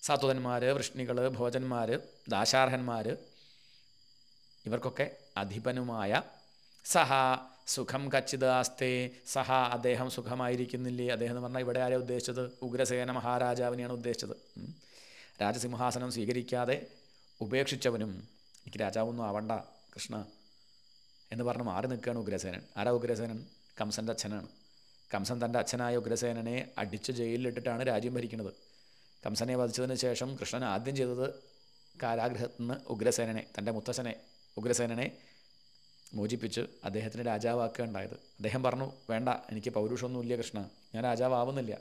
സാത്വതന്മാർ വൃഷ്ണികൾ ഭോജന്മാർ ദാശാർഹന്മാർ ഇവർക്കൊക്കെ അധിപനുമായ സഹ സുഖം ആസ്തേ സഹ അദ്ദേഹം സുഖമായിരിക്കുന്നില്ലേ അദ്ദേഹം എന്ന് പറഞ്ഞാൽ ഇവിടെ ആരെയാണ് ഉദ്ദേശിച്ചത് ഉഗ്രസേന മഹാരാജാവിനെയാണ് ഉദ്ദേശിച്ചത് രാജസിംഹാസനം സ്വീകരിക്കാതെ ഉപേക്ഷിച്ചവനും എനിക്ക് രാജാവൊന്നും ആവണ്ട കൃഷ്ണ എന്ന് പറഞ്ഞ് മാറി നിൽക്കുകയാണ് ഉഗ്രസേനൻ ആരാ ഉഗ്രസേനൻ കംസൻ്റെ അച്ഛനാണ് കംസൻ തൻ്റെ അച്ഛനായ ഉഗ്രസേനനെ അടിച്ച് ജയിലിലിട്ടിട്ടാണ് രാജ്യം ഭരിക്കുന്നത് കംസനെ വധിച്ചതിന് ശേഷം കൃഷ്ണൻ ആദ്യം ചെയ്തത് കാരാഗ്രഹത്തിൽ നിന്ന് ഉഗ്രസേനനെ തൻ്റെ മുത്തശ്ശനെ ഉഗ്രസേനനെ മോചിപ്പിച്ച് അദ്ദേഹത്തിന് രാജാവാക്കുക ഉണ്ടായത് അദ്ദേഹം പറഞ്ഞു വേണ്ട എനിക്ക് പൗരുഷമൊന്നുമില്ല കൃഷ്ണ ഞാൻ രാജാവാവുന്നില്ല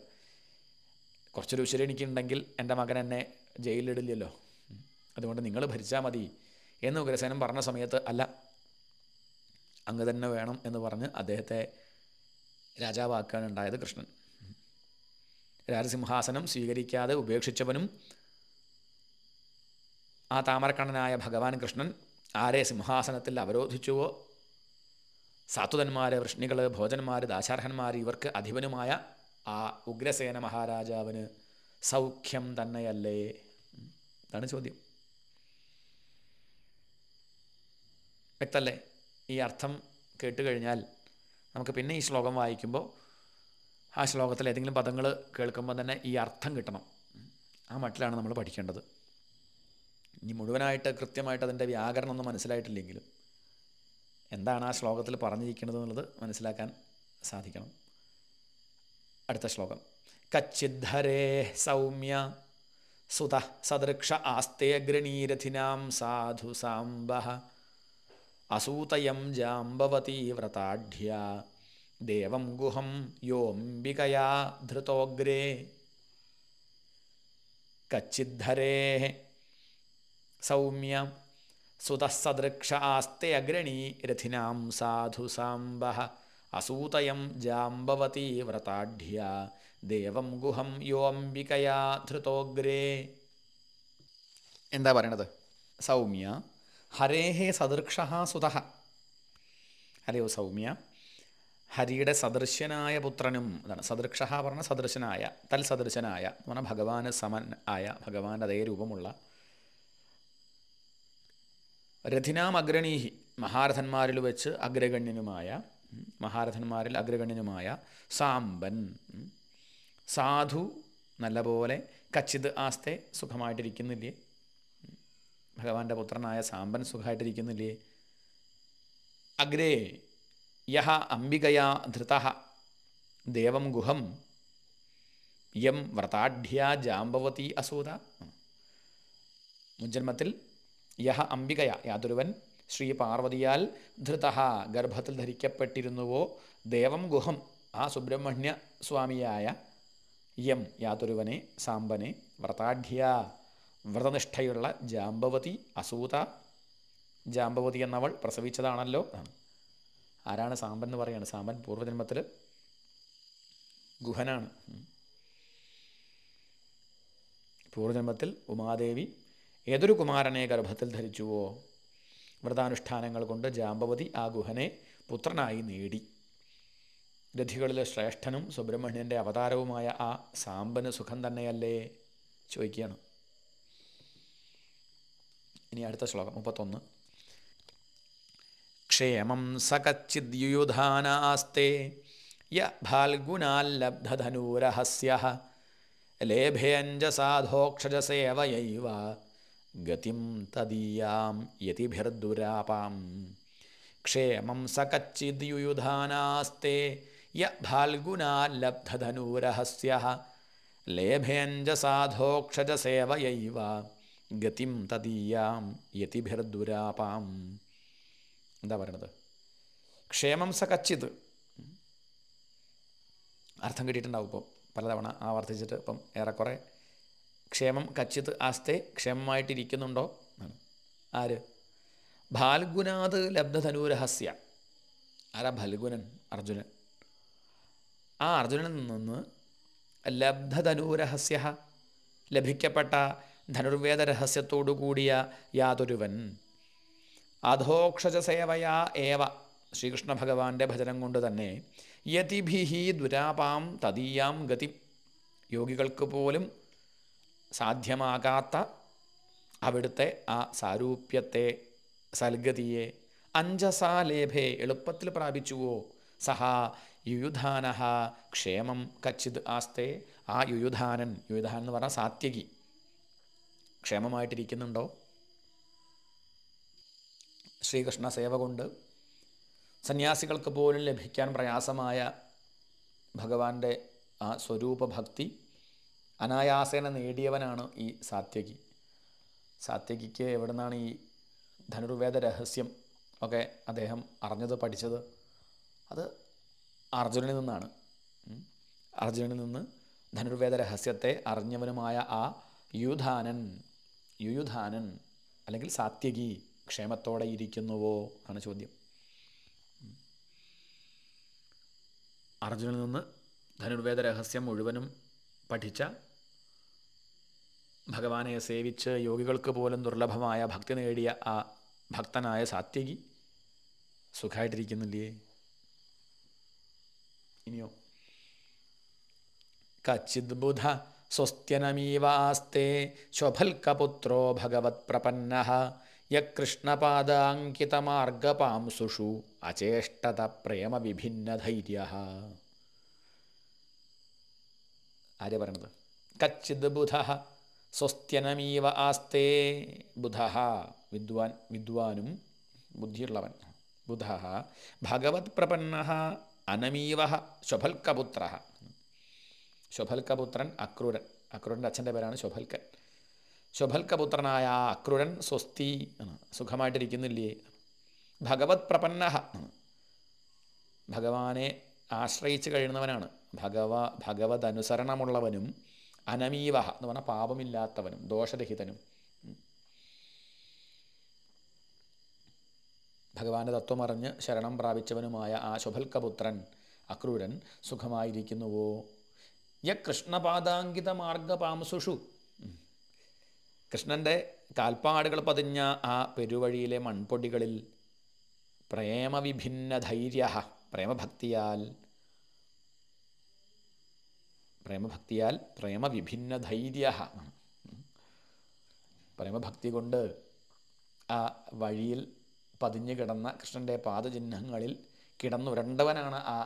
കുറച്ചൊരു എനിക്കുണ്ടെങ്കിൽ എൻ്റെ മകൻ എന്നെ ജയിലിലിടില്ലല്ലോ അതുകൊണ്ട് നിങ്ങൾ ഭരിച്ചാൽ മതി എന്ന് ഉഗ്രസേനം പറഞ്ഞ സമയത്ത് അല്ല അങ്ങ് തന്നെ വേണം എന്ന് പറഞ്ഞ് അദ്ദേഹത്തെ രാജാവാക്കുകയാണ് ഉണ്ടായത് കൃഷ്ണൻ രാജസിംഹാസനം സ്വീകരിക്കാതെ ഉപേക്ഷിച്ചവനും ആ താമരക്കണ്ണനായ ഭഗവാൻ കൃഷ്ണൻ ആരെ സിംഹാസനത്തിൽ അവരോധിച്ചുവോ സാത്വതന്മാർ വൃഷ്ണികൾ ഭോജന്മാർ ദാശാർഹന്മാർ ഇവർക്ക് അധിപനുമായ ആ ഉഗ്രസേന മഹാരാജാവിന് സൗഖ്യം തന്നെയല്ലേ ഇതാണ് ചോദ്യം വ്യക്തല്ലേ ഈ അർത്ഥം കേട്ടുകഴിഞ്ഞാൽ നമുക്ക് പിന്നെ ഈ ശ്ലോകം വായിക്കുമ്പോൾ ആ ശ്ലോകത്തിൽ ഏതെങ്കിലും പദങ്ങൾ കേൾക്കുമ്പോൾ തന്നെ ഈ അർത്ഥം കിട്ടണം ആ മട്ടിലാണ് നമ്മൾ പഠിക്കേണ്ടത് నిమరువనైట కృత్యమైట అదంటే వ్యాకరణంను మనసైట లేకను. ఎందానా ఆ శ్లోకతలి పర్నిచికనదన్నది మనసైలాకన్ సాధికం. అర్ధత శ్లోకం. కచిద్దరే సౌమ్య సుత సదరక్ష ఆస్తే అగ్రనీరథినాం సాధుసాంభః అసూతయం జాంబవతి వ్రతాధ్య దేవం గుహం యోంబికయ ధృతోగ్రే కచిద్దరే സൗമ്യ സുതസദൃക്ഷ ആസ്തേ അഗ്രണീ രഥിനാം സാധു സാംബ അസൂതയം ജാംബവതീ വ്രതാഢ്യ ദേവം ഗുഹം യോംബികയാ ധൃതോഗ്രേ എന്താ പറയണത് സൗമ്യ ഹരേഹേ സദൃക്ഷ സുത അല്ലയോ സൗമ്യ ഹരിയുടെ സദൃശ്യനായ പുത്രനും അതാണ് സദൃക്ഷ പറഞ്ഞ സദൃശനായ തൽസദൃശനായ എന്ന് പറഞ്ഞാൽ ഭഗവാന് സമൻ ആയ ഭഗവാന്റെ അതേ രൂപമുള്ള രഥിനാം അഗ്രണീഹി മഹാരഥന്മാരിൽ വെച്ച് അഗ്രഗണ്യനുമായ മഹാരഥന്മാരിൽ അഗ്രഗണ്യനുമായ സാമ്പൻ സാധു നല്ലപോലെ കച്ചിത് ആസ്തെ സുഖമായിട്ടിരിക്കുന്നില്ലേ ഭഗവാന്റെ പുത്രനായ സാമ്പൻ സുഖമായിട്ടിരിക്കുന്നില്ലേ അഗ്രേ യഹ അംബികയാ ധൃത ദേവം ഗുഹം യം വ്രതാഢ്യ ജാമ്പവതി അസൂത മുൻജന്മത്തിൽ യഹ അംബികയ യാതൊരുവൻ ശ്രീ പാർവതിയാൽ ധൃത ഗർഭത്തിൽ ധരിക്കപ്പെട്ടിരുന്നുവോ ദേവം ഗുഹം ആ സുബ്രഹ്മണ്യ സ്വാമിയായ യം യാതൊരുവനെ സാമ്പനെ വ്രതാഢ്യ വ്രതനിഷ്ഠയുള്ള ജാമ്പവതി അസൂത ജാമ്പവതി എന്നവൾ പ്രസവിച്ചതാണല്ലോ ആരാണ് സാമ്പൻ എന്ന് പറയുകയാണ് സാമ്പൻ പൂർവ്വജന്മത്തിൽ ഗുഹനാണ് പൂർവ്വജന്മത്തിൽ ഉമാദേവി ഏതൊരു കുമാരനെ ഗർഭത്തിൽ ധരിച്ചുവോ വ്രതാനുഷ്ഠാനങ്ങൾ കൊണ്ട് ജാമ്പവതി ആ ഗുഹനെ പുത്രനായി നേടി രഥികളിലെ ശ്രേഷ്ഠനും സുബ്രഹ്മണ്യൻ്റെ അവതാരവുമായ ആ സാമ്പന് സുഖം തന്നെയല്ലേ ചോദിക്കുകയാണ് ഇനി അടുത്ത ശ്ലോകം മുപ്പത്തൊന്ന് ക്ഷേമം സകച്ചിദ്യുയുധാനാസ്തേ യ ഭാൽഗുനാല്ലബ്ധനൂരഹസ്യ ലേഭേഞ്ചസാധോക്ഷജസേവയൈവ ഗതിം തദീയാം യതിഭിർദുരാപാം ക്ഷേമം സ കച്ചിദ്യുയുധാനാസ്തേ യ ഭാൽഗുനാ ലബ്ധധനൂരഹസ്യ സേവയൈവ ഗതിം തദീയാം യതിഭിർദുരാപാം എന്താ പറയണത് ക്ഷേമം സകച്ചിത് അർത്ഥം കിട്ടിയിട്ടുണ്ടാവും ഇപ്പം പലതവണ ആവർത്തിച്ചിട്ട് ഇപ്പം ഏറെക്കുറെ ക്ഷേമം കച്ചിത് ആസ്തേ ക്ഷേമമായിട്ടിരിക്കുന്നുണ്ടോ എന്നാണ് ആര് ഭാൽഗുനാത് ലബ്ധനുരഹസ്യ ആരാ ഭൽഗുനൻ അർജുനൻ ആ അർജുനനിൽ നിന്ന് ലബ്ധനുരഹസ്യ ലഭിക്കപ്പെട്ട ധനുർവേദ രഹസ്യത്തോടു കൂടിയ യാതൊരുവൻ അധോക്ഷജ സേവയാ ഏവ ശ്രീകൃഷ്ണ ഭഗവാന്റെ ഭജനം കൊണ്ട് തന്നെ യതിഭിഹി ദുരാപാം തതീയാം ഗതി യോഗികൾക്ക് പോലും സാധ്യമാകാത്ത അവിടുത്തെ ആ സാരൂപ്യത്തെ സൽഗതിയെ അഞ്ചസാലേഭേ എളുപ്പത്തിൽ പ്രാപിച്ചുവോ സഹ യുയുധാനഹ ക്ഷേമം കച്ചിത് ആസ്തേ ആ യുയുധാനൻ യുയുധാനൻ എന്ന് പറഞ്ഞാൽ സാത്യകി ക്ഷേമമായിട്ടിരിക്കുന്നുണ്ടോ ശ്രീകൃഷ്ണ സേവ കൊണ്ട് സന്യാസികൾക്ക് പോലും ലഭിക്കാൻ പ്രയാസമായ ഭഗവാന്റെ ആ സ്വരൂപഭക്തി അനായാസേന നേടിയവനാണ് ഈ സാത്യകി സാത്യകിക്ക് എവിടെ നിന്നാണ് ഈ ധനുർവേദ രഹസ്യം ഒക്കെ അദ്ദേഹം അറിഞ്ഞത് പഠിച്ചത് അത് അർജുനിൽ നിന്നാണ് അർജുനിൽ നിന്ന് ധനുർവേദ രഹസ്യത്തെ അറിഞ്ഞവനുമായ ആ യുധാനൻ യുയുധാനൻ അല്ലെങ്കിൽ സാത്യകി ക്ഷേമത്തോടെ ഇരിക്കുന്നുവോ ആണ് ചോദ്യം അർജുനിൽ നിന്ന് ധനുർവേദ രഹസ്യം മുഴുവനും പഠിച്ച ഭഗവാനെ സേവിച്ച് യോഗികൾക്ക് പോലും ദുർലഭമായ ഭക്തി നേടിയ ആ ഭക്തനായ സാത്യകി സുഖമായിട്ടിരിക്കുന്നില്ലേ ഇനിയോ കച്ചിത് ബുധ സ്വസ്ത്യനമീവാസ്തേ ശോഭൽക്കപുത്രോ ഭഗവത് പ്രപന്ന യൃഷ്ണപാദാങ്കിതമാർഗപാംസുഷു അചേഷ്ടത പ്രേമ ധൈര്യ ആര്യ പറയണത് കച്ചിത് ബുധ സ്വസ്ത്യനമീവ ആസ്തേ ബുധ വിദ്വാൻ വിദ്വാനും ബുദ്ധിയുള്ളവൻ ബുധ ഭഗവത് പ്രപന്ന അനമീവ ശുഭൽക്കപുത്ര ശുഭൽക്കപുത്രൻ അക്രൂരൻ അക്രൂരൻ്റെ അച്ഛൻ്റെ പേരാണ് ശുഭൽക്കൻ ശുഭൽക്കപുത്രനായ അക്രൂരൻ സ്വസ്തി സുഖമായിട്ടിരിക്കുന്നില്ലേ ഭഗവത് പ്രപന്ന ഭഗവാനെ ആശ്രയിച്ച് കഴിയുന്നവനാണ് ഭഗവ ഭഗവത് അനുസരണമുള്ളവനും അനമീവഹ എന്ന് പറഞ്ഞാൽ പാപമില്ലാത്തവനും ദോഷരഹിതനും ഭഗവാന്റെ തത്വമറിഞ്ഞ് ശരണം പ്രാപിച്ചവനുമായ ആ ശുഭൽക്കപുത്രൻ അക്രൂരൻ സുഖമായിരിക്കുന്നുവോ യ കൃഷ്ണപാദാങ്കിത മാർഗപാംസുഷു കൃഷ്ണൻ്റെ കാൽപ്പാടുകൾ പതിഞ്ഞ ആ പെരുവഴിയിലെ മൺപൊടികളിൽ പ്രേമവിഭിന്ന ധൈര്യ പ്രേമഭക്തിയാൽ പ്രേമഭക്തിയാൽ പ്രേമവിഭിന്ന ധൈര്യ പ്രേമഭക്തി കൊണ്ട് ആ വഴിയിൽ പതിഞ്ഞു കിടന്ന കൃഷ്ണൻ്റെ പാദചിഹ്നങ്ങളിൽ കിടന്നുരണ്ടവനാണ് ആ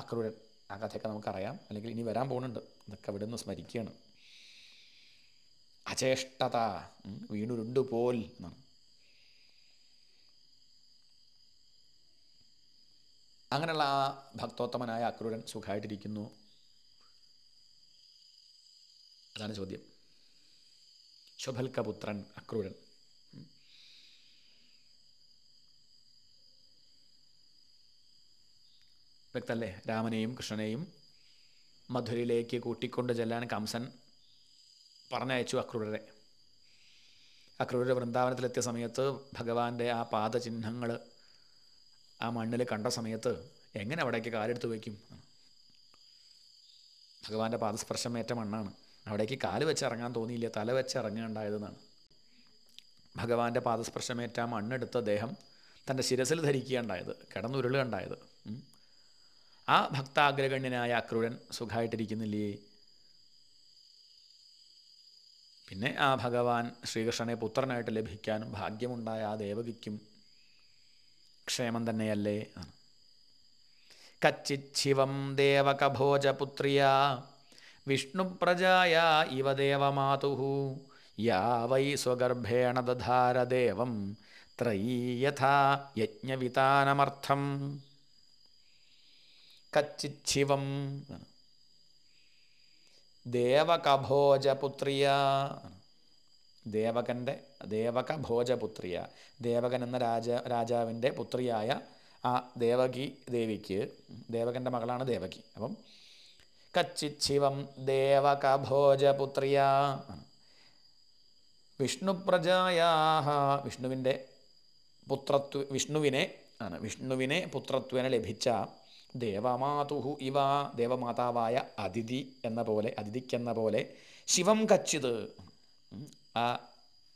അക്രൂരൻ ആ കഥയൊക്കെ നമുക്കറിയാം അല്ലെങ്കിൽ ഇനി വരാൻ പോകുന്നുണ്ട് അതൊക്കെ ഇവിടെ നിന്ന് സ്മരിക്കുകയാണ് അചേഷ്ടത വീണുരുണ്ടു പോൽ എന്നാണ് അങ്ങനെയുള്ള ആ ഭക്തോത്തമനായ അക്രൂരൻ സുഖമായിട്ടിരിക്കുന്നു അതാണ് ചോദ്യം ശുഭൽക്കപുത്രൻ അക്രൂരൻ വ്യക്തല്ലേ രാമനെയും കൃഷ്ണനെയും മധുരയിലേക്ക് കൂട്ടിക്കൊണ്ട് ചെല്ലാൻ കംസൻ പറഞ്ഞയച്ചു അക്രൂരരെ അക്രൂരരെ വൃന്ദാവനത്തിലെത്തിയ സമയത്ത് ഭഗവാന്റെ ആ പാദചിഹ്നങ്ങൾ ആ മണ്ണിൽ കണ്ട സമയത്ത് എങ്ങനെ അവിടേക്ക് കാലെടുത്ത് വയ്ക്കും ഭഗവാന്റെ പാദസ്പർശം ഏറ്റ മണ്ണാണ് അവിടേക്ക് കാല് വെച്ച് ഇറങ്ങാൻ തോന്നിയില്ല തല വെച്ച് ഇറങ്ങുകയുണ്ടായതെന്നാണ് ഭഗവാന്റെ പാദസ്പർശമേറ്റ മണ്ണെടുത്ത ദേഹം തൻ്റെ ശിരസിൽ ധരിക്കുകയുണ്ടായത് കിടന്നുരുളുകയുണ്ടായത് ആ ഭക്താഗ്രഗണ്യനായ അക്രൂരൻ സുഖമായിട്ടിരിക്കുന്നില്ലേ പിന്നെ ആ ഭഗവാൻ ശ്രീകൃഷ്ണനെ പുത്രനായിട്ട് ലഭിക്കാനും ഭാഗ്യമുണ്ടായ ആ ദേവകിക്കും ക്ഷേമം തന്നെയല്ലേ കച്ചിത് ശിവം ദേവകഭോജപുത്രിയ വിഷ്ണുപ്രജായ ഇവ ദേവമാതു യാ വൈ സ്വഗർഭേണ ദധാരദേവം ത്രയീയഥാ യജ്ഞവിതാനമർത്ഥം കച്ചിച്ഛിവം ദേവകഭോജപുത്രിയ ദേവകൻ്റെ ദേവക ഭോജപുത്രിയ ദേവകൻ എന്ന രാജ രാജാവിൻ്റെ പുത്രിയായ ആ ദേവകി ദേവിക്ക് ദേവകൻ്റെ മകളാണ് ദേവകി അപ്പം കച്ചിത് ശിവം ദേവകഭോജപുത്രിയ വിഷ്ണുപ്രജയാ വിഷ്ണുവിൻ്റെ പുത്രത്വ വിഷ്ണുവിനെ ആണ് വിഷ്ണുവിനെ പുത്രത്വേന ലഭിച്ച ദേവമാതുഹു ഇവ ദേവമാതാവായ അതിഥി എന്ന പോലെ അതിഥിക്കെന്ന പോലെ ശിവം കച്ചിത് ആ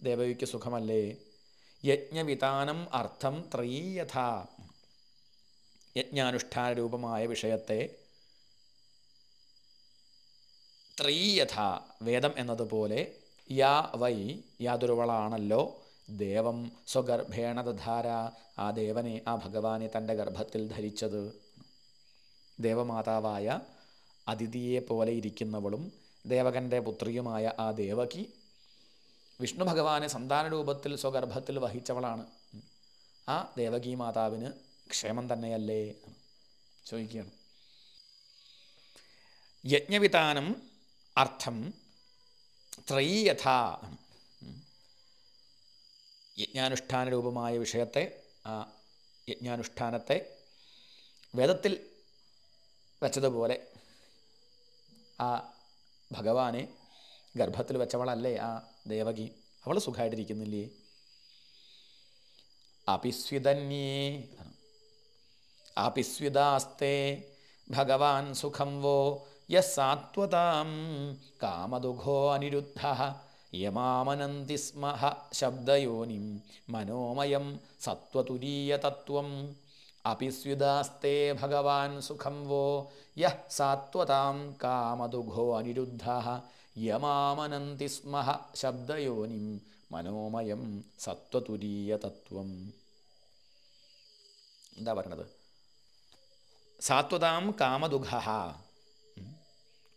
ദേവയ്ക്ക് സുഖമല്ലേ യജ്ഞവിതാനം അർത്ഥം ത്രീയഥ യജ്ഞാനുഷ്ഠാന രൂപമായ വിഷയത്തെ ത്രീയഥ വേദം എന്നതുപോലെ യാ വൈ യാതൊരുവളാണല്ലോ ദേവം സ്വഗർഭേണ ആ ദേവനെ ആ ഭഗവാനെ തൻ്റെ ഗർഭത്തിൽ ധരിച്ചത് ദേവമാതാവായ അതിഥിയെ പോലെ ഇരിക്കുന്നവളും ദേവകൻ്റെ പുത്രിയുമായ ആ ദേവകി വിഷ്ണു ഭഗവാനെ സന്താനരൂപത്തിൽ സ്വഗർഭത്തിൽ വഹിച്ചവളാണ് ആ ദേവകി മാതാവിന് ക്ഷേമം തന്നെയല്ലേ ചോദിക്കുകയാണ് യജ്ഞവിധാനം അർത്ഥം ത്രയീ യഥാ രൂപമായ വിഷയത്തെ ആ യജ്ഞാനുഷ്ഠാനത്തെ വേദത്തിൽ വെച്ചതുപോലെ ആ ഭഗവാനെ ഗർഭത്തിൽ വെച്ചവളല്ലേ ആ ദേവകി അവൾ സുഖമായിട്ടിരിക്കുന്നില്ലേ അപിസ്വിതന്യേ അപിസ്വിതാസ്തേ ഭഗവാൻ സുഖം വോ യസാത്വതാം കാമദുഃഖോ അനിരുദ്ധ യമാമനന്തി സ്മ ശബ്ദയോനിം മനോമയം തത്വം അപിസ്യുതാസ്തേ ഭഗവാൻ സുഖം വോ യഹ് സാത്വതാം കാമദുഘോ അനിരുദ്ധ യമാമനന്തി സ്മ ശബ്ദയോനിം മനോമയം സത്വതുരീയ തത്വം എന്താ പറയണത് സാത്വതാം കാമദുഃഖ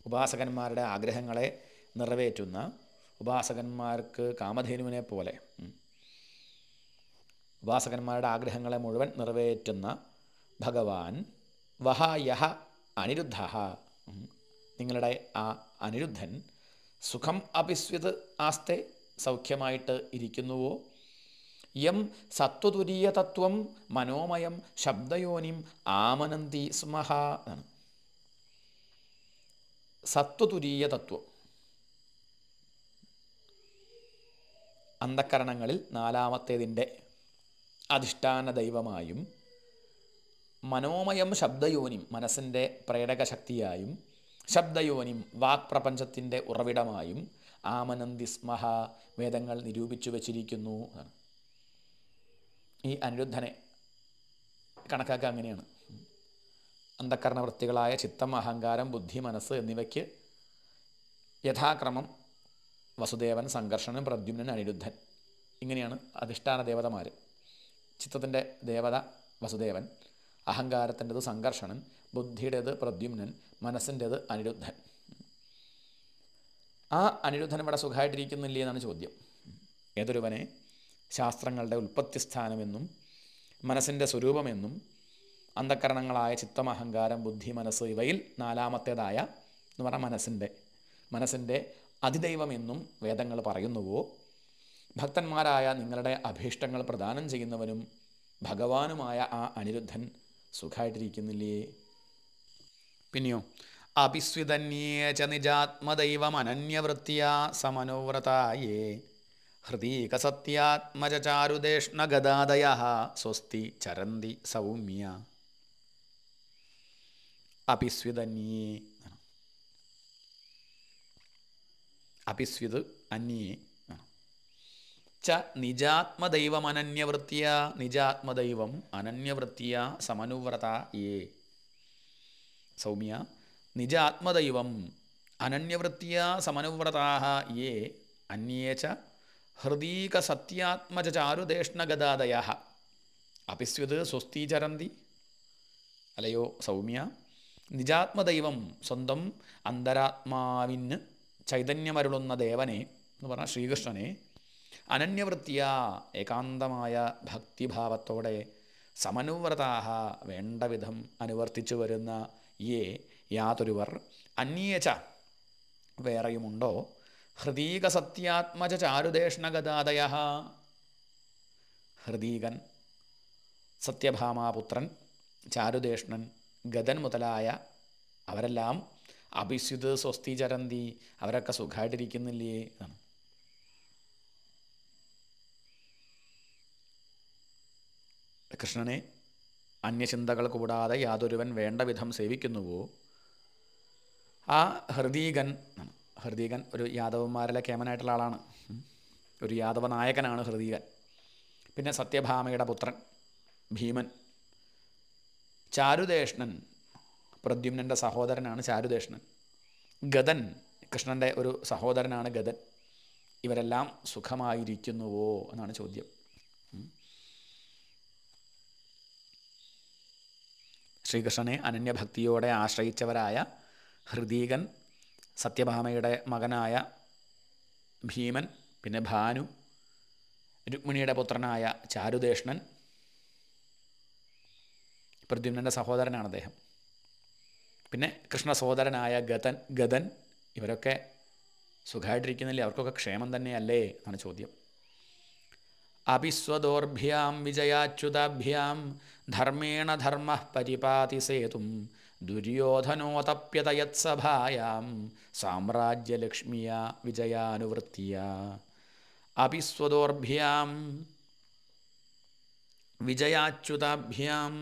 ഉപാസകന്മാരുടെ ആഗ്രഹങ്ങളെ നിറവേറ്റുന്ന ഉപാസകന്മാർക്ക് കാമധേനുവിനെ പോലെ ഉപാസകന്മാരുടെ ആഗ്രഹങ്ങളെ മുഴുവൻ നിറവേറ്റുന്ന ഭഗവാൻ വഹ യഹ അനിരുദ്ധ നിങ്ങളുടെ ആ അനിരുദ്ധൻ സുഖം അപിസ്വിത് ആസ്തേ സൗഖ്യമായിട്ട് ഇരിക്കുന്നുവോ യം സത്വതുരീയതത്വം മനോമയം ശബ്ദയോനിം ആമനന്തി സ്മഹ എന്നാണ് സത്വതുരീയ തത്വം അന്ധക്കരണങ്ങളിൽ നാലാമത്തേതിൻ്റെ അധിഷ്ഠാന ദൈവമായും മനോമയം ശബ്ദയോനിം മനസ്സിൻ്റെ പ്രേരകശക്തിയായും ശക്തിയായും ശബ്ദയോനിം പ്രപഞ്ചത്തിൻ്റെ ഉറവിടമായും ആമനന്തി സ്മഹ വേദങ്ങൾ നിരൂപിച്ചു വച്ചിരിക്കുന്നു ഈ അനിരുദ്ധനെ കണക്കാക്കുക അങ്ങനെയാണ് അന്ധകരണവൃത്തികളായ ചിത്തം അഹങ്കാരം ബുദ്ധി മനസ്സ് എന്നിവയ്ക്ക് യഥാക്രമം വസുദേവൻ സംഘർഷണൻ പ്രദ്യുമ്നൻ അനിരുദ്ധൻ ഇങ്ങനെയാണ് അധിഷ്ഠാന ദേവതമാർ ചിത്തത്തിൻ്റെ ദേവത വസുദേവൻ അഹങ്കാരത്തിൻ്റെത് സംഘർഷണൻ ബുദ്ധിയുടേത് പ്രദ്യുമ്നൻ മനസ്സിൻ്റെത് അനിരുദ്ധൻ ആ അനിരുദ്ധൻ ഇവിടെ സുഖമായിട്ടിരിക്കുന്നില്ലേ എന്നാണ് ചോദ്യം ഏതൊരുവനെ ശാസ്ത്രങ്ങളുടെ സ്ഥാനമെന്നും മനസ്സിൻ്റെ സ്വരൂപമെന്നും അന്ധകരണങ്ങളായ ചിത്തം അഹങ്കാരം ബുദ്ധി മനസ്സ് ഇവയിൽ നാലാമത്തേതായ എന്ന് പറഞ്ഞാൽ മനസ്സിൻ്റെ മനസ്സിൻ്റെ അതിദൈവം എന്നും വേദങ്ങൾ പറയുന്നുവോ ഭക്തന്മാരായ നിങ്ങളുടെ അഭീഷ്ടങ്ങൾ പ്രദാനം ചെയ്യുന്നവനും ഭഗവാനുമായ ആ അനിരുദ്ധൻ സുഖമായിട്ടിരിക്കുന്നില്ലേ പിന്നെയോ അപിസ്വിതന്യേ ച നിജാത്മദൈവമനന്യവൃത്തിയാ സമനോവ്രതായേ ഹൃദീകസത്യാത്മചാരുദേഷ്ണഗദാദയ സ്വസ്തി ചരന്തി സൗമ്യ അപിസ്വിത അന്യേ അപിസ്വിത് അന്യേ ച നിജാത്മദൈവം അനന്യവൃത്തിയ നിജാത്മദൈവം അനന്യവൃത്തിയ സമനുവ്രത ഏ സൗമ്യ നിജ ആത്മദൈവം അനന്യവൃത്തിയ സമനുവ്രതാ ഏ അന്യേ ച ഹൃദീകസത്യാത്മചാരുദേഷ്ണഗതാദയ അപിസ്വിത് സ്വസ്തീചരന്തി അലയോ സൗമ്യ നിജാത്മദൈവം സ്വന്തം അന്തരാത്മാവിന് ചൈതന്യമരുളുന്ന ദേവനെ എന്ന് പറഞ്ഞാൽ ശ്രീകൃഷ്ണനെ അനന്യവൃത്തിയ ഏകാന്തമായ ഭക്തിഭാവത്തോടെ സമനുവ്രതാഹ വേണ്ടവിധം അനുവർത്തിച്ചു വരുന്ന യേ യാതൊരുവർ അന്യേച്ച വേറെയുമുണ്ടോ ഹൃദീക സത്യാത്മജ ചാരുദേഷ്ണഗതാദയ ഹൃദീകൻ സത്യഭാമാപുത്രൻ ചാരുദേഷ്ണൻ ഗതൻ മുതലായ അവരെല്ലാം അഭിസ്യുത് സ്വസ്തി ചരന്തി അവരൊക്കെ സുഖമായിട്ടിരിക്കുന്നില്ലേ എന്നാണ് കൃഷ്ണനെ അന്യചിന്തകൾ കൂടാതെ യാതൊരുവൻ വേണ്ട വിധം സേവിക്കുന്നുവോ ആ ഹൃദീകൻ ഹൃദീകൻ ഒരു യാദവന്മാരിലെ കേമനായിട്ടുള്ള ആളാണ് ഒരു യാദവ നായകനാണ് ഹൃദീകൻ പിന്നെ സത്യഭാമയുടെ പുത്രൻ ഭീമൻ ചാരുദേഷ്ണൻ പ്രദ്യുമ്നൻ്റെ സഹോദരനാണ് ചാരുദേഷ്ണൻ ഗതൻ കൃഷ്ണൻ്റെ ഒരു സഹോദരനാണ് ഗതൻ ഇവരെല്ലാം സുഖമായിരിക്കുന്നുവോ എന്നാണ് ചോദ്യം ശ്രീകൃഷ്ണനെ അനന്യഭക്തിയോടെ ആശ്രയിച്ചവരായ ഹൃദീകൻ സത്യഭാമയുടെ മകനായ ഭീമൻ പിന്നെ ഭാനു രുക്മിണിയുടെ പുത്രനായ ചാരുദേഷ്ണൻ പ്രദ്യുമ്നൻ്റെ സഹോദരനാണ് അദ്ദേഹം പിന്നെ കൃഷ്ണ സഹോദരനായ ഗതൻ ഗതൻ ഇവരൊക്കെ സുഖമായിട്ടിരിക്കുന്നില്ലേ അവർക്കൊക്കെ ക്ഷേമം തന്നെയല്ലേ എന്നാണ് ചോദ്യം അപിസ്വദോർഭ്യാം വിജയാച്യുതാഭ്യാം ധർമ്മേണ ധർമ്മ പരിപാതി സേതും സഭായാം സാമ്രാജ്യലക്ഷ്മിയ വിജയാനുവൃത്തിയ അപിസ്വദോർഭ്യാം വിജയാച്യുതാഭ്യാം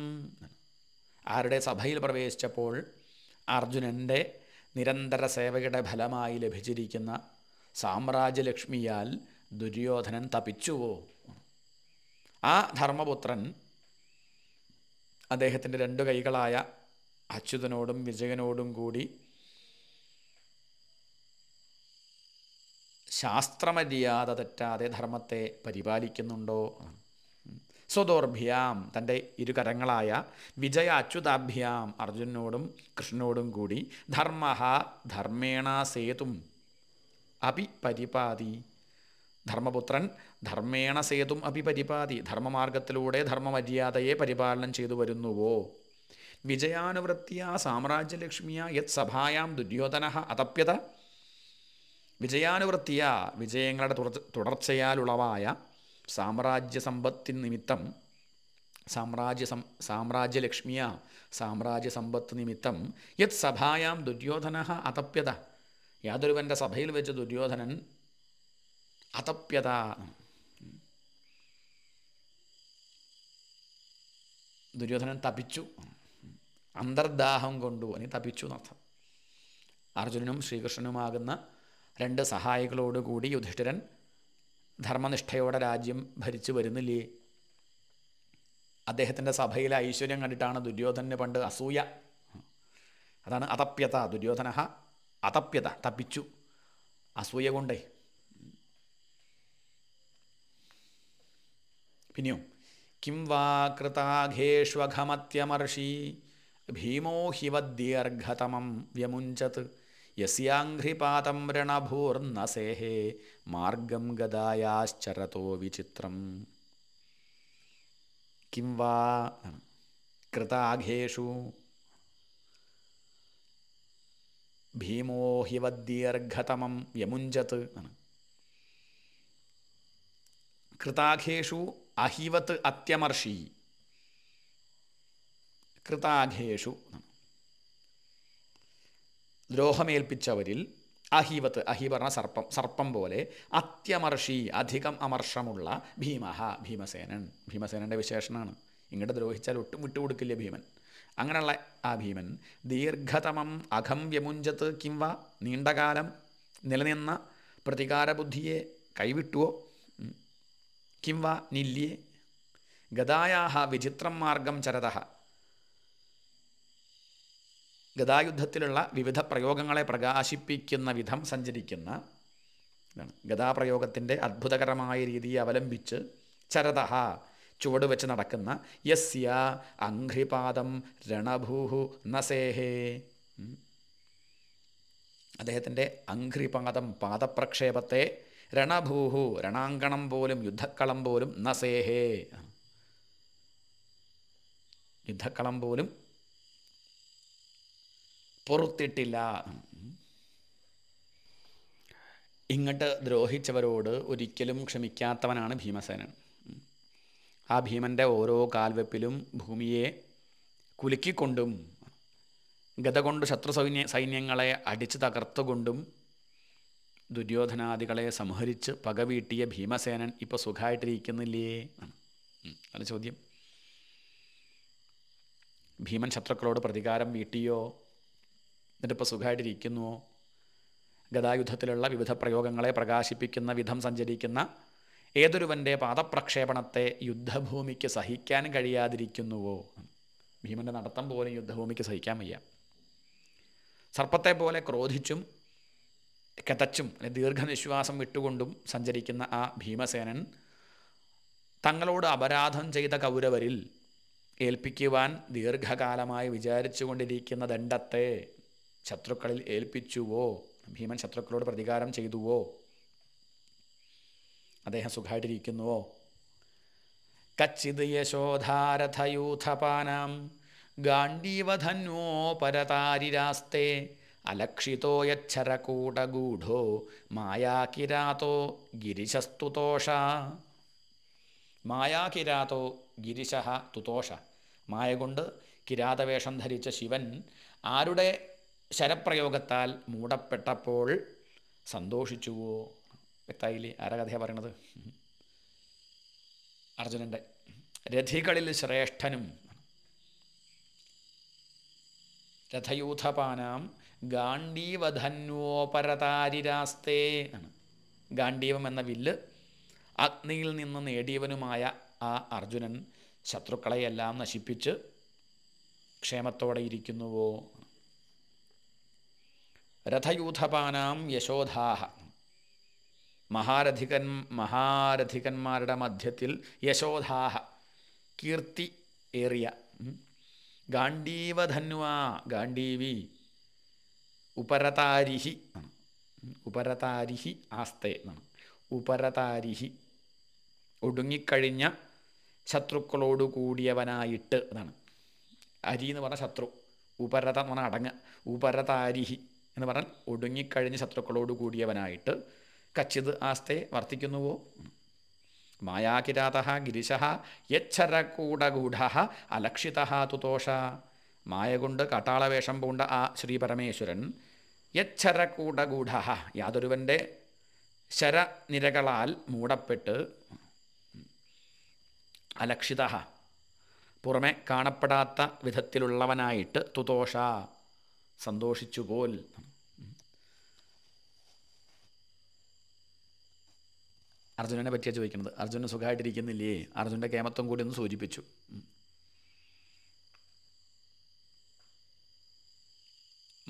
ആരുടെ സഭയിൽ പ്രവേശിച്ചപ്പോൾ അർജുനൻ്റെ നിരന്തര സേവയുടെ ഫലമായി ലഭിച്ചിരിക്കുന്ന സാമ്രാജ്യലക്ഷ്മിയാൽ ദുര്യോധനൻ തപിച്ചുവോ ആ ധർമ്മപുത്രൻ അദ്ദേഹത്തിൻ്റെ രണ്ടു കൈകളായ അച്യുതനോടും വിജയനോടും കൂടി ശാസ്ത്രമര്യാദ തെറ്റാതെ ധർമ്മത്തെ പരിപാലിക്കുന്നുണ്ടോ സ്വതോർഭ്യാം തൻ്റെ ഇരുകരങ്ങളായ വിജയ അച്യുതാഭ്യാം അർജുനോടും കൃഷ്ണനോടും കൂടി ധർമ്മ ധർമ്മേണ സേതും അപി പരിപാതി ധർമ്മപുത്രൻ ധർമ്മേണ സേതും അപി പരിപാതി ധർമ്മമാർഗത്തിലൂടെ ധർമ്മമര്യാദയെ പരിപാലനം ചെയ്തു വരുന്നുവോ വിജയാനുവൃത്തിയ സാമ്രാജ്യലക്ഷ്മിയ യത് സഭായാം ദുര്യോധന അതപ്യത വിജയാനുവൃത്തിയ വിജയങ്ങളുടെ തുടർച്ചയാലുളവായ സാമ്രാജ്യ സമ്പത്തിന് നിമിത്തം സാമ്രാജ്യ സം സാമ്രാജ്യലക്ഷ്മിയ സാമ്രാജ്യ സമ്പത്ത് നിമിത്തം യത് സഭായാം ദുര്യോധന അതപ്യത യാതൊരുവൻ്റെ സഭയിൽ വെച്ച് ദുര്യോധനൻ അതപ്യത ദുര്യോധനൻ തപിച്ചു അന്തർദാഹം കൊണ്ടു അല്ലെങ്കിൽ തപിച്ചു എന്നർത്ഥം അർജുനനും ശ്രീകൃഷ്ണനുമാകുന്ന രണ്ട് സഹായികളോടുകൂടി യുധിഷ്ഠിരൻ ധർമ്മനിഷ്ഠയോടെ രാജ്യം ഭരിച്ചു വരുന്നില്ലേ അദ്ദേഹത്തിൻ്റെ സഭയിലെ ഐശ്വര്യം കണ്ടിട്ടാണ് ദുര്യോധനന് പണ്ട് അസൂയ അതാണ് അതപ്യത ദുര്യോധന അതപ്യത തപ്പിച്ചു അസൂയ കൊണ്ടേ പിന്നെയോ കിം വാ കൃതാഘേഷ്വഘമത്യമർഷി ഭീമോ ഹിവദ്ദീർഘതമം വ്യമുഞ്ചത് यस्याङ्घ्रिपातं ऋणभूर्न मार्गं गदायाश्चरतो विचित्रम् किं वा कृताघेषु भीमो हिवद्दीर्घतमं यमुञ्जत् कृताघेषु अहिवत् अत्यमर्षि कृताघेषु ദ്രോഹമേൽപ്പിച്ചവരിൽ അഹീവത്ത് അഹീബ് പറഞ്ഞ സർപ്പം സർപ്പം പോലെ അത്യമർഷി അധികം അമർഷമുള്ള ഭീമഹ ഭീമസേനൻ ഭീമസേനൻ്റെ വിശേഷണമാണ് ഇങ്ങോട്ട് ദ്രോഹിച്ചാൽ ഒട്ടും വിട്ടുകൊടുക്കില്ല ഭീമൻ അങ്ങനെയുള്ള ആ ഭീമൻ ദീർഘതമം അഖം വ്യമുഞ്ചത്ത് കിംവ നീണ്ടകാലം നിലനിന്ന പ്രതികാരബുദ്ധിയെ കൈവിട്ടുവോ കിംവ നില്യേ ഗതായാഹ വിചിത്രം മാർഗം ചരതഹ ഗതായുദ്ധത്തിലുള്ള വിവിധ പ്രയോഗങ്ങളെ പ്രകാശിപ്പിക്കുന്ന വിധം സഞ്ചരിക്കുന്ന ഗതാപ്രയോഗത്തിൻ്റെ അത്ഭുതകരമായ രീതിയെ അവലംബിച്ച് ചരതഹ ചുവട് വെച്ച് നടക്കുന്ന യസ്യ അംഘ്രിപാദം രണഭൂഹു നസേഹേ അദ്ദേഹത്തിൻ്റെ അംഘ്രിപാദം പാദപ്രക്ഷേപത്തെ രണഭൂഹു രണാങ്കണം പോലും യുദ്ധക്കളം പോലും നസേഹേ യുദ്ധക്കളം പോലും പുറത്തിട്ടില്ല ഇങ്ങോട്ട് ദ്രോഹിച്ചവരോട് ഒരിക്കലും ക്ഷമിക്കാത്തവനാണ് ഭീമസേനൻ ആ ഭീമൻ്റെ ഓരോ കാൽവെപ്പിലും ഭൂമിയെ കുലുക്കിക്കൊണ്ടും ഗത കൊണ്ട് ശത്രു സൈന്യ സൈന്യങ്ങളെ അടിച്ചു തകർത്തുകൊണ്ടും ദുര്യോധനാദികളെ സംഹരിച്ച് പകവീട്ടിയ ഭീമസേനൻ ഇപ്പോൾ സുഖമായിട്ടിരിക്കുന്നില്ലേ അല്ല ചോദ്യം ഭീമൻ ശത്രുക്കളോട് പ്രതികാരം വീട്ടിയോ എന്നിട്ടിപ്പോൾ സുഖമായിട്ടിരിക്കുന്നുവോ ഗതായുദ്ധത്തിലുള്ള വിവിധ പ്രയോഗങ്ങളെ പ്രകാശിപ്പിക്കുന്ന വിധം സഞ്ചരിക്കുന്ന ഏതൊരുവൻ്റെ പാദപ്രക്ഷേപണത്തെ യുദ്ധഭൂമിക്ക് സഹിക്കാൻ കഴിയാതിരിക്കുന്നുവോ ഭീമൻ്റെ നടത്തം പോലും യുദ്ധഭൂമിക്ക് സഹിക്കാൻ വയ്യ സർപ്പത്തെ പോലെ ക്രോധിച്ചും കതച്ചും അല്ലെ ദീർഘനിശ്വാസം വിട്ടുകൊണ്ടും സഞ്ചരിക്കുന്ന ആ ഭീമസേനൻ തങ്ങളോട് അപരാധം ചെയ്ത കൗരവരിൽ ഏൽപ്പിക്കുവാൻ ദീർഘകാലമായി കൊണ്ടിരിക്കുന്ന ദണ്ഡത്തെ ശത്രുക്കളിൽ ഏൽപ്പിച്ചുവോ ഭീമൻ ശത്രുക്കളോട് പ്രതികാരം ചെയ്തുവോ അദ്ദേഹം സുഖമായിട്ടിരിക്കുന്നുവോ കച്ചിത് യശോധാരഥയൂഥപാനം ഗാണ്ഡീവധന്വോ പരതാരിരാസ്തേ അലക്ഷിതോ യച്ഛരകൂടഗൂഢോ മായാകിരാതോ ഗിരിശസ്തുതോഷ മായാകിരാതോ ഗിരിശ തുതോഷ മായ കൊണ്ട് കിരാതവേഷം ധരിച്ച ശിവൻ ആരുടെ ശരപ്രയോഗത്താൽ മൂടപ്പെട്ടപ്പോൾ സന്തോഷിച്ചുവോ വ്യക്തായില്ലേ ആരാ കഥയാണ് പറയണത് അർജുനൻ്റെ രഥികളിൽ ശ്രേഷ്ഠനും രഥയൂഥപാനാം ഗാണ്ഡീവധന്വോപരതാരിരാസ്തേ ആണ് ഗാണ്ഡീവം എന്ന വില്ല് അഗ്നിയിൽ നിന്ന് നേടിയവനുമായ ആ അർജുനൻ ശത്രുക്കളെയെല്ലാം നശിപ്പിച്ച് ക്ഷേമത്തോടെ ഇരിക്കുന്നുവോ രഥയൂഥപാനാം യശോധാഹ മഹാരഥികൻ മഹാരഥികന്മാരുടെ മധ്യത്തിൽ യശോധാഹ കീർത്തി ഏറിയ ഗാണ്ഡീവധന്വാ ഗാണ്ഡീവി ഉപരതാരിഹി ഉപരതാരിഹി ആസ്തേ എന്നാണ് ഉപരതാരിഹി ഒടുങ്ങിക്കഴിഞ്ഞ ശത്രുക്കളോട് കൂടിയവനായിട്ട് എന്നാണ് അരി എന്ന് പറഞ്ഞ ശത്രു ഉപരത എന്ന് പറഞ്ഞാൽ അടങ്ങുക ഉപരതാരിഹി എന്ന് പറഞ്ഞാൽ ഒടുങ്ങിക്കഴിഞ്ഞ് ശത്രുക്കളോട് കൂടിയവനായിട്ട് കച്ചിത് ആസ്തേ വർത്തിക്കുന്നുവോ മായാകിരാത ഗിരിശ യച്ഛരകൂടഗൂഢ അലക്ഷിത തുതോഷ മായ കൊണ്ട് കാട്ടാളവേഷം പൂണ്ട ആ ശ്രീ പരമേശ്വരൻ യച്ഛരകൂടഗൂഢ യാതൊരുവൻ്റെ ശരനിരകളാൽ മൂടപ്പെട്ട് അലക്ഷിത പുറമെ കാണപ്പെടാത്ത വിധത്തിലുള്ളവനായിട്ട് തുതോഷ സന്തോഷിച്ചുപോൽ അർജുനനെ പറ്റിയാണ് ചോദിക്കുന്നത് അർജുനൻ സുഖമായിട്ടിരിക്കുന്നില്ലേ അർജുനൻ്റെ കേമത്വം കൂടി ഒന്ന് സൂചിപ്പിച്ചു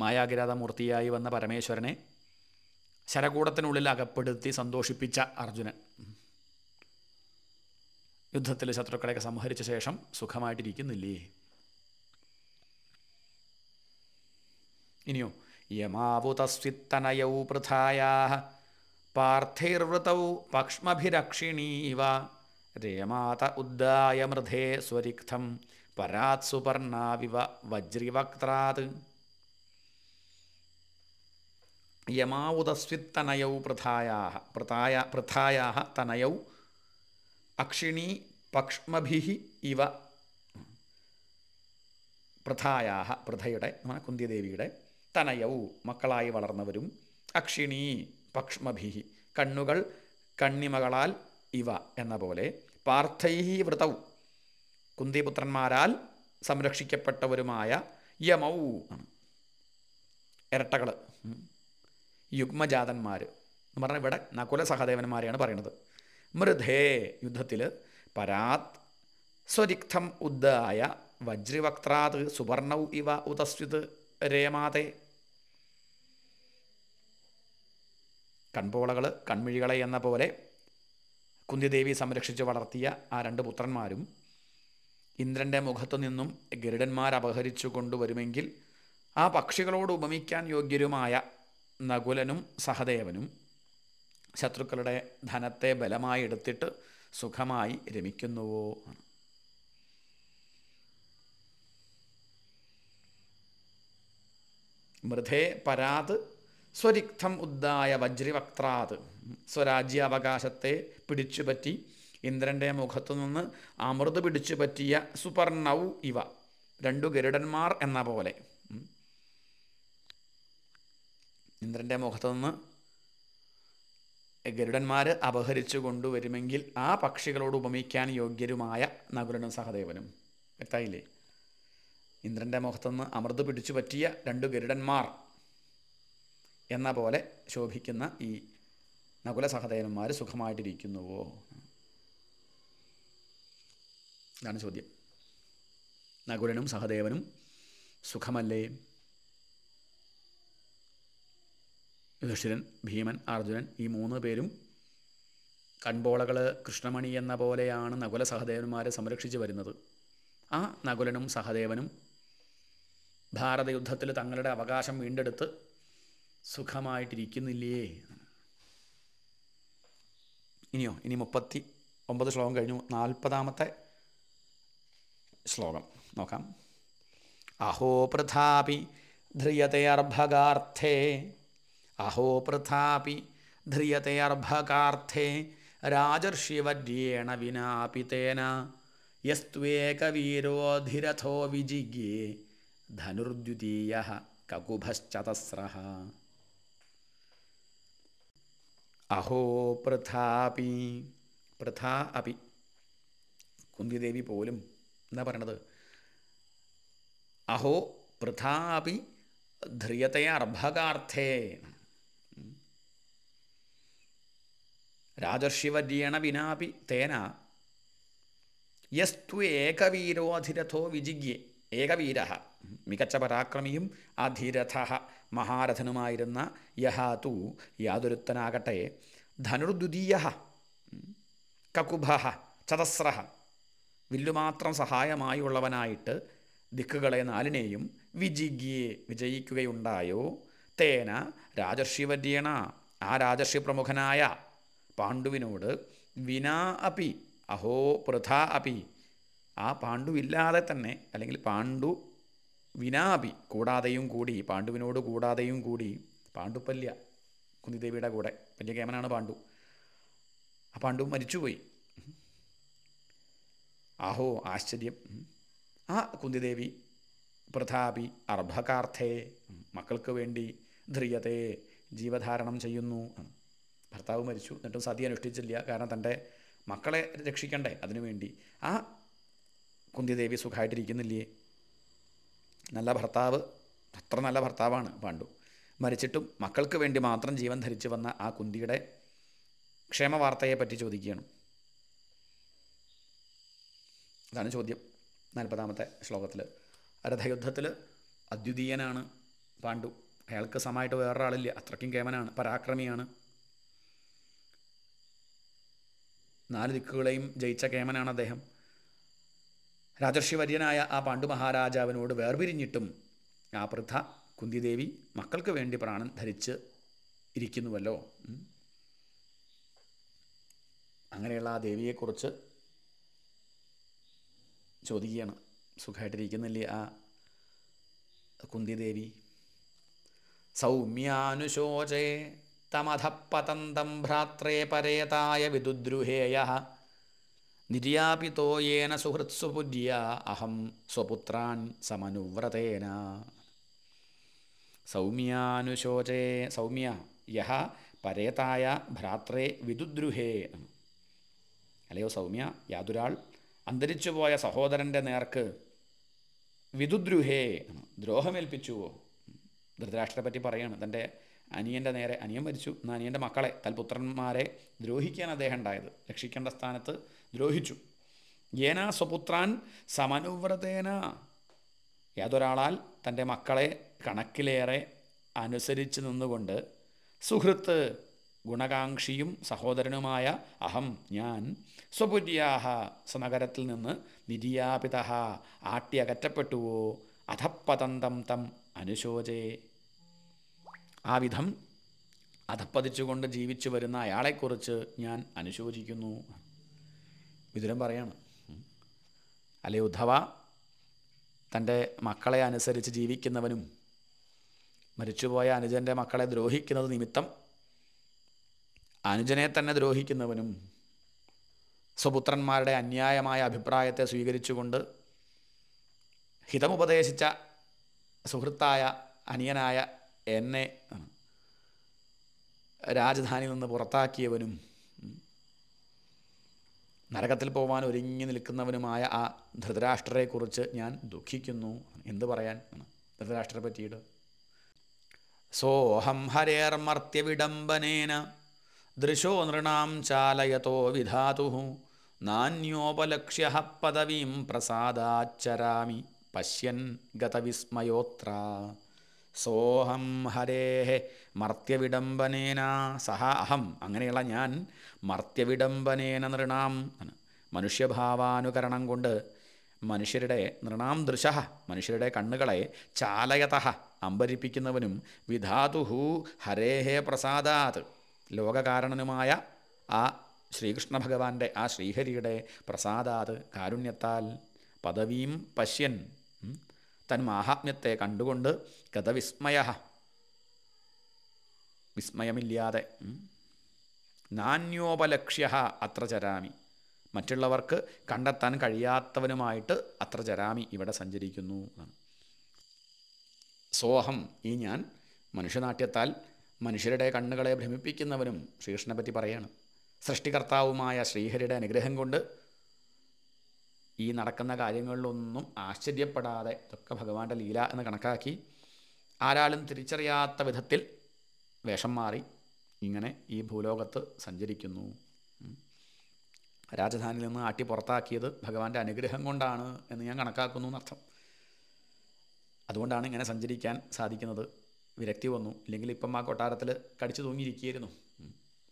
മായാഗിരാതമൂർത്തിയായി വന്ന പരമേശ്വരനെ ശരകൂടത്തിനുള്ളിൽ അകപ്പെടുത്തി സന്തോഷിപ്പിച്ച അർജുനൻ യുദ്ധത്തിൽ ശത്രുക്കളെയൊക്കെ സംഹരിച്ച ശേഷം സുഖമായിട്ടിരിക്കുന്നില്ലേ ഇനിയോ യമാവുതസ്വിത്തനയൗ പൃഥായാ പാർത്ഥൈർവൃതൗ പക്ഷ്മഭിരക്ഷിണീവ രേമാത ഉദ്ദായ മൃഥേ സ്വരിക്തം പരാത് സുപർണാവിവ വജ്രിവക്ത്രാത് യമാവുതസ്വിത്തനയൗ പൃഥായാ പൃഥായ പൃഥായാ തനയൗ അക്ഷിണീ പക്ഷ്മഭി ഇവ പൃഥായാ പൃഥയുടെ കുന്തിദേവിയുടെ തനയൗ മക്കളായി വളർന്നവരും അക്ഷിണി പക്ഷ്മഭിഹി കണ്ണുകൾ കണ്ണിമകളാൽ ഇവ എന്ന പോലെ പാർത്ഥൈഹി വ്രതൗ കുന്തിപുത്രന്മാരാൽ സംരക്ഷിക്കപ്പെട്ടവരുമായ യമൗ ആണ് ഇരട്ടകൾ യുഗ്മജാതന്മാർ എന്ന് പറഞ്ഞാൽ ഇവിടെ നകുല സഹദേവന്മാരെയാണ് പറയുന്നത് മൃധേ യുദ്ധത്തിൽ പരാത് സ്വരിക്തം ഉദ്ദായ വജ്രിവക്ത്രാത് സുവർണൗ ഇവ ഉദസ്വിത് രേമാതെ കൺപോളകൾ കൺമിഴികളെ എന്ന പോലെ കുന്തിദേവി സംരക്ഷിച്ച് വളർത്തിയ ആ രണ്ട് പുത്രന്മാരും ഇന്ദ്രൻ്റെ മുഖത്തു നിന്നും ഗരുഡന്മാർ അപഹരിച്ചു കൊണ്ടുവരുമെങ്കിൽ ആ പക്ഷികളോട് ഉപമിക്കാൻ യോഗ്യരുമായ നകുലനും സഹദേവനും ശത്രുക്കളുടെ ധനത്തെ ബലമായി എടുത്തിട്ട് സുഖമായി രമിക്കുന്നുവോ ആണ് പരാത് സ്വരിക്തം ഉദ്ദായ വജ്രിവക്ത്രാത് സ്വരാജ്യാവകാശത്തെ പിടിച്ചുപറ്റി ഇന്ദ്രൻ്റെ മുഖത്തു നിന്ന് അമൃത് പിടിച്ചുപറ്റിയ സുപർണൗ ഇവ രണ്ടു ഗരുഡന്മാർ എന്ന പോലെ ഇന്ദ്രൻ്റെ മുഖത്തു നിന്ന് ഗരുഡന്മാർ അപഹരിച്ചു കൊണ്ടുവരുമെങ്കിൽ ആ പക്ഷികളോട് ഉപമിക്കാൻ യോഗ്യരുമായ നകുലനും സഹദേവനും വ്യക്തമായില്ലേ ഇന്ദ്രൻ്റെ മുഖത്തുനിന്ന് അമൃത് പിടിച്ചു പറ്റിയ രണ്ട് ഗരുഡന്മാർ എന്ന പോലെ ശോഭിക്കുന്ന ഈ നകുല സഹദേവന്മാർ സുഖമായിട്ടിരിക്കുന്നുവോ ഇതാണ് ചോദ്യം നകുലനും സഹദേവനും സുഖമല്ലേ യുധിഷ്ഠിരൻ ഭീമൻ അർജുനൻ ഈ മൂന്ന് പേരും കൺപോളകൾ കൃഷ്ണമണി എന്ന പോലെയാണ് നകുല സഹദേവന്മാരെ സംരക്ഷിച്ചു വരുന്നത് ആ നകുലനും സഹദേവനും ഭാരതയുദ്ധത്തിൽ തങ്ങളുടെ അവകാശം വീണ്ടെടുത്ത് സുഖമായിട്ടിരിക്കുന്നില്ലേ ഇനിയോ ഇനി മുപ്പത്തി ഒമ്പത് ശ്ലോകം കഴിഞ്ഞു നാൽപ്പതാമത്തെ ശ്ലോകം നോക്കാം അഹോ പ്രഥാപി അർഭകാർത്ഥേ അഹോ പ്രഥാപി ധ്രിയതയർഭകാർത്ഥേ രാജർഷിവര്യേണ വിനാപിതേന യസ്ത്വേകവീരോധിരഥോ വിജിഗ്യേ ധനുർദ്വിതീയ കകുഭശ്ചതസ്രഹ अहो പ്രഥാപി പ്രഥാ അപി കുന്തിദേവി പോലും എന്നാ പറയണത് അഹോ പ്രഥാപി ധൃയതയ അർഭകാർത്ഥേ രാജർഷിവര്യേണ വിനാപി തേന യസ്തു ഏകവീരോധിരഥോ വിജിഗ്യേ ഏകവീര മികച്ച പരാക്രമിയും ആ ധീരഥ മഹാരഥനുമായിരുന്ന യഹാതു യാതൊരുത്തനാകട്ടെ ധനുർദ്വിതീയ കകുഭ ചതസ്ര വില്ലുമാത്രം സഹായമായുള്ളവനായിട്ട് ദിക്കുകളെ നാലിനെയും വിജിഗ്യെ വിജയിക്കുകയുണ്ടായോ തേന രാജർഷിവര്യണ ആ രാജർഷി പ്രമുഖനായ പാണ്ഡുവിനോട് വിനാ അപി അഹോ പൃഥ അപി ആ പാണ്ഡുവില്ലാതെ തന്നെ അല്ലെങ്കിൽ പാണ്ഡു വിനാപി കൂടാതെയും കൂടി പാണ്ഡുവിനോട് കൂടാതെയും കൂടി പാണ്ഡുപ്പല്യ കുന്തിദേവിയുടെ കൂടെ പല്യകേമനാണ് പാണ്ഡു ആ പാണ്ഡു മരിച്ചുപോയി ആഹോ ആശ്ചര്യം ആ കുന്തിദേവി പ്രതാപി അർഭകാർത്ഥേ മക്കൾക്ക് വേണ്ടി ധ്രിയതെ ജീവധാരണം ചെയ്യുന്നു ഭർത്താവ് മരിച്ചു എന്നിട്ടും സതി അനുഷ്ഠിച്ചില്ല കാരണം തൻ്റെ മക്കളെ രക്ഷിക്കണ്ടേ അതിനുവേണ്ടി ആ കുന്തിദേവി സുഖമായിട്ടിരിക്കുന്നില്ലേ നല്ല ഭർത്താവ് അത്ര നല്ല ഭർത്താവാണ് പാണ്ഡു മരിച്ചിട്ടും മക്കൾക്ക് വേണ്ടി മാത്രം ജീവൻ ധരിച്ചു വന്ന ആ കുന്തിയുടെ ക്ഷേമ പറ്റി ചോദിക്കുകയാണ് അതാണ് ചോദ്യം നാൽപ്പതാമത്തെ ശ്ലോകത്തിൽ രഥയുദ്ധത്തിൽ അദ്വിതീയനാണ് പാണ്ഡു അയാൾക്ക് സമായിട്ട് വേറൊരാളില്ല അത്രയ്ക്കും കേമനാണ് പരാക്രമിയാണ് നാല് ദിക്കുകളെയും ജയിച്ച കേമനാണ് അദ്ദേഹം രാജർഷിവര്യനായ ആ മഹാരാജാവിനോട് വേർപിരിഞ്ഞിട്ടും ആ വൃദ്ധ കുന്തിദേവി മക്കൾക്ക് വേണ്ടി പ്രാണൻ ധരിച്ച് ഇരിക്കുന്നുവല്ലോ അങ്ങനെയുള്ള ആ ദേവിയെക്കുറിച്ച് ചോദിക്കുകയാണ് സുഖമായിട്ടിരിക്കുന്നില്ലേ ആ കുന്തിദേവി സൗമ്യാനുശോചേ തമധപ്പതന്തം ഭ്രാത്രേ പരേതായ വിദുദ്രുഹേയ നിര്യാപിതോയേന സുഹൃത്സുപുര്യ അഹം സ്വപുത്രാൻ സമനുവ്രതേന സൗമ്യാനുശോചേ സൗമ്യ യഹ പരേതായ ഭ്രാത്രേ വിദുദ്രുഹേ അല്ലയോ സൗമ്യ യാതൊരാൾ അന്തരിച്ചുപോയ സഹോദരൻ്റെ നേർക്ക് വിദുദ്രുഹേ ദ്രോഹമേൽപ്പിച്ചുവോ ധൃതരാഷ്ട്രനെ പറ്റി പറയാണ് തൻ്റെ അനിയൻ്റെ നേരെ അനിയൻ മരിച്ചു എന്നാൽ അനിയൻ്റെ മക്കളെ തൽപുത്രന്മാരെ ദ്രോഹിക്കാൻ അദ്ദേഹം ഉണ്ടായത് രക്ഷിക്കേണ്ട സ്ഥാനത്ത് ദ്രോഹിച്ചു യേന സ്വപുത്രാൻ സമനുവ്രതേന യാതൊരാളാൽ തൻ്റെ മക്കളെ കണക്കിലേറെ അനുസരിച്ച് നിന്നുകൊണ്ട് സുഹൃത്ത് ഗുണകാംക്ഷിയും സഹോദരനുമായ അഹം ഞാൻ സ്വപുര്യാഹ സ്വനഗരത്തിൽ നിന്ന് നിര്യാപിത ആട്ടിയകറ്റപ്പെട്ടുവോ അധപ്പതന്തം തം അനുശോചേ ആ വിധം അധപ്പതിച്ചുകൊണ്ട് ജീവിച്ചു വരുന്ന അയാളെക്കുറിച്ച് ഞാൻ അനുശോചിക്കുന്നു മിഥുനൻ പറയാണ് അല്ലെ ഉദ്ധവ തൻ്റെ മക്കളെ അനുസരിച്ച് ജീവിക്കുന്നവനും മരിച്ചുപോയ അനുജൻ്റെ മക്കളെ ദ്രോഹിക്കുന്നത് നിമിത്തം അനുജനെ തന്നെ ദ്രോഹിക്കുന്നവനും സ്വപുത്രന്മാരുടെ അന്യായമായ അഭിപ്രായത്തെ സ്വീകരിച്ചുകൊണ്ട് ഹിതമുപദേശിച്ച സുഹൃത്തായ അനിയനായ എന്നെ രാജധാനിയിൽ നിന്ന് പുറത്താക്കിയവനും നരകത്തിൽ പോകാൻ ഒരുങ്ങി നിൽക്കുന്നവനുമായ ആ ധൃതരാഷ്ട്രയെക്കുറിച്ച് ഞാൻ ദുഃഖിക്കുന്നു എന്ത് പറയാൻ ധൃതരാഷ്ട്രരെ പറ്റിയിട്ട് സോഹം ഹരേർമർത്യവിഡംബനേന ദൃശോ നൃണാം ചാലയതോ വിധാതു നാന്യോപലക്ഷ്യ പദവീം പ്രസാദാച്ചരാമി പശ്യൻ ഗതവിസ്മയോത്ര സോഹം ഹരേ മർത്യവിഡംബനേന സഹ അഹം അങ്ങനെയുള്ള ഞാൻ മർത്യവിഡംബനേന നൃണാം മനുഷ്യഭാവാനുകരണം കൊണ്ട് മനുഷ്യരുടെ നൃണാം ദൃശ മനുഷ്യരുടെ കണ്ണുകളെ ചാലയത അമ്പരിപ്പിക്കുന്നവനും വിധാതുഹു ഹരേഹേ പ്രസാദാത് ലോകകാരണനുമായ ആ ശ്രീകൃഷ്ണ ഭഗവാന്റെ ആ ശ്രീഹരിയുടെ പ്രസാദാത് കാരുണ്യത്താൽ പദവീം പശ്യൻ തൻ മാഹാത്മ്യത്തെ കണ്ടുകൊണ്ട് ഗതവിസ്മയ വിസ്മയമില്ലാതെ നാന്യോപലക്ഷ്യ അത്ര ചരാമി മറ്റുള്ളവർക്ക് കണ്ടെത്താൻ കഴിയാത്തവനുമായിട്ട് അത്ര ചരാമി ഇവിടെ സഞ്ചരിക്കുന്നു എന്നാണ് സോഹം ഈ ഞാൻ മനുഷ്യനാട്യത്താൽ മനുഷ്യരുടെ കണ്ണുകളെ ഭ്രമിപ്പിക്കുന്നവനും ശ്രീകൃഷ്ണനെ പറ്റി പറയാണ് സൃഷ്ടികർത്താവുമായ ശ്രീഹരിയുടെ അനുഗ്രഹം കൊണ്ട് ഈ നടക്കുന്ന കാര്യങ്ങളിലൊന്നും ആശ്ചര്യപ്പെടാതെ ഇതൊക്കെ ഭഗവാന്റെ ലീല എന്ന് കണക്കാക്കി ആരാളും തിരിച്ചറിയാത്ത വിധത്തിൽ വേഷം മാറി ഇങ്ങനെ ഈ ഭൂലോകത്ത് സഞ്ചരിക്കുന്നു രാജധാനിയിൽ നിന്ന് ആട്ടി പുറത്താക്കിയത് ഭഗവാന്റെ അനുഗ്രഹം കൊണ്ടാണ് എന്ന് ഞാൻ കണക്കാക്കുന്നു എന്നർത്ഥം അതുകൊണ്ടാണ് ഇങ്ങനെ സഞ്ചരിക്കാൻ സാധിക്കുന്നത് വിരക്തി വന്നു ഇല്ലെങ്കിൽ ഇപ്പം ആ കൊട്ടാരത്തിൽ കടിച്ചു തൂങ്ങിയിരിക്കുകയായിരുന്നു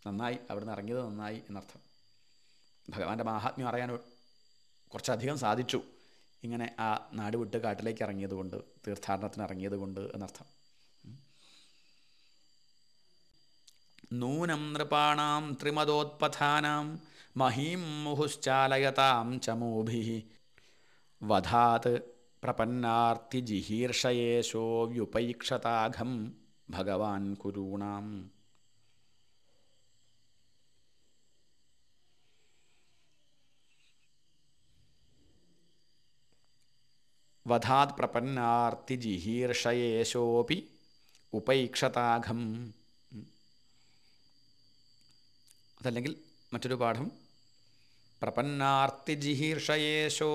നന്നായി അവിടുന്ന് ഇറങ്ങിയത് നന്നായി എന്നർത്ഥം ഭഗവാന്റെ മാഹാത്മ്യം അറിയാൻ കുറച്ചധികം സാധിച്ചു ഇങ്ങനെ ആ നാട് വിട്ട് കാട്ടിലേക്ക് ഇറങ്ങിയതുകൊണ്ട് തീർത്ഥാടനത്തിന് ഇറങ്ങിയതുകൊണ്ട് എന്നർത്ഥം नूनं नृपाणां त्रिमदोत्पथानां महीं मुहुश्चालयतां च मोभिः वधात् प्रपन्नार्तिजिहीर्षयेषोऽव्युपैक्षताघं भगवान् कुरूणाम् वधात् प्रपन्नार्तिजिहीर्षयेशोऽपि उपैक्षताघम् അതല്ലെങ്കിൽ മറ്റൊരു പാഠം പ്രപന്നാർത്തിജിഹീർഷയേശോ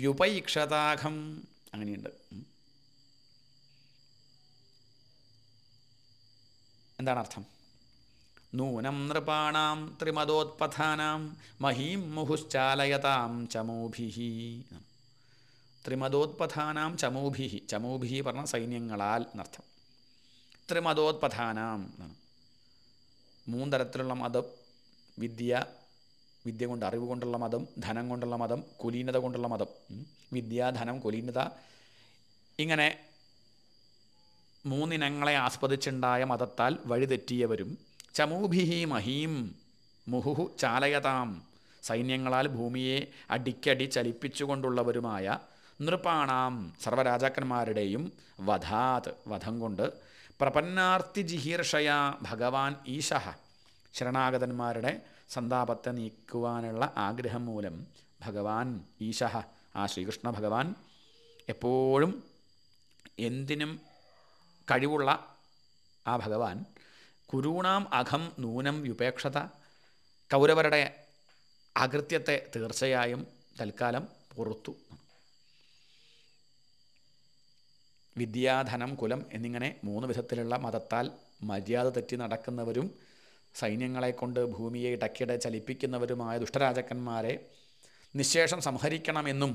വ്യുപൈക്ഷതാഘം അങ്ങനെയുണ്ട് എന്താണ് അർത്ഥം നൂനം നൃപാണാം ത്രിമദോത്പഥാനാം മഹീം മുഹുശ്ചാലയതാം ചമൂഭിഹി ത്രിമദോത്പഥാനാം ചമൂഭിഹി ചമൂഭിഹി പറഞ്ഞ സൈന്യങ്ങളാൽ എന്നർത്ഥം ത്രിമദോത്പഥാനാം എന്നാണ് മൂന്ന് തരത്തിലുള്ള മതം വിദ്യ വിദ്യ കൊണ്ട് അറിവ് കൊണ്ടുള്ള മതം ധനം കൊണ്ടുള്ള മതം കുലീനത കൊണ്ടുള്ള മതം വിദ്യ ധനം കുലീനത ഇങ്ങനെ മൂന്നിനങ്ങളെ ആസ്പദിച്ചുണ്ടായ മതത്താൽ വഴിതെറ്റിയവരും ചമൂഭിഹി മഹീം മുഹുഹു ചാലയതാം സൈന്യങ്ങളാൽ ഭൂമിയെ അടിക്കടി ചലിപ്പിച്ചുകൊണ്ടുള്ളവരുമായ നൃപാണാം സർവരാജാക്കന്മാരുടെയും വധാത് വധം കൊണ്ട് പ്രപന്നാർത്തി ജിഹീർഷയ ഭഗവാൻ ഈശഹ ശരണാഗതന്മാരുടെ സന്താപത്തെ നീക്കുവാനുള്ള ആഗ്രഹം മൂലം ഭഗവാൻ ഈശഹ ആ ശ്രീകൃഷ്ണ ഭഗവാൻ എപ്പോഴും എന്തിനും കഴിവുള്ള ആ ഭഗവാൻ കുരൂണാം അഖം നൂനം വ്യുപേക്ഷത കൗരവരുടെ അകൃത്യത്തെ തീർച്ചയായും തൽക്കാലം പുറത്തു വിദ്യാധനം കുലം എന്നിങ്ങനെ മൂന്ന് വിധത്തിലുള്ള മതത്താൽ മര്യാദ തെറ്റി നടക്കുന്നവരും സൈന്യങ്ങളെക്കൊണ്ട് ഭൂമിയെ ഇടയ്ക്കിടെ ചലിപ്പിക്കുന്നവരുമായ ദുഷ്ടരാജക്കന്മാരെ നിശേഷം സംഹരിക്കണമെന്നും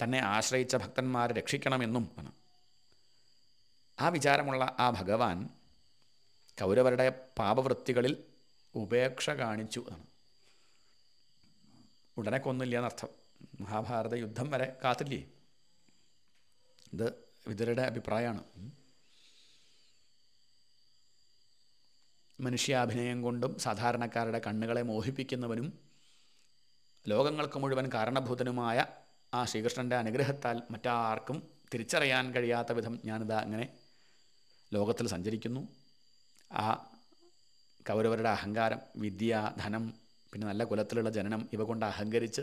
തന്നെ ആശ്രയിച്ച ഭക്തന്മാരെ രക്ഷിക്കണമെന്നും ആണ് ആ വിചാരമുള്ള ആ ഭഗവാൻ കൗരവരുടെ പാപവൃത്തികളിൽ ഉപേക്ഷ കാണിച്ചു ആണ് ഉടനെ കൊന്നില്ല എന്നർത്ഥം മഹാഭാരത യുദ്ധം വരെ കാത്തില്ലേ ഇത് വിതുരയുടെ അഭിപ്രായമാണ് മനുഷ്യാഭിനയം കൊണ്ടും സാധാരണക്കാരുടെ കണ്ണുകളെ മോഹിപ്പിക്കുന്നവനും ലോകങ്ങൾക്ക് മുഴുവൻ കാരണഭൂതനുമായ ആ ശ്രീകൃഷ്ണൻ്റെ അനുഗ്രഹത്താൽ മറ്റാർക്കും തിരിച്ചറിയാൻ കഴിയാത്ത വിധം ഞാനിതാ അങ്ങനെ ലോകത്തിൽ സഞ്ചരിക്കുന്നു ആ കൗരവരുടെ അഹങ്കാരം വിദ്യ ധനം പിന്നെ നല്ല കുലത്തിലുള്ള ജനനം ഇവ കൊണ്ട് അഹങ്കരിച്ച്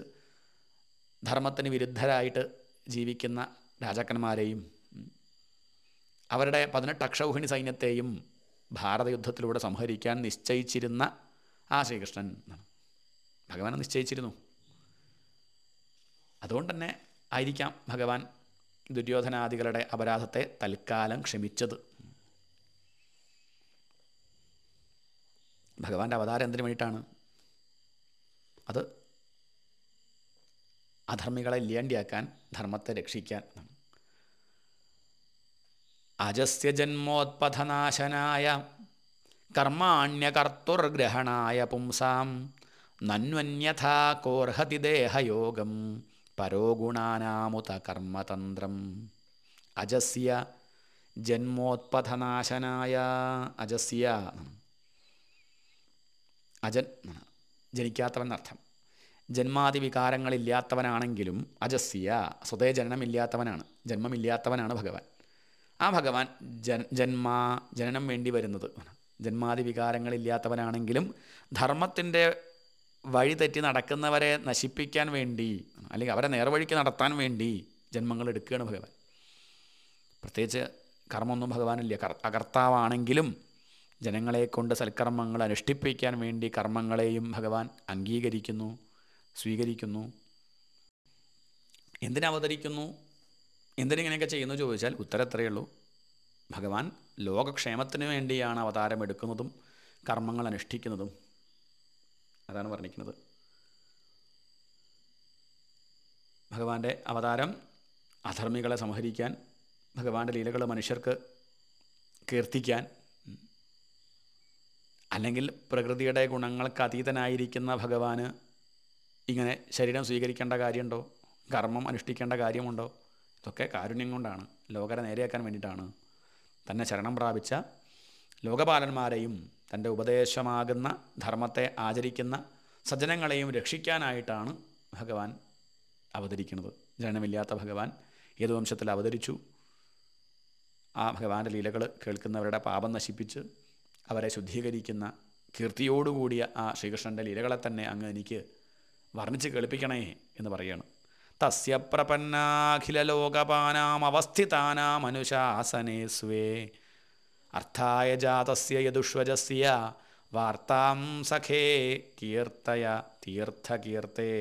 ധർമ്മത്തിന് വിരുദ്ധരായിട്ട് ജീവിക്കുന്ന രാജാക്കന്മാരെയും അവരുടെ പതിനെട്ട് അക്ഷൗഹിണി സൈന്യത്തെയും ഭാരതയുദ്ധത്തിലൂടെ സംഹരിക്കാൻ നിശ്ചയിച്ചിരുന്ന ആ ശ്രീകൃഷ്ണൻ ഭഗവാനെ നിശ്ചയിച്ചിരുന്നു അതുകൊണ്ട് തന്നെ ആയിരിക്കാം ഭഗവാൻ ദുര്യോധനാദികളുടെ അപരാധത്തെ തൽക്കാലം ക്ഷമിച്ചത് ഭഗവാന്റെ അവതാരം എന്തിനു വേണ്ടിയിട്ടാണ് അത് അധർമ്മികളെ ഇല്ലാണ്ടിയാക്കാൻ ധർമ്മത്തെ രക്ഷിക്കാൻ അജസ്യ ജന്മോത്പഥനാശനായ കർമാണ്യകർത്തുർഗ്രഹണായ പുംസാം നന്വന്യഥാ കോർഹതി ദേഹയോഗം പരോഗുണാനാമുത കർമ്മതന്ത്രം അജസ്യ ജന്മോത്പഥനാശനായ അജസ്യ അജൻ ജനിക്കാത്തവെന്നർത്ഥം ജന്മാതി വികാരങ്ങളില്ലാത്തവനാണെങ്കിലും അജസ്യ സ്വതേ ജനനമില്ലാത്തവനാണ് ജന്മമില്ലാത്തവനാണ് ഭഗവാൻ ആ ഭഗവാൻ ജൻ ജന്മാ ജനനം വേണ്ടി വരുന്നത് ജന്മാതി വികാരങ്ങളില്ലാത്തവനാണെങ്കിലും ധർമ്മത്തിൻ്റെ വഴി തെറ്റി നടക്കുന്നവരെ നശിപ്പിക്കാൻ വേണ്ടി അല്ലെങ്കിൽ അവരെ നേർവഴിക്ക് നടത്താൻ വേണ്ടി ജന്മങ്ങൾ എടുക്കുകയാണ് ഭഗവാൻ പ്രത്യേകിച്ച് കർമ്മമൊന്നും ഭഗവാനില്ല കർ അകർത്താവാണെങ്കിലും ജനങ്ങളെ കൊണ്ട് സൽക്കർമ്മങ്ങൾ അനുഷ്ഠിപ്പിക്കാൻ വേണ്ടി കർമ്മങ്ങളെയും ഭഗവാൻ അംഗീകരിക്കുന്നു സ്വീകരിക്കുന്നു എന്തിനവതരിക്കുന്നു എന്തിനിങ്ങനെയൊക്കെ ചെയ്യുന്നു ചോദിച്ചാൽ ഉത്തരം എത്രയേ ഉള്ളൂ ഭഗവാൻ ലോകക്ഷേമത്തിന് വേണ്ടിയാണ് അവതാരം എടുക്കുന്നതും കർമ്മങ്ങൾ അനുഷ്ഠിക്കുന്നതും അതാണ് വർണ്ണിക്കുന്നത് ഭഗവാന്റെ അവതാരം അധർമ്മികളെ സംഹരിക്കാൻ ഭഗവാന്റെ ലീലകൾ മനുഷ്യർക്ക് കീർത്തിക്കാൻ അല്ലെങ്കിൽ പ്രകൃതിയുടെ ഗുണങ്ങൾക്ക് അതീതനായിരിക്കുന്ന ഭഗവാന് ഇങ്ങനെ ശരീരം സ്വീകരിക്കേണ്ട കാര്യമുണ്ടോ കർമ്മം അനുഷ്ഠിക്കേണ്ട കാര്യമുണ്ടോ ഇതൊക്കെ കാരുണ്യം കൊണ്ടാണ് ലോകരെ നേരെയാക്കാൻ വേണ്ടിയിട്ടാണ് തന്നെ ശരണം പ്രാപിച്ച ലോകപാലന്മാരെയും തൻ്റെ ഉപദേശമാകുന്ന ധർമ്മത്തെ ആചരിക്കുന്ന സജ്ജനങ്ങളെയും രക്ഷിക്കാനായിട്ടാണ് ഭഗവാൻ അവതരിക്കുന്നത് ജനനമില്ലാത്ത ഭഗവാൻ ഏത് വംശത്തിൽ അവതരിച്ചു ആ ഭഗവാന്റെ ലീലകൾ കേൾക്കുന്നവരുടെ പാപം നശിപ്പിച്ച് അവരെ ശുദ്ധീകരിക്കുന്ന കീർത്തിയോടുകൂടിയ ആ ശ്രീകൃഷ്ണൻ്റെ ലീലകളെ തന്നെ അങ്ങ് എനിക്ക് വർണ്ണിച്ച് കേൾപ്പിക്കണേ എന്ന് പറയുകയാണ് തസ്യ പ്രപന്നാഖിലോകപാനാമവസ്ഥിതാനാമനുശാസനേ സ്വേ അർത്ഥായ ജാതസ്യ യദുഷ്വജസ്യ വാർത്താം സഖേ കീർത്തയ തീർത്ഥകീർത്തേ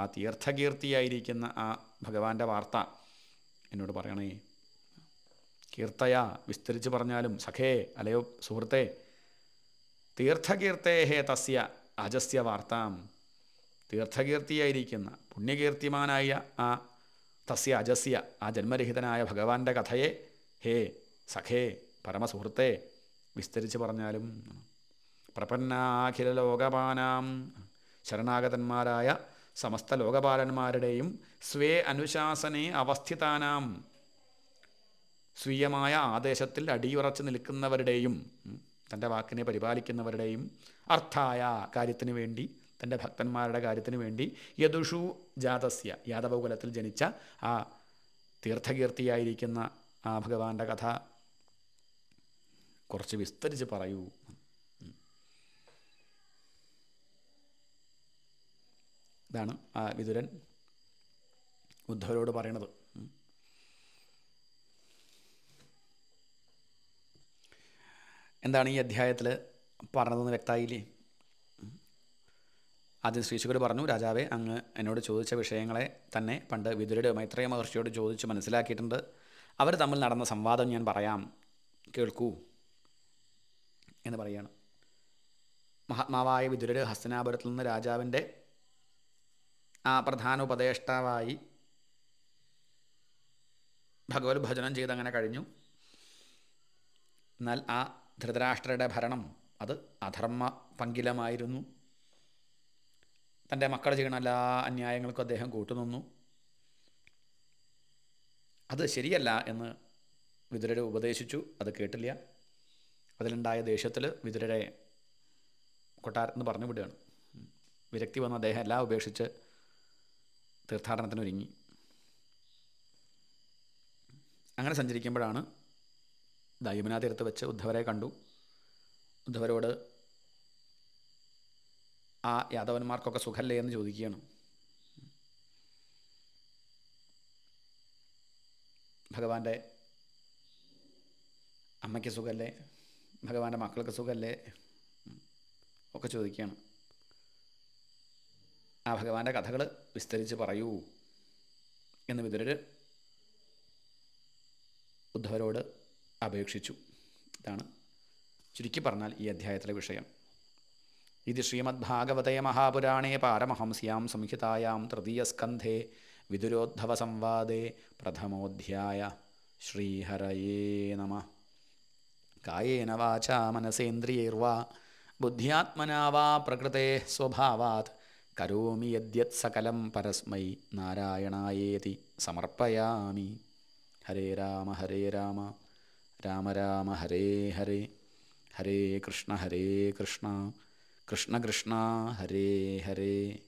ആ തീർത്ഥകീർത്തിയായിരിക്കുന്ന ആ ഭഗവാന്റെ വാർത്ത എന്നോട് പറയണേ കീർത്തയ വിസ്തരിച്ച് പറഞ്ഞാലും സഖേ അലയോ സുഹൃത്തേ തീർത്ഥകീർത്തേ തസ്യ അജസ്യ വാർത്താം തീർത്ഥകീർത്തിയായിരിക്കുന്ന പുണ്യകീർത്തിമാനായ ആ തസ്യ അജസ്യ ആ ജന്മരഹിതനായ ഭഗവാന്റെ കഥയെ ഹേ സഖേ പരമസുഹൃത്തെ വിസ്തരിച്ച് പറഞ്ഞാലും പ്രപന്നാഖില ലോകപാനാം ശരണാഗതന്മാരായ സമസ്ത ലോകപാലന്മാരുടെയും സ്വേ അനുശാസനെ അവസ്ഥിതാനാം സ്വീയമായ ആദേശത്തിൽ അടിയുറച്ചു നിൽക്കുന്നവരുടെയും തൻ്റെ വാക്കിനെ പരിപാലിക്കുന്നവരുടെയും അർത്ഥായ കാര്യത്തിനു വേണ്ടി തൻ്റെ ഭക്തന്മാരുടെ കാര്യത്തിന് വേണ്ടി യദുഷു ജാതസ്യ യാദവകുലത്തിൽ ജനിച്ച ആ തീർത്ഥകീർത്തിയായിരിക്കുന്ന ആ ഭഗവാന്റെ കഥ കുറച്ച് വിസ്തരിച്ച് പറയൂ ഇതാണ് ആ വിതുരൻ ഉദ്ധവരോട് പറയണത് എന്താണ് ഈ അധ്യായത്തിൽ പറഞ്ഞതെന്ന് വ്യക്തമായില്ലേ അതിന് ശ്രീശുഖർ പറഞ്ഞു രാജാവെ അങ്ങ് എന്നോട് ചോദിച്ച വിഷയങ്ങളെ തന്നെ പണ്ട് വിതുരയുടെ മൈത്രേയ മഹർഷിയോട് ചോദിച്ച് മനസ്സിലാക്കിയിട്ടുണ്ട് അവർ തമ്മിൽ നടന്ന സംവാദം ഞാൻ പറയാം കേൾക്കൂ എന്ന് പറയുകയാണ് മഹാത്മാവായ വിതുരർ ഹസ്തനാപുരത്തിൽ നിന്ന് രാജാവിൻ്റെ ആ പ്രധാന ഉപദേഷ്ടാവായി ഭഗവത് ഭജനം ചെയ്ത് അങ്ങനെ കഴിഞ്ഞു എന്നാൽ ആ ധൃതരാഷ്ട്രയുടെ ഭരണം അത് അധർമ്മ പങ്കിലമായിരുന്നു തൻ്റെ മക്കൾ ചെയ്യണ എല്ലാ അന്യായങ്ങൾക്കും അദ്ദേഹം കൂട്ടുനിന്നു അത് ശരിയല്ല എന്ന് വിതുരരെ ഉപദേശിച്ചു അത് കേട്ടില്ല അതിലുണ്ടായ ദേഷ്യത്തിൽ വിതുരരെ എന്ന് പറഞ്ഞു വിടുകയാണ് വിരക്തി വന്ന അദ്ദേഹം എല്ലാം ഉപേക്ഷിച്ച് തീർത്ഥാടനത്തിനൊരുങ്ങി അങ്ങനെ സഞ്ചരിക്കുമ്പോഴാണ് ദയമുനാ തീരത്ത് വെച്ച് ഉദ്ധവരെ കണ്ടു ഉദ്ധവരോട് ആ യാദവന്മാർക്കൊക്കെ സുഖല്ലേ എന്ന് ചോദിക്കുകയാണ് ഭഗവാന്റെ അമ്മയ്ക്ക് സുഖമല്ലേ ഭഗവാന്റെ മക്കൾക്ക് സുഖമല്ലേ ഒക്കെ ചോദിക്കുകയാണ് ആ ഭഗവാന്റെ കഥകൾ വിസ്തരിച്ച് പറയൂ എന്ന് വിതുരർ ഉദ്ധവരോട് അപേക്ഷിച്ചു ഇതാണ് ചുരുക്കി പറഞ്ഞാൽ ഈ അധ്യായത്തിലെ വിഷയം इति श्रीमद्भागवते महापुराणे पारमहंस्यां संहितायां तृतीयस्कन्धे विदुरोद्धवसंवादे प्रथमोऽध्याय श्रीहरये नमः कायेन वाचा मनसेन्द्रियैर्वा बुद्ध्यात्मना वा प्रकृतेः स्वभावात् करोमि यद्यत् सकलं परस्मै नारायणायेति समर्पयामि हरे राम हरे राम राम राम हरे हरे हरे कृष्ण हरे कृष्ण कृष्ण कृष्ण हरे हरे